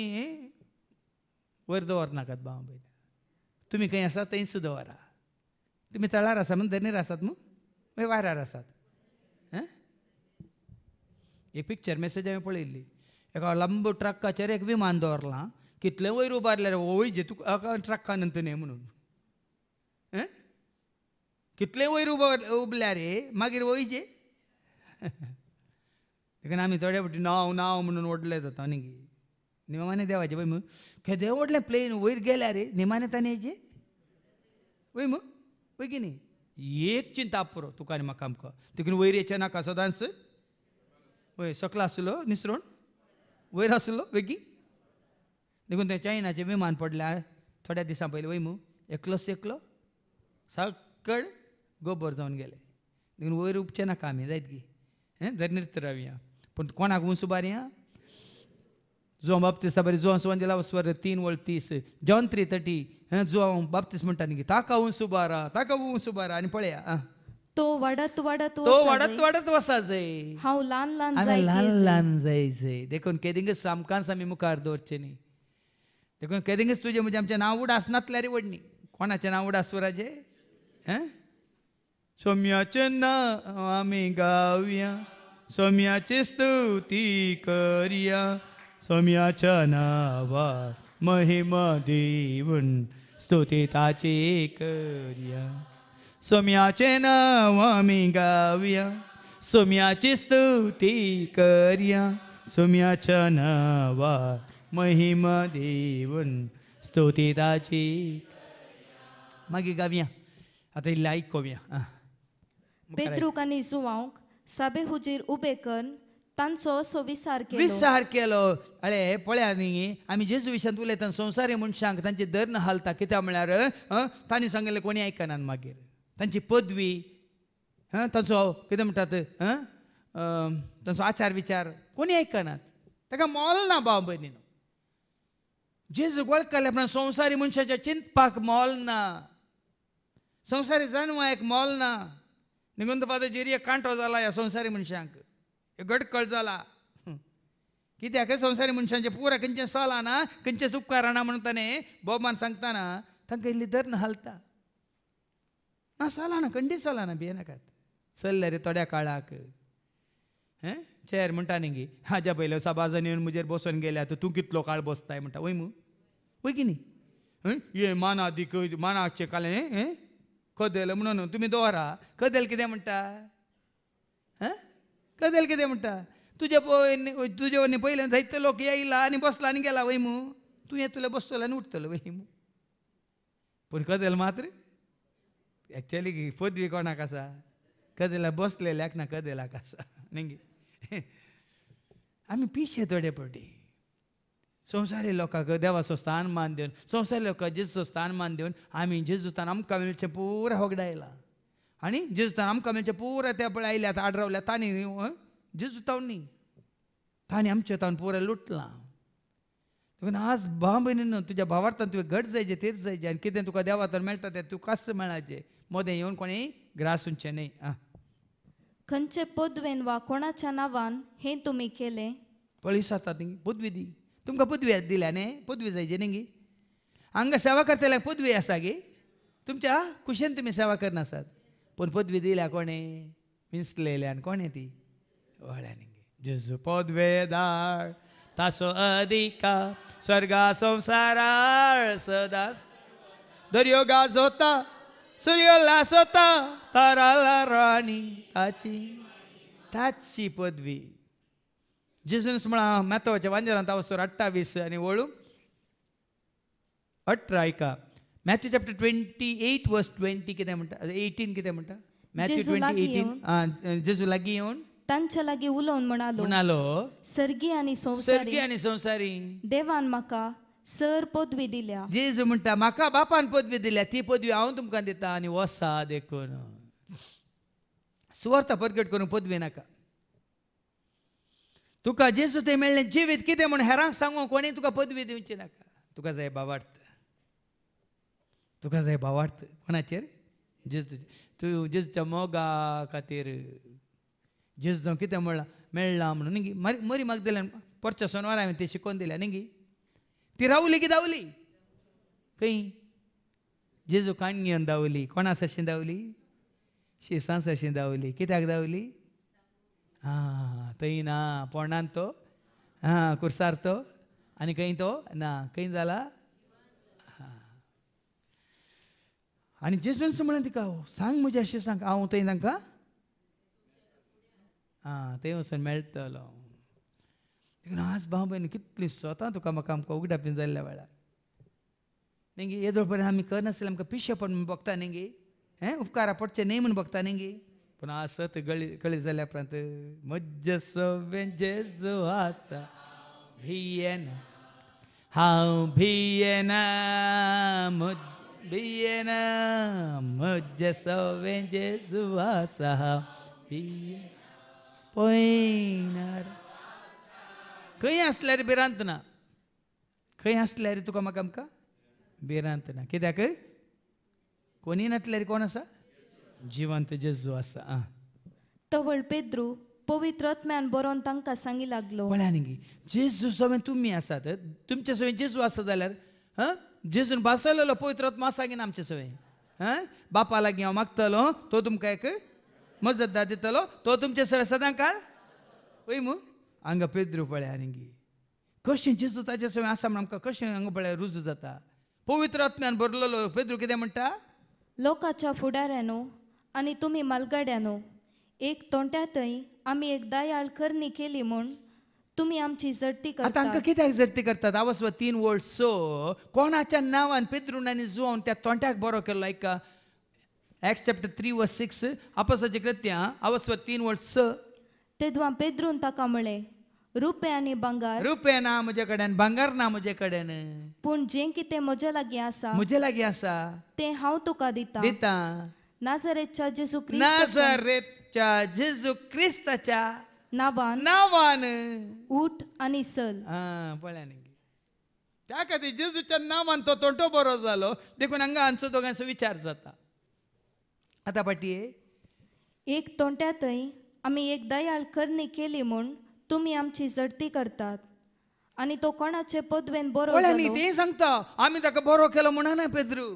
Speaker 1: वयर दवरनाकात बाबा बैल तुमी खंय आसा थंयच दवरा तुमी तळार आसा म्हण धनेर आसात न्हू मागीर म्हणजे वाऱ्यार आसात आं एक पिक्चर मेसेज हांवें पळयल्ली एका लंब ट्रकाचेर एक विमान दवरलां कितले वयर रे होय जे तुका ट्रकान नंतर न्ही म्हणून आं कितले वयर उबार उबल्या रे मागीर वयजे <laughs> तिकडे आम्ही थोडे फावटी नाव नाव म्हणून ओढले जाता न्ही निमाने देवाचे मग खे देव ओढले प्लेन वयर गेल्या रे निमाने ताणें हेजे पळय मग की न्ही एक चिंता पुरो तुका आनी म्हाका आमकां देखून वयर येचें नाका सदांच वय सकलो आसलो निसरून वयर आसलो बेगीन देखून ते चायनाचे विमान पडल्या थोड्या दिसा पहिले वय मग एकलोच एकलो सक्कड गोबर जाऊन गेले देखून वयर उपचे नाका आम्ही जायत गी हें जर पण कोणाक सुबारी हा जो बाप्तीस जो जों दिला वस्वर तीन वळ तीस जॉन थ्री थर्टी जो बाप्तीस म्हणटा न्ही ताका उंस सुबारा ताका उंस आनी पळया
Speaker 4: तो वाढत वाढत तो वाडत
Speaker 1: वाडत वसा जाय
Speaker 4: हांव ल्हान ल्हान लहान ल्हान
Speaker 1: जय जय देखून केदिंगच सामकांस आम्ही मुखार दोरचे न्ही देखून केदिंगच तुझे म्हणजे आमचें नांव उड आसनातल्यार वडणी कोणाचे नाव उड आसू राजे सोम्याचें ना आम्ही गाव्या सोम्याची स्तुती करिया सोम्याच्या नावा महिमा देऊन स्तुतिताची करिया सोम्याचे नाव आम्ही गाव्या सोम्याची स्तुती करिया सोम्याच्या नावा महिमा देऊन स्तुतिताची मागे गाव्या आता लाईक हाँ। कोव्या पेत्रुकांनी
Speaker 4: सुवांक हुजीर ಹುಜೀರ್ ಉಬೇಕನ್ तांचो सोविसार केलो विसार
Speaker 1: केलो अळे पळया न्ही आम्ही जेजू विशयांत उलयतात संवसारी मनशांक तांचे दर्न हालता कित्याक म्हळ्यार तांणी सांगिल्लें कोणी आयकनात मागीर तांची पदवी तांचो कितें म्हणटात तांचो आचार विचार कोणी आयकनात ताका मोल ना भाव भयणीन जेजू वळखले पण संवसारी मनशाच्या चिंतपाक मोल ना संवसारी जणवायक मोल ना ನಿಗಂದ जेरी ಜಿರಿಯ कांटो जाला ह्या संवसारी मनशांक गट कळ जाला कित्याक संसारी मनशांचे पुरा खंयचें चला ना खंयचेंच उपकारणा म्हण म्हणताने बोबान सांगताना तांकां इल्ली दर हालता ना चला ना खंडी चला ना भियेनाकात चल्ले रे थोड्या काळाक हें चेर म्हणटा न्ही गी हाज्या पयलो साबाजान येवन म्हजेर बसून गेल्या तूं कितलो काळ बसताय म्हणटा वय मू वय की न्ही ये माना दिक मानाचे काले हें कदेल म्हणून तुम्ही दोहरा कदेल किदें म्हणटा कदेल किदें म्हणटा तुजे तुजे वनी पयल्यान जायते लोक येयला आनी बसला आनी गेला वय मू तूं येतलो बसतलो आनी उठतलो वय मू पूण कदेल मात्र एक्चुली पदवी कोणाक आसा कदेला बसलेल्याक ना कदेलाक आसा <laughs> न्ही <laughs> आमी पिशे थोडे पटी संवसारी देवाचो स्थान मान देऊन संवसारी लोकांक ಲೋಕ स्थान मान देऊन आमी जेजूतान आमकां मेळचें पुरा होगडा आयला आनी जेजूतान आमकां मेळचें पुरा ते पळय आयल्यात आडरावल्या तांणी जेजूतावन न्ही तांणी आमच्या तावन पुरा लुटलां आज भाव भयणीन तुज्या भावार्थान तुवें घट जायचे तेच जायचे आनी कितें तुका तर मेळटा तें कसं मेळाचें मोदें येवन कोणी ग्रास उंचें न्ही आं
Speaker 4: खंयचे पदवेन वा कोणाच्या नांवान हें तुमी केलें
Speaker 1: पळय जाता ती पदवी दी दिल्या न्ही पदवी जायची न्ही गी हांगा सेवा करताले पदवी आसा गी तुमच्या कुशन तुमी सेवा करनासात पूण पदवी दिल्या कोणे विंचलेल्यान कोणे ती न्ही निंगे जेजू पदवेदार तासो अधिका स्वर्गा संसारार सदास दर्यो गाजोता सूर्य लासोता तारा राणी ताची ताची पदवी જીસસ મળા वांजरांत વાંજરા अठ्ठावीस आणि અને अठरा ऐका Matthew chapter twenty eight verse twenty कितें म्हणटा एटीन कितें म्हणटा मॅथ्यू ट्वेंटी एटीन जेजू लागीं येवन
Speaker 4: तांच्या लागीं उलोवन म्हणालो म्हणालो सर्गी आनी सर्गी आनी संवसारी देवान म्हाका सर पदवी दिल्या
Speaker 1: जेजू म्हणटा म्हाका बापान पदवी दिल्या ती पदवी हांव तुमकां दिता आनी वसा देखून सुवार्थ परगट करून पदवी नाका तुका जेसू ते मेळ्ळें जिवीत कितें म्हूण हेरांक सांगू कोणी तुका पदवी दिवची नाका तुका जाय भावार्थ तुका जाय भावार्थ कोणाचेर जेजू तूं जेजूच्या मोगा खातीर जेजू कितें म्हणला मेळ्ळा म्हणून न्ही मरी मरी म्हाका दिल्यान परच्या सोनवार हांवें ती शिकोवन दिल्या गी ती रावली की धावली खंय जेजू काणगेन दावली कोणा सशी दावली शिसां सशी दावली कित्याक दावली तई ना पोणान हो? तो हां कुर्सार तो आनी खंय तो ना खंय जाला आनी जेजून म्हणलें तिका सांग म्हणजे अशें सांग हांव थंय तांकां आं ते वचून मेळटलो आज भाव भयण कितली स्वता तुका म्हाका आमकां बीन जाल्ल्या वेळार नेंगी येदोळ पर्यंत आमी करनासले आमकां पिशे पड भोगता बघता नेंगी हें उपकारा पडचे न्ही म्हूण बघता नेंगी पूण आसत गळी कळी जाल्या प्रांत म्हज्ज सव्वेंचे जो आसा भियेना हांव भियेना भियेना म्हज्ज सव्वेंचे जो आसा भिये पळयणार खंय आसल्यार भिरांत ना खंय रे तुका म्हाका आमकां भिरांत ना कित्याक कोणी रे कोण आसा जिवंत जेजू असा आ
Speaker 4: तवळ पेद्रू पवित्र आत्म्यान बरोवन तांकां सांगी लागलो म्हळ्यार
Speaker 1: जेजू सवें तुमी आसात तुमचे सवें जेजू आसा जाल्यार हां जेजून बसयलेलो पवित्र आत्मा आसा गे आमचे सवें हां बापा लागीं हांव मागतलो तो तुमकां एक मजतदार दितलो तो तुमचे सवें सदां काळ पय मू हांगा पेद्रू पळ्या गे कशें जेजू ताचे सवें आसा म्हण आमकां कशें हांगा पळय रुजू जाता पवित्र आत्म्यान बरलेलो पेद्रू कितें म्हणटा
Speaker 4: लोकाच्या फुडाऱ्यान आणि तुम्ही मालगाड्यानो एक तोंड्यातय आम्ही एकदा आळखरणी केली म्हूण तुम्ही आमची झडती करता आता
Speaker 1: कित्याक झडती करतात आवस व तीन वोल्ट स कोणाच्या नावान पितृणाने आनी त्या तोंड्याक बरो केलो आयका एक्स चॅप्टर थ्री व सिक्स आपसाचे कृत्या आवस तीन वोल्ट स
Speaker 4: दुवा पेद्रून ताका म्हणले रुपे आणि भांगार
Speaker 1: रुपे ना म्हजे कडेन बंगार ना म्हजे कडेन
Speaker 4: पूण जें कितें म्हजे लागीं आसा म्हजे लागीं आसा तें हांव तुका दिता दिता नाझरेतच्या जेजू ख्रिस्ताच्या
Speaker 1: नाझरेतच्या जेजू ख्रिस्ताच्या नावान नावानं उठ आणि सल हा पळ्यान त्या खातीर जेजूच्या नांवान तो तोंटो बरो जालो देखून हांगा हांचो दोगांचो विचार जाता आतां पाटये
Speaker 4: एक तोंड्या थंय आमी एक दयाळ करणी केली म्हूण तुम्ही आमची जडती करतात आणि तो कोणाचे पदवेन बरो नी तें सांगता
Speaker 1: आमी ताका बरो केलो म्हणना पेद्रू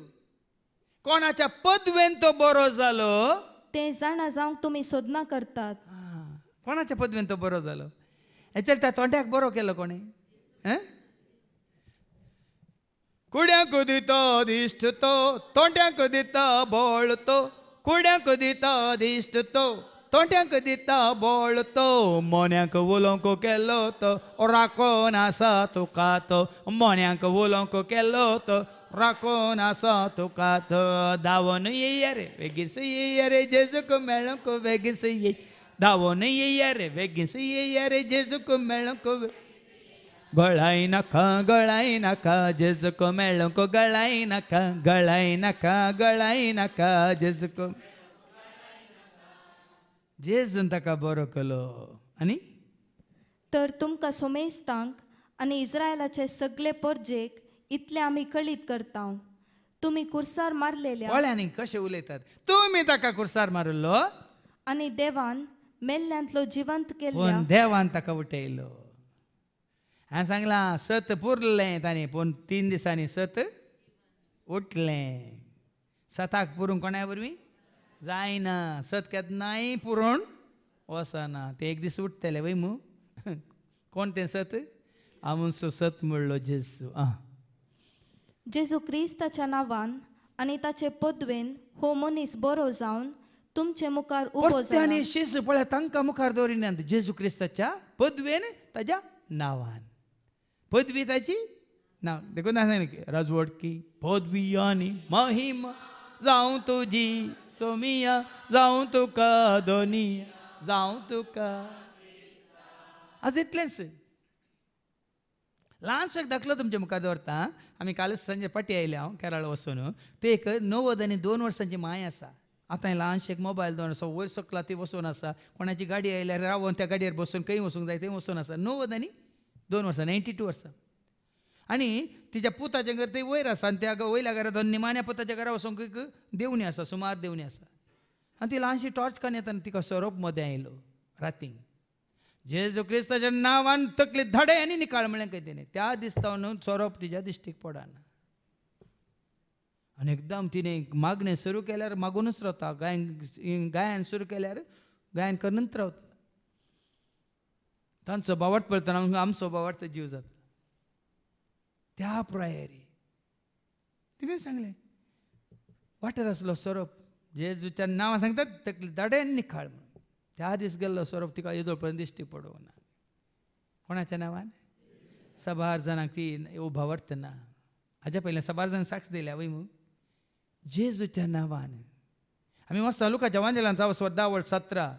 Speaker 1: कोणाच्या पदवेन तो बरो झालो ते जाणा जावंक तुम्ही सोदना करतात कोणाच्या पदवेन तो बरो झालो हेचेर त्या तोंड्याक बरो केलो कोणी हं? कुड्याक दिता दिष्ट तो तोंड्याक दिता बोळतो कुड्याक दिता दिष्ट तो तोंड्याक दिता बोळतो मोन्याक उलोवंक केलो तो राखोन आसा तुका तो मोन्याक उलोवंक केलो तो राको नासो तुका तो दावनूय येयया रे वेगिसूय येयया रे जेजुको मेळ्ळो गो वेगेंसूय येय दावनूय येयया रे वेगिसूय येयया रे जेजुको मेळ्ळो गो गळाय नाका गळाय नाका जेजुको मेळ्ळो गो गळाय नाका गळाय नाका गळाय नाका जेजुको जेजून ताका बरो केलो आनी
Speaker 4: तर तुमकां सुमेस्तांक आनी इस्रायलाचे सगळे पोजेक्ट इतले आम्ही कळीत करता तुम्ही कुरसार मारलेले कोळ्यांनी
Speaker 1: कशें उलयतात तुमी ताका कुर्सार मारिल्लो
Speaker 4: आनी देवान मेल्ल्यांतलो जिवंत केलो
Speaker 1: देवान ताका उठयलो हांवें सांगलां सत पुरलें ताणें पूण तीन दिसांनी सत उठलें सताक पुरूंक कोणा वरवीं जायना सत केन्नाय पुरण वसना ते एक दीस उठतले वय मू <laughs> कोण तें सत सो सत म्हणलो जेसू आं
Speaker 4: जेजू क्रिस्ताच्या नांवान आनी ताचे पदवेन हो मनीस बरो जावन तुमचे मुखार उबो जाता आनी
Speaker 1: शिस्त पळय तांकां मुखार दवरिनात जेजू क्रिस्ताच्या पदवेन ताच्या नांवान पदवी ताची नांव देखून सांगलें राजवट की पदवी आनी महिमा जावं तुजी सोमिया जावं तुका दोनिया जावं तुका आज इतलेंच ल्हानशें दाखलो तुमच्या मुखार दवरता आमी कालच संजय पाटी आयले हांव केरळ वसून ते एक णव्वद आनी दोन वर्सांची माय आसा आतां हे एक मोबायल दोन सो वयर सकला ती बसून आसा कोणाची गाडी आयल्यार रावून त्या गाडयेर बसून खंय वसूंक जाय थंय वसून आसा णव्वद आनी दोन वर्सां नायन्टी टू वर्सां आनी तिच्या पुताच्या घर ते वयर आसा आनी त्या वयल्या घरा दोन निमान्या पुताच्या घरा वचूंक एक देवणी आसा सुमार देवणी आसा आनी ती ल्हानशी टॉर्च कान येता तिका सौरभ मोदें आयलो रातीन जेजू क्रिस्ताच्या नावान तकली धडे आणि निकाल म्हणले काही तिने त्या दिसता न्हू तिच्या तिज्या दिश्टीक पडना आणि एकदम तिने मागणे सुरू केल्यावर मागूनच रावता गायन गायन सुरू केल्यावर गायन करूनच रावता तांचं स्वभावार्थ पळताना आम स्वभावार्थ जीव जाता त्या प्रायरी तिणें सांगले वाटेर असलो सोरोप जेजूच्या नावा सांगतात तकली धडे निखाळ म्हणून त्या दीस गेल्लो सौरभ तिका येदो पर्यंत दिश्टी पडूंक ना कोणाच्या नांवान सभार जाणांक ती उभावट ना हाज्या पयलें सभार जाण साक्ष दिल्या वय मू जेजूच्या नांवान आमी मस्त तालुका जवान जेलान जावं सद्दा वर्ड सतरा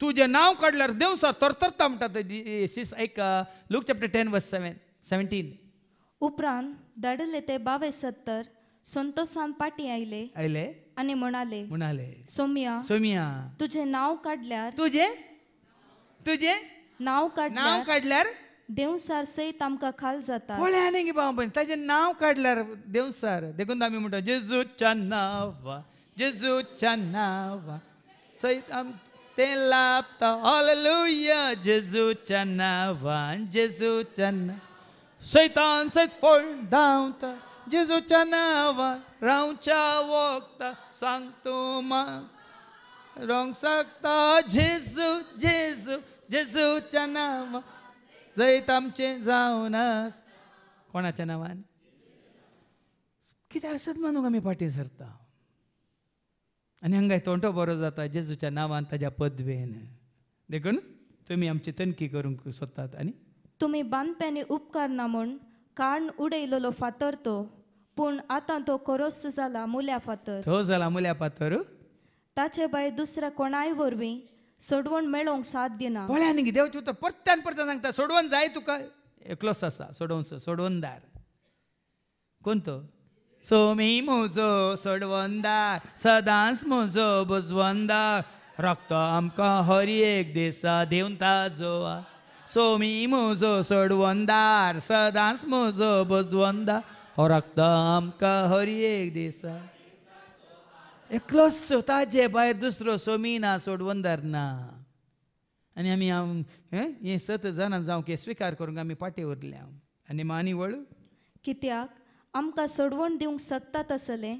Speaker 1: तुजें नांव काडल्यार देवसा तरतरता म्हणटा ते शीस एक Luke chapter ten verse seven seventeen
Speaker 4: उपरांत दाडले ते बावीस सत्तर संतोषान पाटी आयले आयले आणि म्हणाले म्हणाले सौम्या सोमिया तुझे नाव काढल्यार तुझे तुझे नाव नाव काढल्यार काढल्यार देवसार सहित आमका खाल जाता पळया न्ही
Speaker 1: गे बाबा पण ताचे नाव काढल्यार देवसार देखून आमी म्हणटा जेजूच्या जेजू जेजूच्या नाव सहित आम ते लापता हालेलुया जेजूच्या नावान जेजूच्या नाव सैतान सैत फोल धांवता जिजूच्या नावा रावच्या वक्ता सांग तू रंग सांगता जेजू जेजू जेजूच्या नावा जैत आमचे जाऊन कोणाच्या नावान किती असत म्हणू आम्ही फाटी सरता आणि हंगाय तोंडो बरो जाता जेजूच्या नावान ताज्या पदवेन देखून तुम्ही आमची तनकी करूंक सोदतात आणि
Speaker 4: तुम्ही बांधप्याने उपकारना म्हूण कान उडयलेलो फातर तो पूण आतां तो कोरोस जाला मुल्या फातर
Speaker 1: तो जाला मुल्या फातर
Speaker 4: ताचे भायर दुसऱ्या कोणाय वरवीं सोडवण मेळोंक साथ दिना पळ्या
Speaker 1: न्ही देव तूं परत्यान परत्यान सांगता सोडवण जाय तुका एकलोच आसा सोडवण सोडवणदार कोण तो सोमी म्हजो सोडवणदार सदांच म्हजो बुजवणदार रक्त आमकां हर एक दिसा देवन ताजो सोमी मुजो सोडवंदार सदांच मुजो बजवंदार हो रक्त आमकां हरी एक दिसा एकलो स्वताचे भायर दुसरो सोमी ना सोडवंदार ना आनी आमी हे सत जाणां जावं की स्विकार करूंक आमी पाटी उरल्या आनी मानी वळू
Speaker 4: कित्याक आमकां सोडवण दिवंक शकता तसले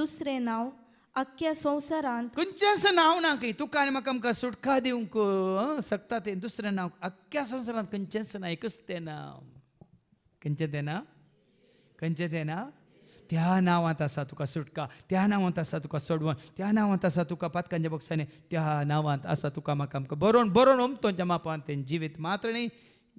Speaker 4: दुसरें नांव अख्ख्या संसारांत
Speaker 1: खंयचेंच नांव ना की तुका म्हाका आमकां सुटका दिवंक सकता तें दुसरें नांव अख्ख्या संवसारांत खंयचेंच ना एकच तें नांव खंयचें तें नांव खंयचें तें नांव त्या नांवांत आसा तुका सुटका त्या नांवांत आसा तुका सोडवण त्या नांवांत आसा तुका पातकांच्या बॉक्सांनी त्या नांवांत आसा तुका म्हाका आमकां बरोवन बरोवन ओमतोच्या मापान तें जिवीत मात्र न्ही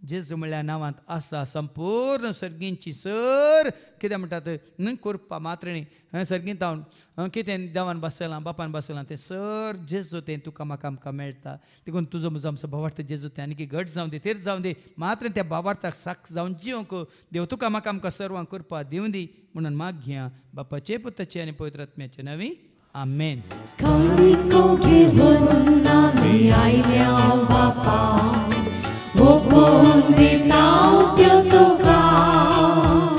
Speaker 1: जेजमळ्या नावांत आसा संपूर्ण सर्गींची सर कितें म्हणटात न कोरपा मात्रणी न्ही सर्गींत हांव कितें देवान बसयलां बापान बसयलां तें सर जो तें तुका म्हाका आमकां मेळटा देखून तुजो म्हजो आमचो भावार्थ जो तें आनी की घट जावं दी तेर जावं दी मात्र त्या भावार्थाक साक्ष जावन जिवंक देव तुका म्हाका आमकां सर्वांक करपा दिवं दी म्हणून माग घेया बापाचे पुताचे आनी पवित्र आत्म्याचे नवी आमेन आयल्या बापा
Speaker 2: cuộc buồn tìm nó cho tôi còn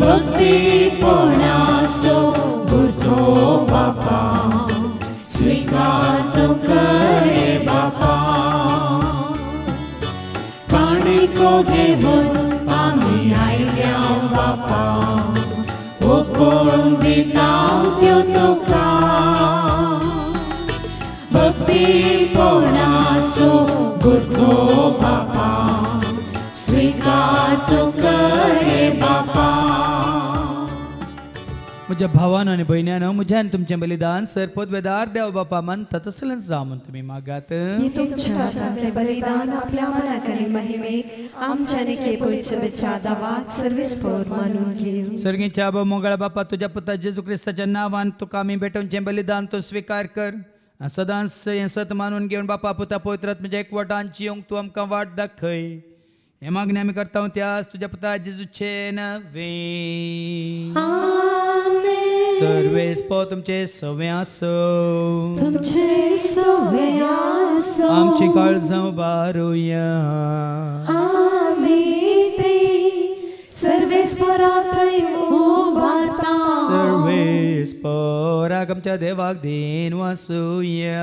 Speaker 2: bhakti pona so buddho bapa srikanto kare bapa pani ko devon pani ai liao bapa cuộc buồn tìm nó cho tôi còn Святий по बापा स्वीकार Бапа, स्वीकारतो करे बापा
Speaker 1: म्हज्या भावान आनी भयण्यानं म्हज्यान तुमच्या बलिदान सरपत वेदार देव बापा मानता तसलेंच जा तुम्ही तुमी मागात हे तुमच्या
Speaker 2: हातांतलें बलिदान आपल्या मनाकरी महिमे आमच्याने केपयचे विचार दावाक सर्वीस पौर मानून
Speaker 1: घेऊ सर्गीच्या आबा बापा तुज्या पुता जेजू क्रिस्ताच्या नांवान तुका आमी भेटोवचें बलिदान तो स्वीकार कर सदांस सत मानून घेऊन बापा पुता पवित्रात म्हणजे एकवटांची येऊन तू आमकां वाट दाखय हे मागणी आम्ही करता त्या त्यास तुझ्या पुता जिजूचे नवे
Speaker 2: सर्वेस
Speaker 1: पो तुमचे सवे आसो
Speaker 2: तुमचे सवे आमची
Speaker 1: काळजां बारूया
Speaker 2: सर्वे सर्वे
Speaker 1: 스포라금자 대박딘 와수야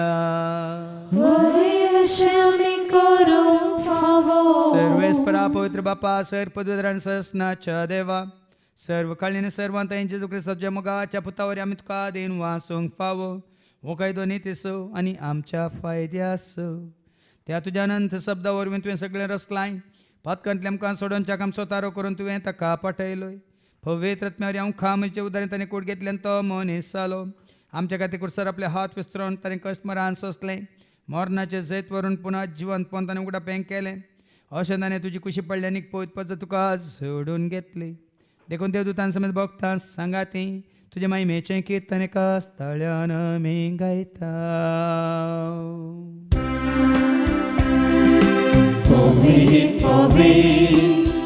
Speaker 2: सर्वेस परा
Speaker 1: पवित्र बापा सर्व पदवीधरण ससनाच्या देवा सर्व कळीने सर्वांत यांचे जो क्रिस्ताच्या मुगाच्या पुतावर आम्ही तुका देन वासूंक पावो हो काय दोन्ही तिसो आणि आमच्या फायद्यास त्या तुझ्या अनंत शब्दावर तुवें सगळें रसलाय पातकांतले आमकां सोडोवन चाकाम सोतारो करून तुवें ताका पाठयलोय भव्येत रत्म्यावरी अंखा म्हणजे उदाहरण त्याने कोट घेतल्यान तो मन हिस्सालो आमच्या खातीर सर आपले हात विस्तरून ताणें कस्टमरान सोसले मरणाचे जैत वरून पुन्हा जीवन पण ताणें उगडा बँक केले अशें ताणें तुजी कुशी पडल्यानी पळोवपाचो तुका सोडून घेतली देखून देवदूतां समज भोगता सांगा ती तुजे माई की कीर्तन एका स्थळ्यान आमी गायता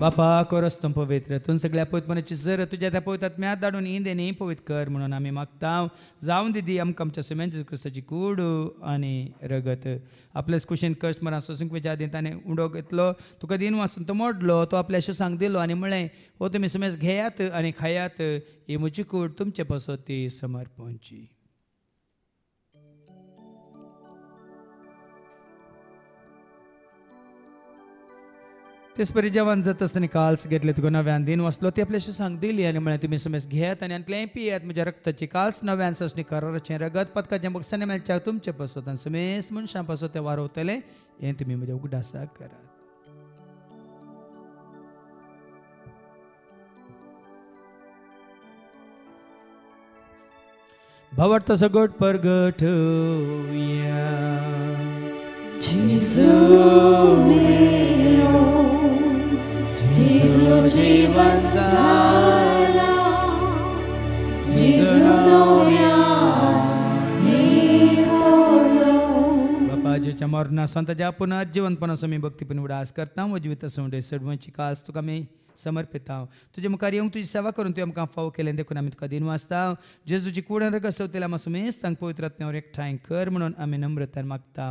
Speaker 1: बापा कोरस्तम पवित्र तूं सगळ्या पवित्रपणाची जर तुज्या त्या पवित्रात म्यात धाडून इंदेनी पवित कर म्हणून आम्ही मागता जाऊन दिदी आमकां आमच्या समेंच्या क्रिस्ताची कूड आणि रगत आपल्याच कुशीन कश्ट मरा सोसूंक वेच्या आदीं ताणें उडो घेतलो तुका दिन वाचून तो मोडलो तो आपल्या सांग दिलो आनी म्हणलें हो तुमी समेज घेयात आनी खायात ही म्हजी कूड तुमचे पसो ती समर्पणची त्यसपरी जेवण जाता आसतना काल्स घेतले तुका नव्यान दिन वसलो ते आपल्याशी सांगदिली आनी म्हळें तुमी समेस घेयात आनी आतलेंय पियात म्हज्या रक्ताची काल्स नव्यान ससणी करारचें रगत पदकाचें बक्षाने मेळच्या तुमचे पासत आनी समेस मनशां पासत तें वारवतलें हें तुमी म्हज्या उगडासाक करात भवत सगोट परगट या जीसू में
Speaker 2: बाबाजीच्या
Speaker 1: मरणा संताच्या पुन्हा जिवंतपणा समी भक्ती पण उडास करता मजवीत तसं का कास मी సమర్పితాం मुखार येवंक तुझी सेवा करून तुवें आमकां फाव केलें देखून आमी तुका दिन वाचतां जेजूची जी रगत सवतेल्या मातसो सुमेज तांकां पवित्र एक एकठांय कर म्हणून आमी नम्रतान मागता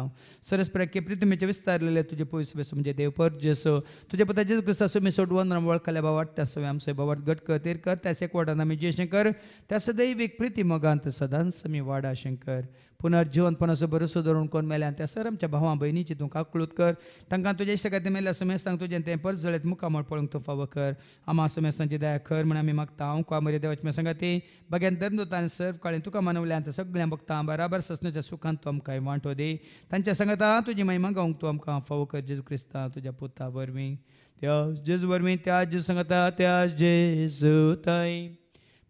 Speaker 1: सरस प्रया केप्री तुमेचे विस्तारलेले तुजे पयसुबे म्हणजे देवपर जेसो तुजे पुता जेजू क्रिस्ता सुमी सोडवून राम वळखल्या बावाट त्या सवय आमचे बावाट गट तेर कर त्याचे कोटान आमी जेशें कर त्या सदैव एक प्रिती मोगांत सदांच आमी वाडा शंकर पुनर्जीवन पण असो धरून कोण मेल्यान त्या आमच्या भावा भयणीची तू काकळूत कर तांकां तुजे इश्ट काय ते मेल्या समेस्तांक तुजें तें परत जळेत म्हण पळोवंक तूं फावो कर आमा समेस्तांची दया कर म्हण आमी मागता हांव कुवा मरे देवाचे मे सांगा ती बगेन धर्मदूत आनी सर्व काळें तुका मानवल्यान ते सगळ्यांक बघता बराबर ससण्याच्या सुखान तूं आमकां वांटो दे तांच्या सांगता तुजी महिमा गावंक तूं आमकां फावो कर जेजू क्रिस्ता तुज्या पुता वरवीं त्या जेजू वरवीं त्या जेजू सांगता त्या जेजू तई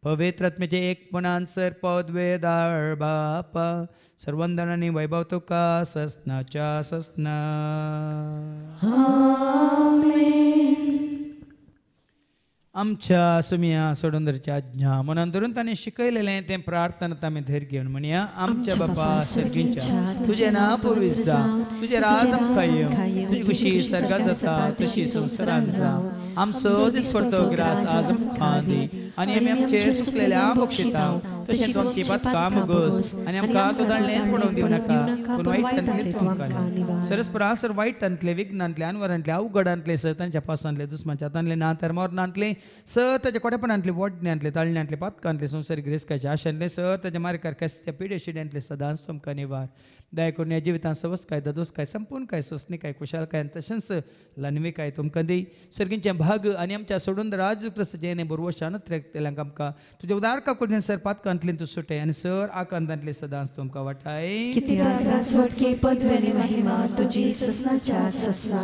Speaker 1: पवित्रत्मेचे एक पुनांसर पद वेदाळ बापा सर्वंदनाने वैभव तुका ससनाच्या ससना आमच्या सुमिया सोडंदरच्या आज्ञा म्हणून धरून ताणे ते प्रार्थना आम्ही धैर्य घेऊन म्हणया आमच्या बाबा सर्गीच्या तुझे ना पूर्वी जा तुझे राज तुझी खुशी सर्गात जाता तुझी संसारात जा आमचो दिस पडतो ग्रास आज खादी आणि आम्ही आमचे सुकलेल्या भक्षिता तशेंच आमची काम गोस आणि आमकां तो दाणलेन पडोवन नाका पूण वायट तंतले तुमकां सर वाईट तंतले विघ्नांतले अनवरांतले अवघडांतले सर तांच्या पासांतले दुस्माच्या तांतले ना तर नांतले सर ताज्या कोडेपणाले बोडणे आले तळणीटले पातकांतले संसर ग्रिस्के आशनले सर त्याच्या मार्गकार पिडे शिडे सदांच तुमक निवार దయకొని నీ జీవితాన్ని स्वस्त काय ददोस काय संपूर्ण काय लनवे काय काय काय तुमकंदी सर्गींच्या भाग आणि आमच्या सोडून राजप्रस जयने बरोबर शानत तेलंग आमकां तुझे उदार का कुर्जन सर पात कांतले तू सुटे आणि सर आकांतांतले सदांच तुमकां वाटाय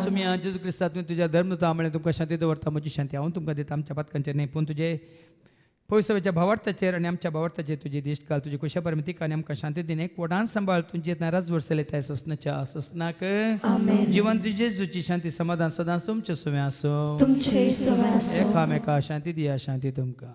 Speaker 1: सुमी जेजू क्रिस्तातून तुझ्या धर्म तुमकां शांती दवरता म्हजी शांती हांव तुमकां दिता आमच्या पातकांचे न्ही पूण तुझे पोविसाच्या भावार्थाचेर आनी आमच्या भावार्थाचेर तुजी दिश्ट घाल तुजी कुशा परमितीक आनी आमकां शांती दिने कोडान सांबाळ तुजी नाराज वरसले त्या ससनाच्या ससनाक जीवन तुजे जुची शांती समाधान सदांच तुमचे सुवें आसूं एकामेका शांती दिया शांती तुमकां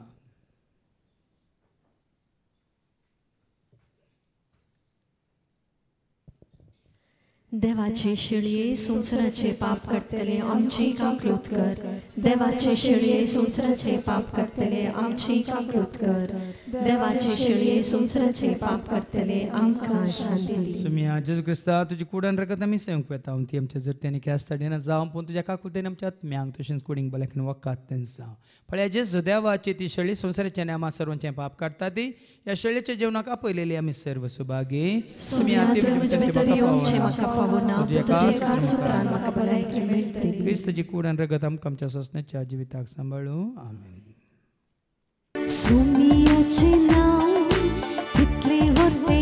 Speaker 2: देवाचे शिळये संसाराचे पाप करतले आमची क्रोध कर देवाचे शिळये संसाराचे पाप करतले आमची क्रोध कर देवाचे शिळये संसाराचे पाप करतले आमकां आशान दिली सुमी
Speaker 1: आज जेजू क्रिस्ता तुजी कुडान रगत आमी सेवंक येता ती आमच्या जर त्याने केस ताडीन जावं पूण तुज्या काकूल तेणे आमच्या आत्म्यांक तशेंच कोडींग बलाकीन वकात तें जावं पळया जेजू देवाचे ती शेळी संसाराच्या नेमा सर्वांचे पाप काडटा ती या शेळेच्या जेवणाक आपयलेली आमी सर्व सुभागी सुमी आती क्रिस्तची कुडान रगत आमकां आमच्या ससण्याच्या जिविताक सांबाळू आमेन
Speaker 2: सुमी अचनाओ कितले होते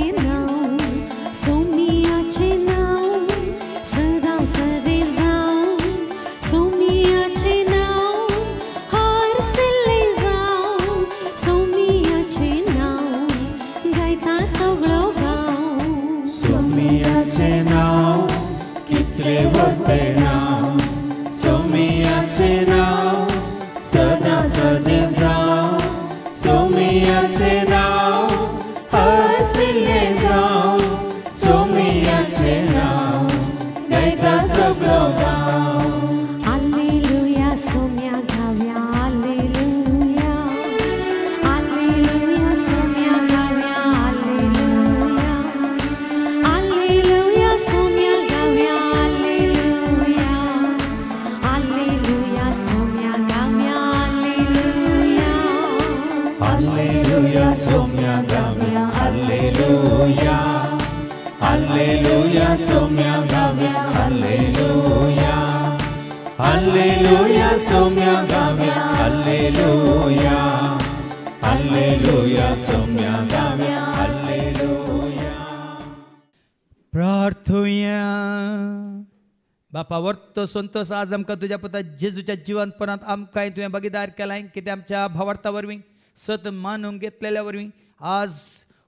Speaker 1: बापा वर्त संतोष आज आमकां तुज्या पुता जेजूच्या जिवनपणांत आमकांय तुवें बगीदार केलाय कितें आमच्या भावार्था वरवीं सत मानूंक घेतलेल्या वरवीं आज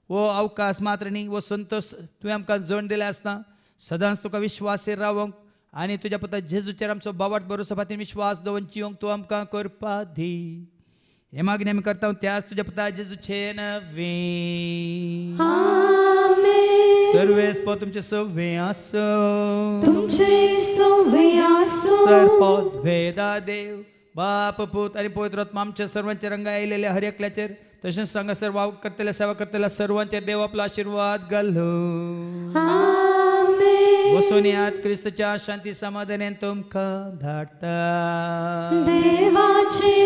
Speaker 1: वो अवकाश मात्र न्ही वो संतोष तुवें आमकां जण दिले आसता सदांच तुका विश्वासीर रावंक आनी तुज्या पुता जेजूचेर आमचो बावार्थ भरोसो फातीर विश्वास दवरून जिवंक तूं आमकां करपा दी हे मागणी आमी करता त्याच तुज्या पुता जेजूचे नवी सर्वे स्प तुमचे सव्वे आस तुमचे सव्वे आस सर्प देव बाप पोत आणि पवित्रत्मा आमच्या सर्वांचे रंग आलेले हरेकल्याचे तसेच सांगा सर्व करतेल्या सेवा करतेल्या सर्वांचे देव आपला आशीर्वाद घाल बसून यात क्रिस्तच्या शांती समाधाने तुमका धाडता देवाची